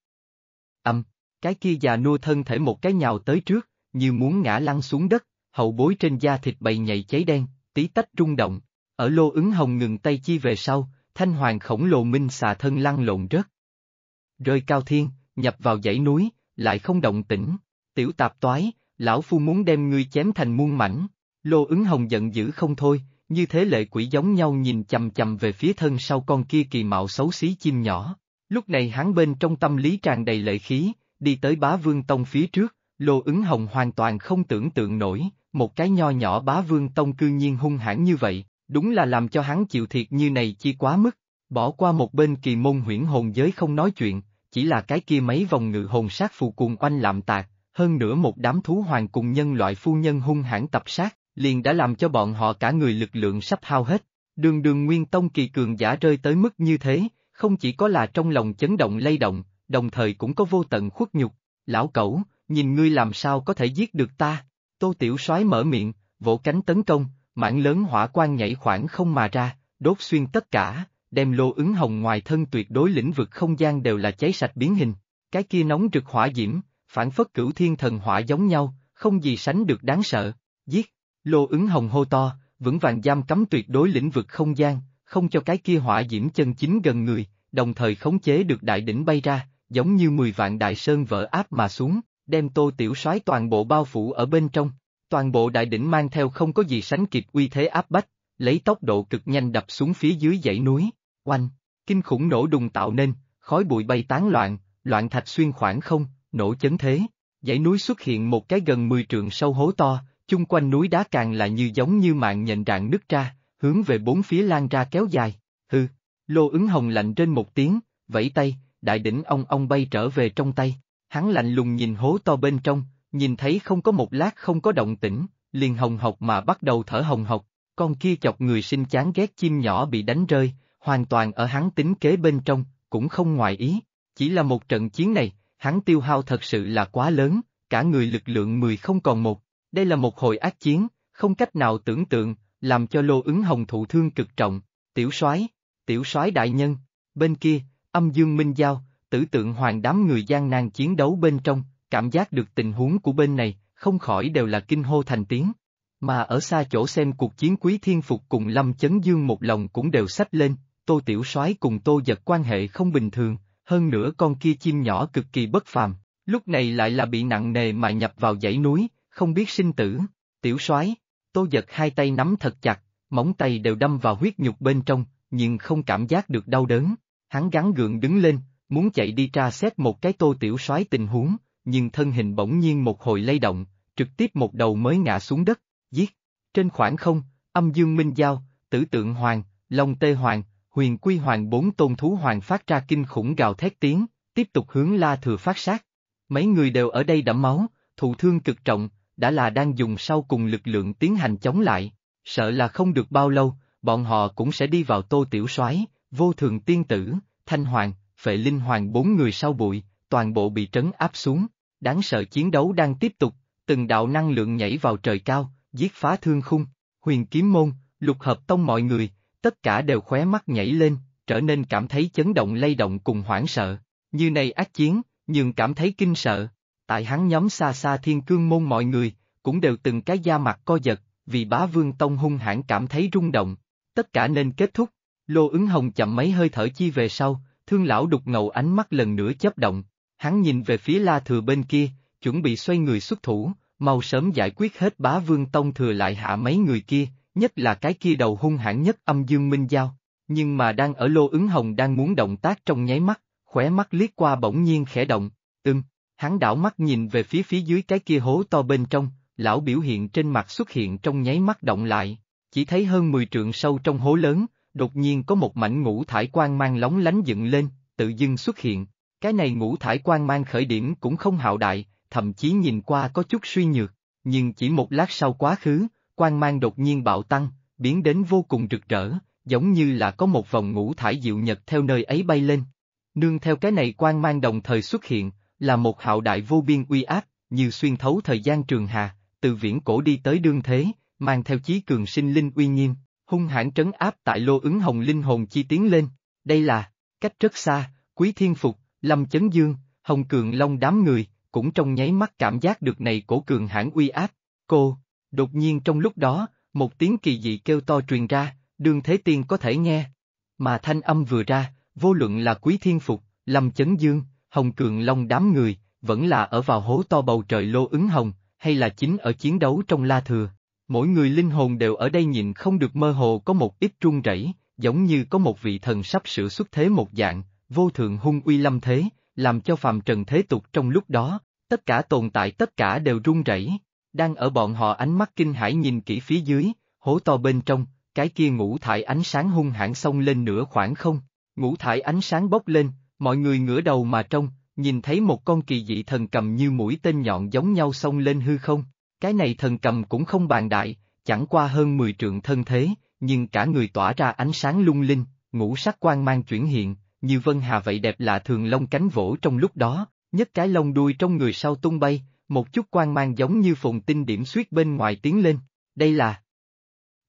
Âm, cái kia già nua thân thể một cái nhào tới trước, như muốn ngã lăn xuống đất, hậu bối trên da thịt bầy nhảy cháy đen, tí tách rung động. Ở lô ứng hồng ngừng tay chi về sau, thanh hoàng khổng lồ minh xà thân lăn lộn rớt. Rơi cao thiên, nhập vào dãy núi, lại không động tĩnh. Tiểu tạp toái, lão phu muốn đem ngươi chém thành muôn mảnh. Lô ứng hồng giận dữ không thôi, như thế lệ quỷ giống nhau nhìn chầm chầm về phía thân sau con kia kỳ mạo xấu xí chim nhỏ. Lúc này hắn bên trong tâm lý tràn đầy lệ khí, đi tới bá vương tông phía trước, lô ứng hồng hoàn toàn không tưởng tượng nổi, một cái nho nhỏ bá vương tông cư nhiên hung hãn như vậy, đúng là làm cho hắn chịu thiệt như này chi quá mức, bỏ qua một bên kỳ môn huyễn hồn giới không nói chuyện, chỉ là cái kia mấy vòng ngự hồn sát phù cùng oanh làm tạc, hơn nữa một đám thú hoàng cùng nhân loại phu nhân hung hãn tập sát, liền đã làm cho bọn họ cả người lực lượng sắp hao hết, đường đường nguyên tông kỳ cường giả rơi tới mức như thế, không chỉ có là trong lòng chấn động lay động, đồng thời cũng có vô tận khuất nhục, lão cẩu, nhìn ngươi làm sao có thể giết được ta. Tô Tiểu Soái mở miệng, vỗ cánh tấn công, mảng lớn hỏa quan nhảy khoảng không mà ra, đốt xuyên tất cả, đem lô ứng hồng ngoài thân tuyệt đối lĩnh vực không gian đều là cháy sạch biến hình. Cái kia nóng rực hỏa diễm, phản phất cửu thiên thần hỏa giống nhau, không gì sánh được đáng sợ. Giết, lô ứng hồng hô to, vững vàng giam cấm tuyệt đối lĩnh vực không gian, không cho cái kia hỏa diễm chân chính gần người, đồng thời khống chế được đại đỉnh bay ra, giống như 10 vạn đại sơn vỡ áp mà xuống đem tô tiểu soái toàn bộ bao phủ ở bên trong, toàn bộ đại đỉnh mang theo không có gì sánh kịp uy thế áp bách, lấy tốc độ cực nhanh đập xuống phía dưới dãy núi, oanh, kinh khủng nổ đùng tạo nên, khói bụi bay tán loạn, loạn thạch xuyên khoảng không, nổ chấn thế, dãy núi xuất hiện một cái gần mười trượng sâu hố to, chung quanh núi đá càng là như giống như mạng nhện rạn nứt ra, hướng về bốn phía lan ra kéo dài, hư, lô ứng hồng lạnh trên một tiếng, vẫy tay, đại đỉnh ông ông bay trở về trong tay, Hắn lạnh lùng nhìn hố to bên trong, nhìn thấy không có một lát không có động tĩnh, liền hồng học mà bắt đầu thở hồng học, con kia chọc người sinh chán ghét chim nhỏ bị đánh rơi, hoàn toàn ở hắn tính kế bên trong, cũng không ngoài ý, chỉ là một trận chiến này, hắn tiêu hao thật sự là quá lớn, cả người lực lượng mười không còn một, đây là một hồi ác chiến, không cách nào tưởng tượng, làm cho lô ứng hồng thụ thương cực trọng, tiểu soái, tiểu soái đại nhân, bên kia, âm dương minh giao, tử tượng hoàng đám người gian nan chiến đấu bên trong, cảm giác được tình huống của bên này, không khỏi đều là kinh hô thành tiếng. Mà ở xa chỗ xem cuộc chiến quý thiên phục cùng Lâm Chấn Dương một lòng cũng đều sách lên, Tô Tiểu soái cùng Tô Giật quan hệ không bình thường, hơn nữa con kia chim nhỏ cực kỳ bất phàm, lúc này lại là bị nặng nề mà nhập vào dãy núi, không biết sinh tử. Tiểu soái, Tô Giật hai tay nắm thật chặt, móng tay đều đâm vào huyết nhục bên trong, nhưng không cảm giác được đau đớn. Hắn gắn gượng đứng lên, muốn chạy đi tra xét một cái tô tiểu soái tình huống, nhưng thân hình bỗng nhiên một hồi lay động, trực tiếp một đầu mới ngã xuống đất, giết. Trên khoảng không, âm dương minh giao, tử tượng hoàng, long tê hoàng, huyền quy hoàng bốn tôn thú hoàng phát ra kinh khủng gào thét tiếng, tiếp tục hướng la thừa phát sát. Mấy người đều ở đây đẫm máu, thụ thương cực trọng, đã là đang dùng sau cùng lực lượng tiến hành chống lại, sợ là không được bao lâu, bọn họ cũng sẽ đi vào tô tiểu soái, vô thường tiên tử, thanh hoàng, Phệ Linh Hoàng bốn người sau bụi, toàn bộ bị trấn áp xuống, đáng sợ chiến đấu đang tiếp tục, từng đạo năng lượng nhảy vào trời cao, giết phá thương khung, huyền kiếm môn, lục hợp tông mọi người, tất cả đều khóe mắt nhảy lên, trở nên cảm thấy chấn động lay động cùng hoảng sợ, như này ác chiến, nhưng cảm thấy kinh sợ, tại hắn nhóm xa xa thiên cương môn mọi người, cũng đều từng cái da mặt co giật, vì bá vương tông hung hãn cảm thấy rung động, tất cả nên kết thúc, lô ứng hồng chậm mấy hơi thở chi về sau, Thương lão đục ngầu ánh mắt lần nữa chớp động, hắn nhìn về phía la thừa bên kia, chuẩn bị xoay người xuất thủ, mau sớm giải quyết hết bá vương tông thừa lại hạ mấy người kia, nhất là cái kia đầu hung hãn nhất âm dương minh giao. Nhưng mà đang ở lô ứng hồng đang muốn động tác trong nháy mắt, khóe mắt liếc qua bỗng nhiên khẽ động, ưm, hắn đảo mắt nhìn về phía phía dưới cái kia hố to bên trong, lão biểu hiện trên mặt xuất hiện trong nháy mắt động lại, chỉ thấy hơn 10 trượng sâu trong hố lớn, đột nhiên có một mảnh ngũ thải quang mang lóng lánh dựng lên, tự dưng xuất hiện. Cái này ngũ thải quang mang khởi điểm cũng không hạo đại, thậm chí nhìn qua có chút suy nhược, nhưng chỉ một lát sau quá khứ, quang mang đột nhiên bạo tăng, biến đến vô cùng rực rỡ, giống như là có một vòng ngũ thải diệu nhật theo nơi ấy bay lên. Nương theo cái này quang mang đồng thời xuất hiện, là một hạo đại vô biên uy áp, như xuyên thấu thời gian trường hà, từ viễn cổ đi tới đương thế, mang theo chí cường sinh linh uy nghiêm, hung hãn trấn áp tại lô ứng hồng linh hồn chi tiến lên, đây là, cách rất xa, quý thiên phục, lâm chấn dương, hồng cường long đám người, cũng trong nháy mắt cảm giác được này cổ cường hãn uy áp, cô, đột nhiên trong lúc đó, một tiếng kỳ dị kêu to truyền ra, đường thế tiên có thể nghe, mà thanh âm vừa ra, vô luận là quý thiên phục, lâm chấn dương, hồng cường long đám người, vẫn là ở vào hố to bầu trời lô ứng hồng, hay là chính ở chiến đấu trong la thừa, Mỗi người linh hồn đều ở đây nhìn không được mơ hồ có một ít run rẩy, giống như có một vị thần sắp sửa xuất thế một dạng, vô thượng hung uy lâm thế, làm cho phàm trần thế tục trong lúc đó, tất cả tồn tại tất cả đều run rẩy. Đang ở bọn họ ánh mắt kinh hãi nhìn kỹ phía dưới, hố to bên trong, cái kia ngũ thải ánh sáng hung hãn xông lên nửa khoảng không, ngũ thải ánh sáng bốc lên, mọi người ngửa đầu mà trông, nhìn thấy một con kỳ dị thần cầm như mũi tên nhọn giống nhau xông lên hư không, cái này thần cầm cũng không bàn đại, chẳng qua hơn 10 trượng thân thế, nhưng cả người tỏa ra ánh sáng lung linh, ngũ sắc quang mang chuyển hiện, như vân hà vậy đẹp lạ thường lông cánh vỗ trong lúc đó, nhất cái lông đuôi trong người sau tung bay, một chút quang mang giống như phồn tinh điểm suyết bên ngoài tiến lên, đây là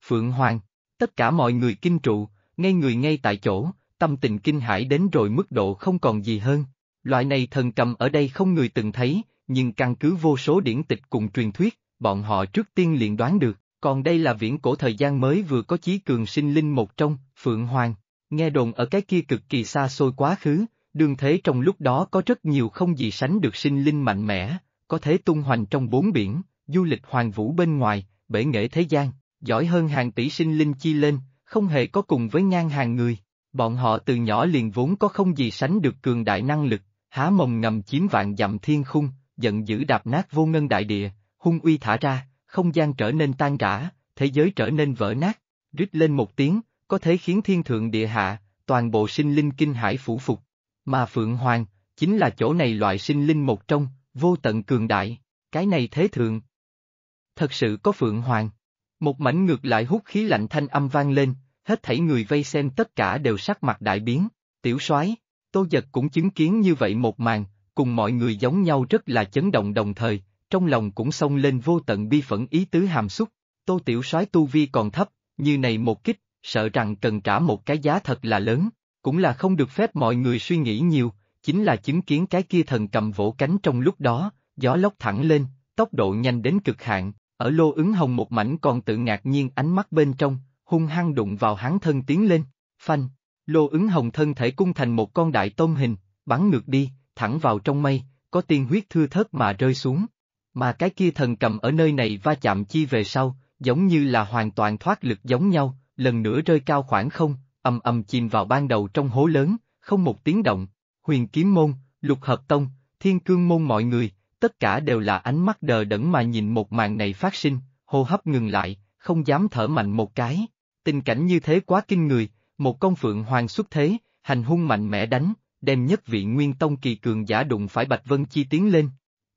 Phượng Hoàng, tất cả mọi người kinh trụ, ngay người ngay tại chỗ, tâm tình kinh hãi đến rồi mức độ không còn gì hơn, loại này thần cầm ở đây không người từng thấy, nhưng căn cứ vô số điển tịch cùng truyền thuyết, bọn họ trước tiên liền đoán được, còn đây là viễn cổ thời gian mới vừa có chí cường sinh linh một trong, Phượng Hoàng, nghe đồn ở cái kia cực kỳ xa xôi quá khứ, đương thế trong lúc đó có rất nhiều không gì sánh được sinh linh mạnh mẽ, có thể tung hoành trong bốn biển, du lịch hoàng vũ bên ngoài, bể nghệ thế gian, giỏi hơn hàng tỷ sinh linh chi lên, không hề có cùng với ngang hàng người. Bọn họ từ nhỏ liền vốn có không gì sánh được cường đại năng lực, há mồng ngầm chiếm vạn dặm thiên khung, giận dữ đạp nát vô ngân đại địa, hung uy thả ra, không gian trở nên tan rã, thế giới trở nên vỡ nát, rít lên một tiếng, có thể khiến thiên thượng địa hạ, toàn bộ sinh linh kinh hải phủ phục. Mà Phượng Hoàng, chính là chỗ này loại sinh linh một trong, vô tận cường đại, cái này thế thượng. Thật sự có Phượng Hoàng. Một mảnh ngược lại hút khí lạnh thanh âm vang lên, hết thảy người vây xem tất cả đều sắc mặt đại biến, tiểu soái, Tô Giật cũng chứng kiến như vậy một màn, cùng mọi người giống nhau rất là chấn động đồng thời, trong lòng cũng xông lên vô tận bi phẫn ý tứ hàm xúc, tô tiểu soái tu vi còn thấp, như này một kích, sợ rằng cần trả một cái giá thật là lớn, cũng là không được phép mọi người suy nghĩ nhiều, chính là chứng kiến cái kia thần cầm vỗ cánh trong lúc đó, gió lốc thẳng lên, tốc độ nhanh đến cực hạn, ở lô ứng hồng một mảnh còn tự ngạc nhiên ánh mắt bên trong, hung hăng đụng vào hắn thân tiến lên, phanh, lô ứng hồng thân thể cung thành một con đại tôm hình, bắn ngược đi, thẳng vào trong mây, có tiên huyết thưa thớt mà rơi xuống. Mà cái kia thần cầm ở nơi này va chạm chi về sau, giống như là hoàn toàn thoát lực giống nhau, lần nữa rơi cao khoảng không, ầm ầm chìm vào ban đầu trong hố lớn, không một tiếng động. Huyền kiếm môn, lục hợp tông, thiên cương môn mọi người, tất cả đều là ánh mắt đờ đẫn mà nhìn một màn này phát sinh, hô hấp ngừng lại, không dám thở mạnh một cái. Tình cảnh như thế quá kinh người, một con phượng hoàng xuất thế, hành hung mạnh mẽ đánh, đem nhất vị nguyên tông kỳ cường giả đụng phải Bạch Vân Chi tiến lên,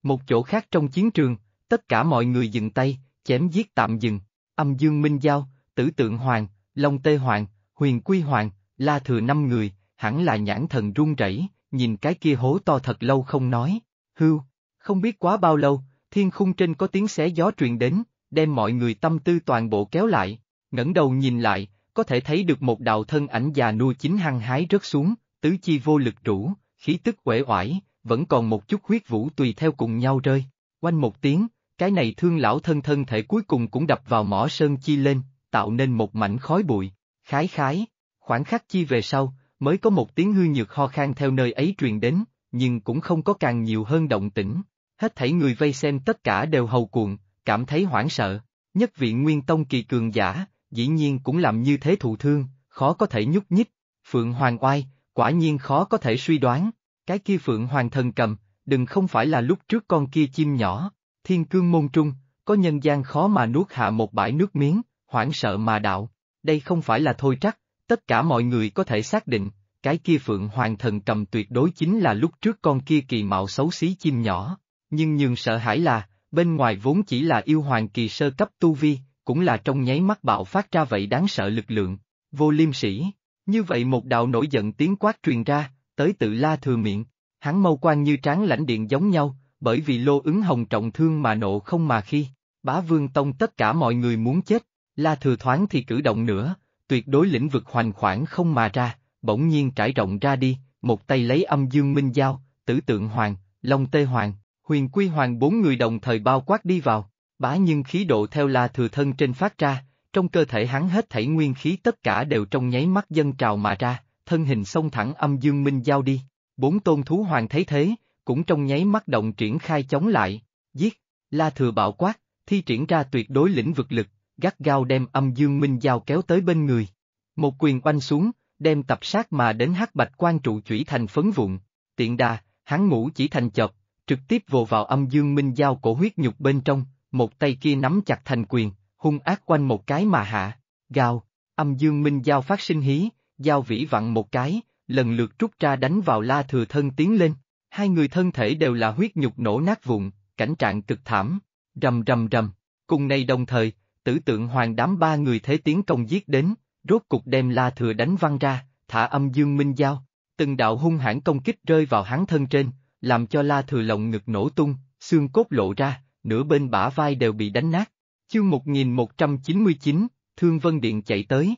một chỗ khác trong chiến trường, tất cả mọi người dừng tay, chém giết tạm dừng. Âm Dương Minh Giao, Tử Tượng Hoàng, Long Tê Hoàng, Huyền Quy Hoàng, La Thừa năm người, hẳn là nhãn thần run rẩy, nhìn cái kia hố to thật lâu không nói. Hưu, không biết quá bao lâu, thiên khung trên có tiếng xé gió truyền đến, đem mọi người tâm tư toàn bộ kéo lại, ngẩng đầu nhìn lại, có thể thấy được một đạo thân ảnh già nua chính hăng hái rớt xuống, tứ chi vô lực rũ, khí tức uể oải, vẫn còn một chút huyết vũ tùy theo cùng nhau rơi. Oanh một tiếng, cái này thương lão thân thân thể cuối cùng cũng đập vào mỏ sơn chi lên, tạo nên một mảnh khói bụi. Khái khái, khoảng khắc chi về sau, mới có một tiếng hư nhược ho khan theo nơi ấy truyền đến, nhưng cũng không có càng nhiều hơn động tĩnh. Hết thảy người vây xem tất cả đều hầu cuộn, cảm thấy hoảng sợ. Nhất vị Nguyên Tông kỳ cường giả, dĩ nhiên cũng làm như thế thụ thương, khó có thể nhúc nhích. Phượng Hoàng Oai, quả nhiên khó có thể suy đoán, cái kia phượng hoàng thần cầm, đừng không phải là lúc trước con kia chim nhỏ, thiên cương môn trung, có nhân gian khó mà nuốt hạ một bãi nước miếng, hoảng sợ mà đạo, đây không phải là thôi trắc, tất cả mọi người có thể xác định, cái kia phượng hoàng thần cầm tuyệt đối chính là lúc trước con kia kỳ mạo xấu xí chim nhỏ, nhưng nhường sợ hãi là, bên ngoài vốn chỉ là yêu hoàng kỳ sơ cấp tu vi, cũng là trong nháy mắt bạo phát ra vậy đáng sợ lực lượng, vô liêm sĩ, như vậy một đạo nổi giận tiếng quát truyền ra, tới tự la thừa miệng, hắn mâu quan như tráng lãnh điện giống nhau, bởi vì lô ứng hồng trọng thương mà nộ không mà khi, bá vương tông tất cả mọi người muốn chết, la thừa thoáng thì cử động nữa, tuyệt đối lĩnh vực hoành khoản không mà ra, bỗng nhiên trải rộng ra đi, một tay lấy âm dương minh giao, tử tượng hoàng, long tê hoàng, huyền quy hoàng bốn người đồng thời bao quát đi vào, bá nhưng khí độ theo la thừa thân trên phát ra, trong cơ thể hắn hết thảy nguyên khí tất cả đều trong nháy mắt dân trào mà ra, thân hình xông thẳng âm dương minh giao đi. Bốn tôn thú hoàng thấy thế, cũng trong nháy mắt động triển khai chống lại, giết, la thừa bạo quát, thi triển ra tuyệt đối lĩnh vực lực, gắt gao đem âm dương minh giao kéo tới bên người. Một quyền oanh xuống, đem tập sát mà đến hắc bạch quan trụ chủy thành phấn vụn, tiện đà, hắn ngủ chỉ thành chọc, trực tiếp vồ vào âm dương minh giao cổ huyết nhục bên trong, một tay kia nắm chặt thành quyền, hung ác quanh một cái mà hạ, gào, âm dương minh giao phát sinh hí, giao vĩ vặn một cái, lần lượt rút ra đánh vào la thừa thân tiến lên, hai người thân thể đều là huyết nhục nổ nát vụn, cảnh trạng cực thảm, rầm rầm rầm, cùng nay đồng thời, tử tượng hoàng đám ba người thế tiến công giết đến, rốt cục đem la thừa đánh văng ra, thả âm dương minh dao, từng đạo hung hãn công kích rơi vào hắn thân trên, làm cho la thừa lồng ngực nổ tung, xương cốt lộ ra, nửa bên bả vai đều bị đánh nát. Chương 1199, Thương Vân Điện chạy tới.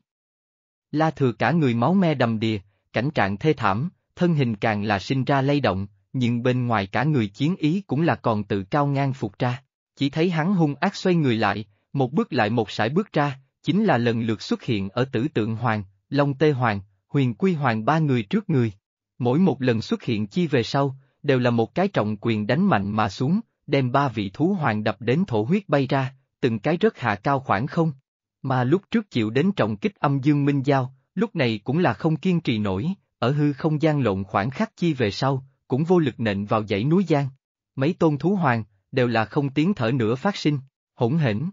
La Thừa cả người máu me đầm đìa, cảnh trạng thê thảm, thân hình càng là sinh ra lay động, nhưng bên ngoài cả người chiến ý cũng là còn tự cao ngang phục ra. Chỉ thấy hắn hung ác xoay người lại, một bước lại một sải bước ra, chính là lần lượt xuất hiện ở tử tượng hoàng, Long Tê Hoàng, Huyền Quy Hoàng ba người trước người. Mỗi một lần xuất hiện chi về sau, đều là một cái trọng quyền đánh mạnh mà xuống, đem ba vị thú hoàng đập đến thổ huyết bay ra, từng cái rất hạ cao khoảng không mà lúc trước chịu đến trọng kích âm dương minh giao, lúc này cũng là không kiên trì nổi, ở hư không gian lộn khoảng khắc chi về sau, cũng vô lực nện vào dãy núi gian. Mấy tôn thú hoàng, đều là không tiếng thở nữa phát sinh, hỗn hỉnh.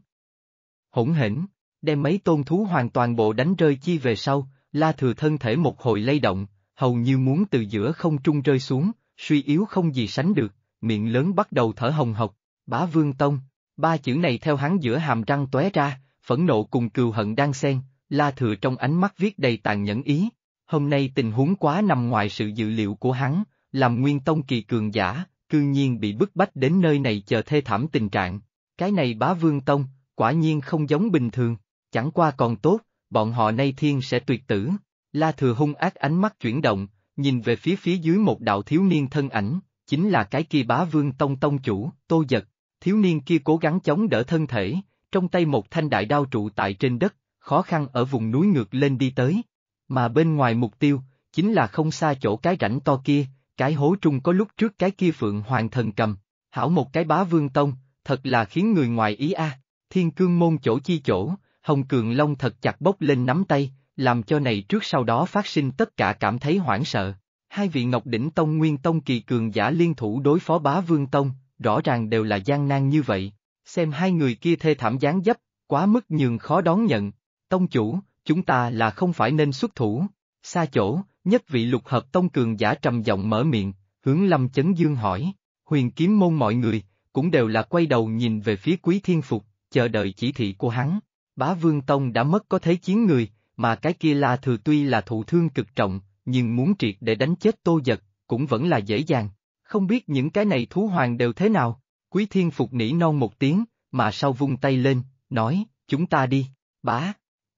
Hỗn hỉnh, đem mấy tôn thú hoàng toàn bộ đánh rơi chi về sau, la thừa thân thể một hồi lay động, hầu như muốn từ giữa không trung rơi xuống, suy yếu không gì sánh được, miệng lớn bắt đầu thở hồng hộc, bá vương tông, ba chữ này theo hắn giữa hàm răng tóe ra, phẫn nộ cùng cừu hận đang xen, La Thừa trong ánh mắt viết đầy tàn nhẫn ý. Hôm nay tình huống quá nằm ngoài sự dự liệu của hắn, làm nguyên tông kỳ cường giả, cư nhiên bị bức bách đến nơi này chờ thê thảm tình trạng. Cái này bá vương tông, quả nhiên không giống bình thường, chẳng qua còn tốt, bọn họ nay thiên sẽ tuyệt tử. La Thừa hung ác ánh mắt chuyển động, nhìn về phía phía dưới một đạo thiếu niên thân ảnh, chính là cái kia bá vương tông tông chủ, tô giật. Thiếu niên kia cố gắng chống đỡ thân thể, trong tay một thanh đại đao trụ tại trên đất, khó khăn ở vùng núi ngược lên đi tới. Mà bên ngoài mục tiêu, chính là không xa chỗ cái rãnh to kia, cái hố trung có lúc trước cái kia phượng hoàng thần cầm, hảo một cái bá vương tông, thật là khiến người ngoài ý a. Thiên cương môn chỗ chi chỗ, Hồng Cường Long thật chặt bốc lên nắm tay, làm cho này trước sau đó phát sinh tất cả cảm thấy hoảng sợ. Hai vị Ngọc Đỉnh Tông Nguyên Tông kỳ cường giả liên thủ đối phó bá Vương Tông, rõ ràng đều là gian nan như vậy xem hai người kia thê thảm dáng dấp, quá mức nhường khó đón nhận. Tông chủ, chúng ta là không phải nên xuất thủ. Xa chỗ, nhất vị lục hợp tông cường giả trầm giọng mở miệng, hướng Lâm Chấn Dương hỏi, huyền kiếm môn mọi người, cũng đều là quay đầu nhìn về phía quý thiên phục, chờ đợi chỉ thị của hắn. Bá Vương Tông đã mất có thế chiến người, mà cái kia là Thừa tuy là thụ thương cực trọng, nhưng muốn triệt để đánh chết tô giật, cũng vẫn là dễ dàng. Không biết những cái này thú hoàng đều thế nào? Quý thiên phục nỉ non một tiếng, mà sau vung tay lên, nói, chúng ta đi, bá.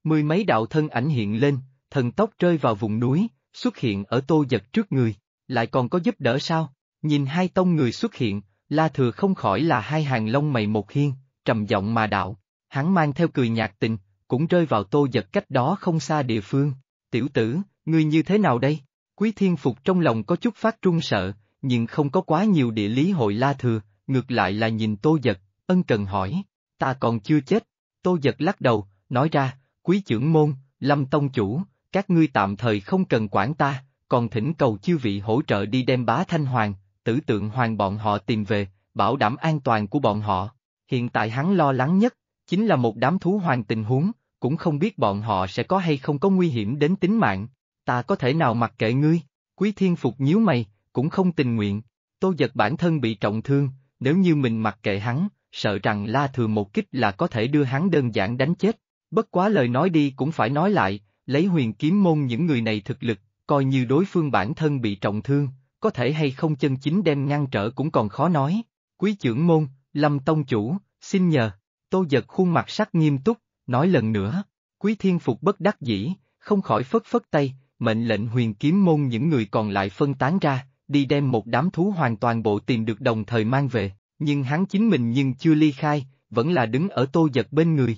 Mười mấy đạo thân ảnh hiện lên, thần tốc rơi vào vùng núi, xuất hiện ở tô giật trước người, lại còn có giúp đỡ sao? Nhìn hai tông người xuất hiện, La Thừa không khỏi là hai hàng lông mày một hiên, trầm giọng mà đạo, hắn mang theo cười nhạt tình, cũng rơi vào tô giật cách đó không xa địa phương. Tiểu tử, ngươi như thế nào đây? Quý thiên phục trong lòng có chút phát trung sợ, nhưng không có quá nhiều địa lý hội La Thừa, ngược lại là nhìn Tô Giật, ân cần hỏi, ta còn chưa chết, Tô Giật lắc đầu, nói ra, quý trưởng môn, lâm tông chủ, các ngươi tạm thời không cần quản ta, còn thỉnh cầu chư vị hỗ trợ đi đem bá thanh hoàng, tử tượng hoàng bọn họ tìm về, bảo đảm an toàn của bọn họ. Hiện tại hắn lo lắng nhất, chính là một đám thú hoàng tình huống, cũng không biết bọn họ sẽ có hay không có nguy hiểm đến tính mạng, ta có thể nào mặc kệ ngươi, quý thiên phục nhíu mày, cũng không tình nguyện, tô giật bản thân bị trọng thương, nếu như mình mặc kệ hắn, sợ rằng La Thừa một kích là có thể đưa hắn đơn giản đánh chết. Bất quá lời nói đi cũng phải nói lại, lấy huyền kiếm môn những người này thực lực, coi như đối phương bản thân bị trọng thương, có thể hay không chân chính đem ngăn trở cũng còn khó nói. Quý trưởng môn, Lâm Tông Chủ, xin nhờ, tô giật khuôn mặt sắc nghiêm túc, nói lần nữa, quý thiên phục bất đắc dĩ, không khỏi phất phất tay, mệnh lệnh huyền kiếm môn những người còn lại phân tán ra, đi đem một đám thú hoàn toàn bộ tìm được đồng thời mang về, nhưng hắn chính mình nhưng chưa ly khai, vẫn là đứng ở tô giật bên người.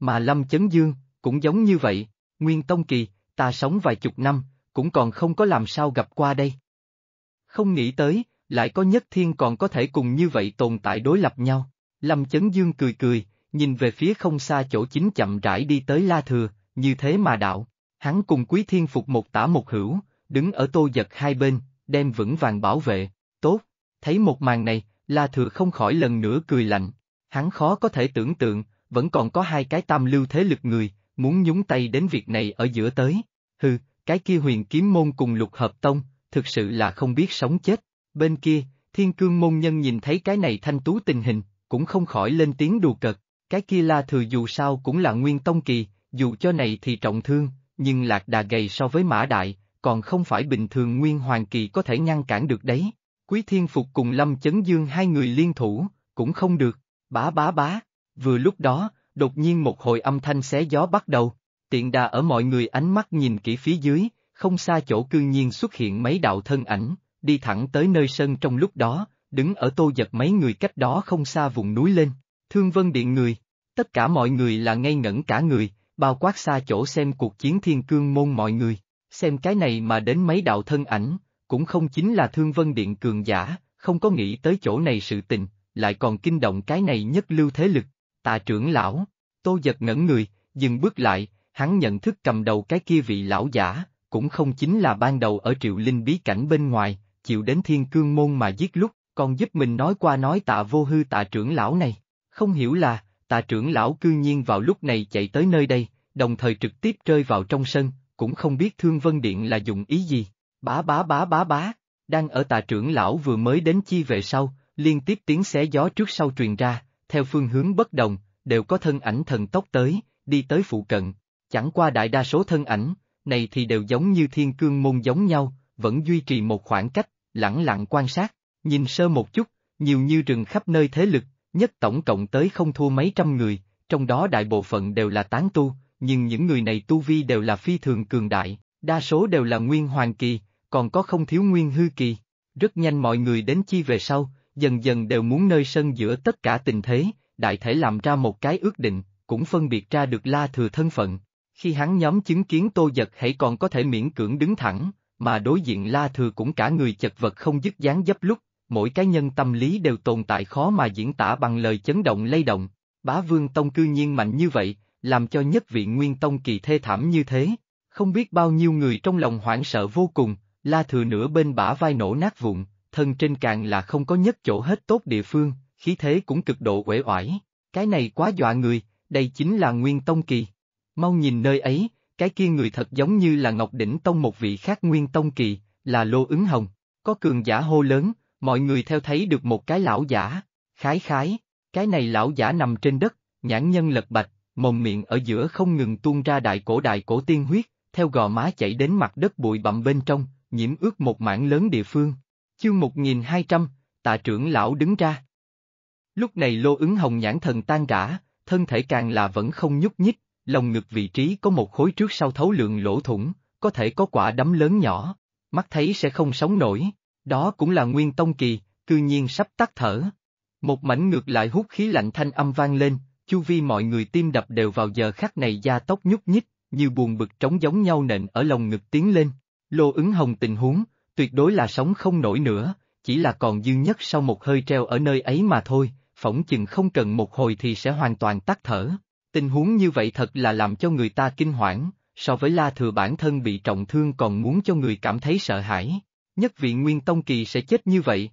Mà Lâm Chấn Dương, cũng giống như vậy, Nguyên Tông Kỳ, ta sống vài chục năm, cũng còn không có làm sao gặp qua đây. Không nghĩ tới, lại có nhất thiên còn có thể cùng như vậy tồn tại đối lập nhau. Lâm Chấn Dương cười cười, nhìn về phía không xa chỗ chính chậm rãi đi tới La Thừa, như thế mà đạo. Hắn cùng Quý Thiên Phục một tả một hữu, đứng ở tô giật hai bên, đem vững vàng bảo vệ, tốt, thấy một màn này, La Thừa không khỏi lần nữa cười lạnh, hắn khó có thể tưởng tượng, vẫn còn có hai cái tam lưu thế lực người, muốn nhúng tay đến việc này ở giữa tới, hừ, cái kia huyền kiếm môn cùng lục hợp tông, thực sự là không biết sống chết, bên kia, thiên cương môn nhân nhìn thấy cái này thanh tú tình hình, cũng không khỏi lên tiếng đùa cợt, cái kia La Thừa dù sao cũng là nguyên tông kỳ, dù cho này thì trọng thương, nhưng lạc đà gầy so với mã đại, còn không phải bình thường Nguyên Hoàng Kỳ có thể ngăn cản được đấy. Quý Thiên Phục cùng Lâm Chấn Dương hai người liên thủ, cũng không được, bá bá bá. Vừa lúc đó, đột nhiên một hồi âm thanh xé gió bắt đầu, tiện đà ở mọi người ánh mắt nhìn kỹ phía dưới, không xa chỗ cư nhiên xuất hiện mấy đạo thân ảnh, đi thẳng tới nơi sân trong lúc đó, đứng ở tô giật mấy người cách đó không xa vùng núi lên, thương vân điện người. Tất cả mọi người là ngây ngẩn cả người, bao quát xa chỗ xem cuộc chiến thiên cương môn mọi người xem cái này mà đến mấy đạo thân ảnh, cũng không chính là thương vân điện cường giả, không có nghĩ tới chỗ này sự tình, lại còn kinh động cái này nhất lưu thế lực, tạ trưởng lão, tô giật ngẩn người, dừng bước lại, hắn nhận thức cầm đầu cái kia vị lão giả, cũng không chính là ban đầu ở triệu linh bí cảnh bên ngoài, chịu đến thiên cương môn mà giết lúc, còn giúp mình nói qua nói tạ vô hư tạ trưởng lão này, không hiểu là, tạ trưởng lão cư nhiên vào lúc này chạy tới nơi đây, đồng thời trực tiếp rơi vào trong sân, cũng không biết Thương Vân Điện là dụng ý gì. Bá bá bá bá bá, đang ở tà trưởng lão vừa mới đến chi về sau, liên tiếp tiếng xé gió trước sau truyền ra, theo phương hướng bất đồng, đều có thân ảnh thần tốc tới, đi tới phụ cận. Chẳng qua đại đa số thân ảnh, này thì đều giống như thiên cương môn giống nhau, vẫn duy trì một khoảng cách, lẳng lặng quan sát, nhìn sơ một chút, nhiều như rừng khắp nơi thế lực, nhất tổng cộng tới không thua mấy trăm người, trong đó đại bộ phận đều là tán tu, nhưng những người này tu vi đều là phi thường cường đại, đa số đều là nguyên hoàng kỳ, còn có không thiếu nguyên hư kỳ. Rất nhanh mọi người đến chi về sau, dần dần đều muốn nơi sân giữa tất cả tình thế, đại thể làm ra một cái ước định, cũng phân biệt ra được la thừa thân phận. Khi hắn nhóm chứng kiến tô giật hãy còn có thể miễn cưỡng đứng thẳng, mà đối diện la thừa cũng cả người chật vật không dứt dáng dấp lúc, mỗi cá nhân tâm lý đều tồn tại khó mà diễn tả bằng lời chấn động lay động. Bá Vương Tông cư nhiên mạnh như vậy, làm cho nhất vị Nguyên Tông kỳ thê thảm như thế. Không biết bao nhiêu người trong lòng hoảng sợ vô cùng, la thừa nửa bên bả vai nổ nát vụn, thân trên càng là không có nhất chỗ hết tốt địa phương, khí thế cũng cực độ uể oải. Cái này quá dọa người, đây chính là Nguyên Tông kỳ. Mau nhìn nơi ấy, cái kia người thật giống như là Ngọc Đỉnh Tông một vị khác Nguyên Tông kỳ, là Lô Ứng Hồng. Có cường giả hô lớn, mọi người theo thấy được một cái lão giả, khái khái, cái này lão giả nằm trên đất, nhãn nhân lật bạch, mồm miệng ở giữa không ngừng tuôn ra đại cổ đại cổ tiên huyết, theo gò má chảy đến mặt đất bụi bặm bên trong, nhiễm ướt một mảng lớn địa phương. Chương 1200, tạ trưởng lão đứng ra. Lúc này lô ứng hồng nhãn thần tan rã, thân thể càng là vẫn không nhúc nhích, lòng ngực vị trí có một khối trước sau thấu lượng lỗ thủng, có thể có quả đấm lớn nhỏ, mắt thấy sẽ không sống nổi, đó cũng là nguyên tông kỳ, cư nhiên sắp tắt thở. Một mảnh ngược lại hút khí lạnh thanh âm vang lên, chu vi mọi người tim đập đều vào giờ khắc này da tóc nhúc nhích, như buồn bực trống giống nhau nện ở lòng ngực tiến lên. Lô ứng hồng tình huống, tuyệt đối là sống không nổi nữa, chỉ là còn duy nhất sau một hơi treo ở nơi ấy mà thôi, phỏng chừng không cần một hồi thì sẽ hoàn toàn tắt thở. Tình huống như vậy thật là làm cho người ta kinh hoảng, so với la thừa bản thân bị trọng thương còn muốn cho người cảm thấy sợ hãi. Nhất viện Nguyên Tông Kỳ sẽ chết như vậy.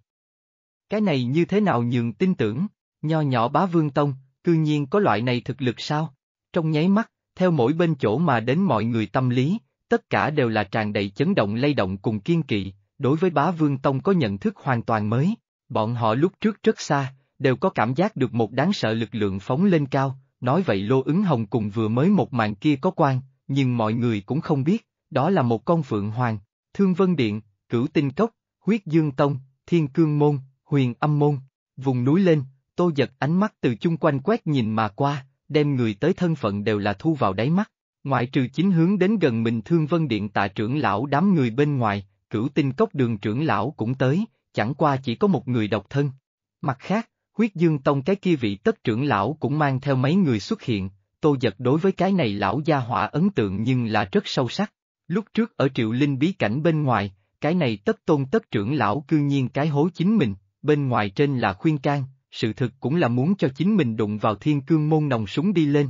Cái này như thế nào nhường tin tưởng, nho nhỏ bá vương tông, cư nhiên có loại này thực lực sao? Trong nháy mắt, theo mỗi bên chỗ mà đến mọi người tâm lý, tất cả đều là tràn đầy chấn động lay động cùng kiên kỵ, đối với bá vương tông có nhận thức hoàn toàn mới, bọn họ lúc trước rất xa, đều có cảm giác được một đáng sợ lực lượng phóng lên cao, nói vậy lô ứng hồng cùng vừa mới một màn kia có quan, nhưng mọi người cũng không biết, đó là một con phượng hoàng, thương vân điện, cửu tinh cốc, huyết dương tông, thiên cương môn, huyền âm môn, vùng núi lên, Tô giật ánh mắt từ chung quanh quét nhìn mà qua, đem người tới thân phận đều là thu vào đáy mắt, ngoại trừ chính hướng đến gần mình Thương Vân Điện tạ trưởng lão đám người bên ngoài, cửu tinh cốc đường trưởng lão cũng tới, chẳng qua chỉ có một người độc thân. Mặt khác, huyết dương tông cái kia vị tất trưởng lão cũng mang theo mấy người xuất hiện, tô giật đối với cái này lão gia hỏa ấn tượng nhưng là rất sâu sắc. Lúc trước ở triệu linh bí cảnh bên ngoài, cái này tất tôn tất trưởng lão cư nhiên cái hố chính mình, bên ngoài trên là khuyên can, sự thực cũng là muốn cho chính mình đụng vào thiên cương môn nòng súng đi lên.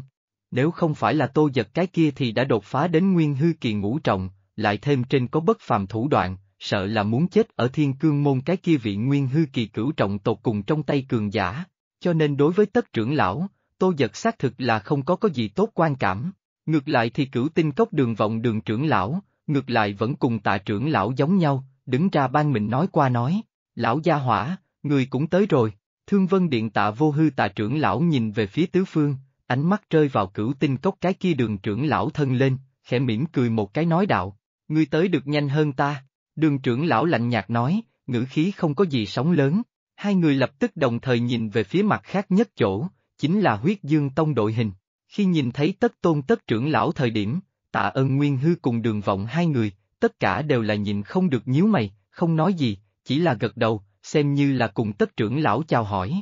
Nếu không phải là tô giật cái kia thì đã đột phá đến nguyên hư kỳ ngũ trọng, lại thêm trên có bất phàm thủ đoạn, sợ là muốn chết ở thiên cương môn cái kia vị nguyên hư kỳ cửu trọng tột cùng trong tay cường giả. Cho nên đối với tất trưởng lão, tô giật xác thực là không có có gì tốt quan cảm. Ngược lại thì cửu tinh cốc đường vọng đường trưởng lão, ngược lại vẫn cùng tạ trưởng lão giống nhau, đứng ra ban mình nói qua nói. Lão gia hỏa, người cũng tới rồi, Thương vân điện tạ vô hư tạ trưởng lão nhìn về phía tứ phương, ánh mắt rơi vào cửu tinh cốc cái kia đường trưởng lão thân lên, khẽ mỉm cười một cái nói đạo, ngươi tới được nhanh hơn ta, đường trưởng lão lạnh nhạt nói, ngữ khí không có gì sóng lớn, hai người lập tức đồng thời nhìn về phía mặt khác nhất chỗ, chính là huyết dương tông đội hình, khi nhìn thấy tất tôn tất trưởng lão thời điểm, tạ ân nguyên hư cùng đường vọng hai người, tất cả đều là nhìn không được nhíu mày, không nói gì, chỉ là gật đầu, xem như là cùng tất trưởng lão chào hỏi.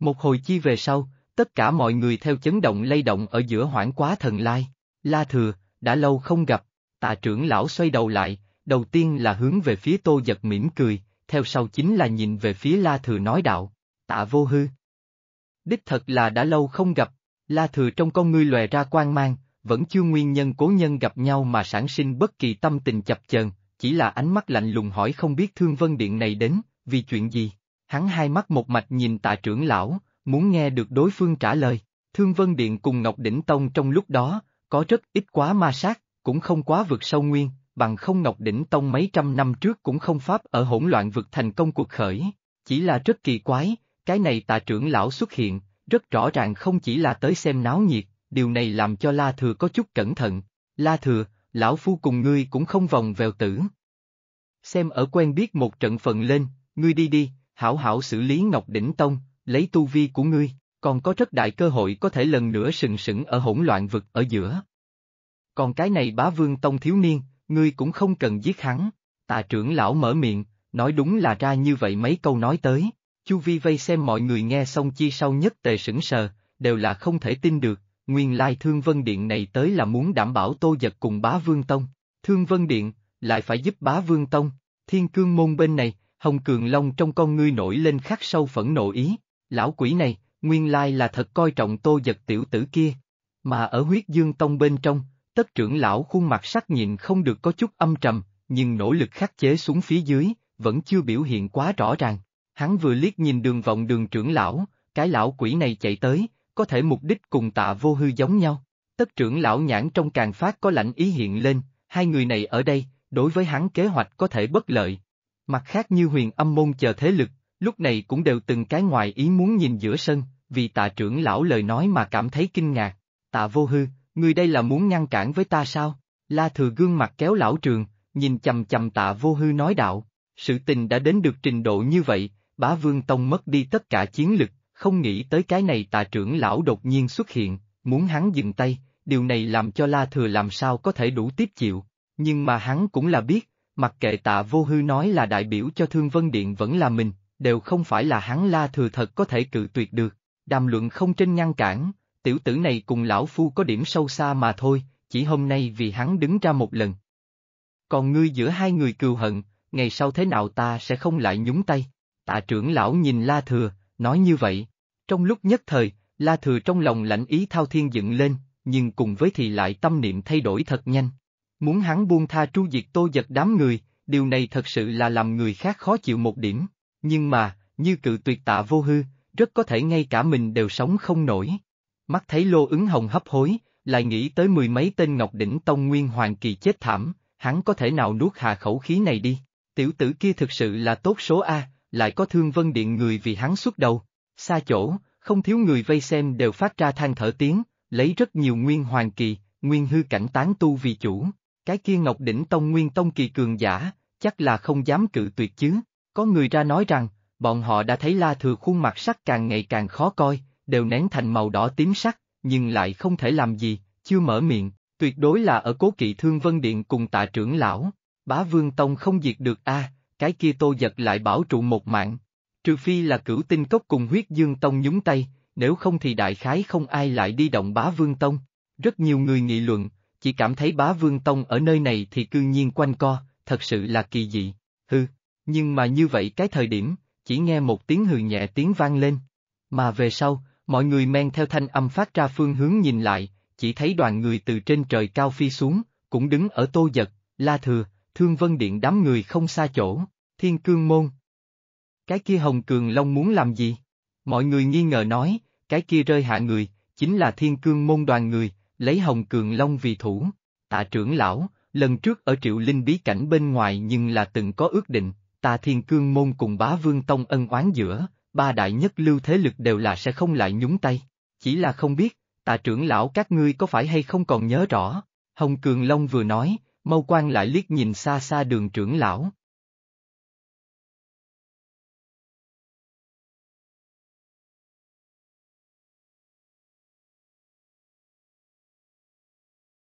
Một hồi chi về sau, tất cả mọi người theo chấn động lay động ở giữa hoảng quá thần lai. La thừa, đã lâu không gặp, tạ trưởng lão xoay đầu lại, đầu tiên là hướng về phía tô giật mỉm cười, theo sau chính là nhìn về phía la thừa nói đạo, tạ vô hư. Đích thật là đã lâu không gặp, la thừa trong con ngươi lòe ra quan mang, vẫn chưa nguyên nhân cố nhân gặp nhau mà sản sinh bất kỳ tâm tình chập chờn, chỉ là ánh mắt lạnh lùng hỏi không biết thương vân điện này đến, vì chuyện gì? Hắn hai mắt một mạch nhìn tạ trưởng lão, muốn nghe được đối phương trả lời. Thương Vân Điện cùng Ngọc Đỉnh Tông trong lúc đó, có rất ít quá ma sát, cũng không quá vượt sâu nguyên, bằng không Ngọc Đỉnh Tông mấy trăm năm trước cũng không pháp ở hỗn loạn vực thành công cuộc khởi. Chỉ là rất kỳ quái, cái này tạ trưởng lão xuất hiện, rất rõ ràng không chỉ là tới xem náo nhiệt, điều này làm cho La Thừa có chút cẩn thận. La Thừa, lão phu cùng ngươi cũng không vòng vèo tử. Xem ở quen biết một trận phần lên, ngươi đi đi, hảo hảo xử lý Ngọc Đỉnh Tông, lấy tu vi của ngươi, còn có rất đại cơ hội có thể lần nữa sừng sững ở hỗn loạn vực ở giữa. Còn cái này bá vương tông thiếu niên, ngươi cũng không cần giết hắn, tà trưởng lão mở miệng, nói đúng là ra như vậy mấy câu nói tới, chu vi vây xem mọi người nghe xong chi sau nhất tề sững sờ, đều là không thể tin được, nguyên lai thương vân điện này tới là muốn đảm bảo tô giật cùng bá vương tông, thương vân điện, lại phải giúp bá vương tông, thiên cương môn bên này, Hồng Cường Long trong con ngươi nổi lên khắc sâu phẫn nộ ý, lão quỷ này, nguyên lai là thật coi trọng tô giật tiểu tử kia. Mà ở huyết dương tông bên trong, tất trưởng lão khuôn mặt sắc nhìn không được có chút âm trầm, nhưng nỗ lực khắc chế xuống phía dưới, vẫn chưa biểu hiện quá rõ ràng. Hắn vừa liếc nhìn đường vòng đường trưởng lão, cái lão quỷ này chạy tới, có thể mục đích cùng tạ vô hư giống nhau. Tất trưởng lão nhãn trong càng phát có lạnh ý hiện lên, hai người này ở đây, đối với hắn kế hoạch có thể bất lợi, Mặt khác như huyền âm môn chờ thế lực, lúc này cũng đều từng cái ngoài ý muốn nhìn giữa sân, vì tạ trưởng lão lời nói mà cảm thấy kinh ngạc. Tạ vô hư, người đây là muốn ngăn cản với ta sao? La thừa gương mặt kéo lão trường, nhìn chầm chầm tạ vô hư nói đạo, sự tình đã đến được trình độ như vậy, bá vương tông mất đi tất cả chiến lực, không nghĩ tới cái này tạ trưởng lão đột nhiên xuất hiện, muốn hắn dừng tay, điều này làm cho La Thừa làm sao có thể đủ tiếp chịu, nhưng mà hắn cũng là biết, mặc kệ tạ vô hư nói là đại biểu cho Thương Vân Điện vẫn là mình, đều không phải là hắn la thừa thật có thể cự tuyệt được, đàm luận không trên ngăn cản, tiểu tử này cùng lão phu có điểm sâu xa mà thôi, chỉ hôm nay vì hắn đứng ra một lần. Còn ngươi giữa hai người cừu hận, ngày sau thế nào ta sẽ không lại nhúng tay, tạ trưởng lão nhìn la thừa, nói như vậy. Trong lúc nhất thời, la thừa trong lòng lãnh ý thao thiên dựng lên, nhưng cùng với thì lại tâm niệm thay đổi thật nhanh. Muốn hắn buông tha tru diệt tô giật đám người, điều này thật sự là làm người khác khó chịu một điểm. Nhưng mà, như cự tuyệt tạ vô hư, rất có thể ngay cả mình đều sống không nổi. Mắt thấy lô ứng hồng hấp hối, lại nghĩ tới mười mấy tên ngọc đỉnh tông nguyên hoàng kỳ chết thảm, hắn có thể nào nuốt hạ khẩu khí này đi. Tiểu tử kia thực sự là tốt số A, lại có thương vân điện người vì hắn xuất đầu. Xa chỗ, không thiếu người vây xem đều phát ra than thở tiếng, lấy rất nhiều nguyên hoàng kỳ, nguyên hư cảnh tán tu vì chủ, cái kia Ngọc Đỉnh Tông Nguyên Tông kỳ cường giả, chắc là không dám cự tuyệt chứ. Có người ra nói rằng, bọn họ đã thấy La Thừa khuôn mặt sắc càng ngày càng khó coi, đều nén thành màu đỏ tím sắc, nhưng lại không thể làm gì, chưa mở miệng, tuyệt đối là ở cố kỵ thương vân điện cùng tạ trưởng lão. Bá Vương Tông không diệt được a cái kia tô giật lại bảo trụ một mạng. Trừ phi là cửu tinh cốc cùng huyết dương tông nhúng tay, nếu không thì đại khái không ai lại đi động bá vương tông. Rất nhiều người nghị luận, chỉ cảm thấy bá vương tông ở nơi này thì cư nhiên quanh co, thật sự là kỳ dị, hư, nhưng mà như vậy cái thời điểm, chỉ nghe một tiếng hừ nhẹ tiếng vang lên, mà về sau, mọi người men theo thanh âm phát ra phương hướng nhìn lại, chỉ thấy đoàn người từ trên trời cao phi xuống, cũng đứng ở tô giật, la thừa, thương vân điện đám người không xa chỗ, thiên cương môn. Cái kia hồng cường long muốn làm gì? Mọi người nghi ngờ nói, cái kia rơi hạ người, chính là thiên cương môn đoàn người, lấy Hồng Cường Long vì thủ. Tạ trưởng lão, lần trước ở triệu linh bí cảnh bên ngoài nhưng là từng có ước định, ta thiên cương môn cùng bá vương tông ân oán giữa, ba đại nhất lưu thế lực đều là sẽ không lại nhúng tay. Chỉ là không biết, tạ trưởng lão các ngươi có phải hay không còn nhớ rõ. Hồng Cường Long vừa nói, mâu quan lại liếc nhìn xa xa đường trưởng lão,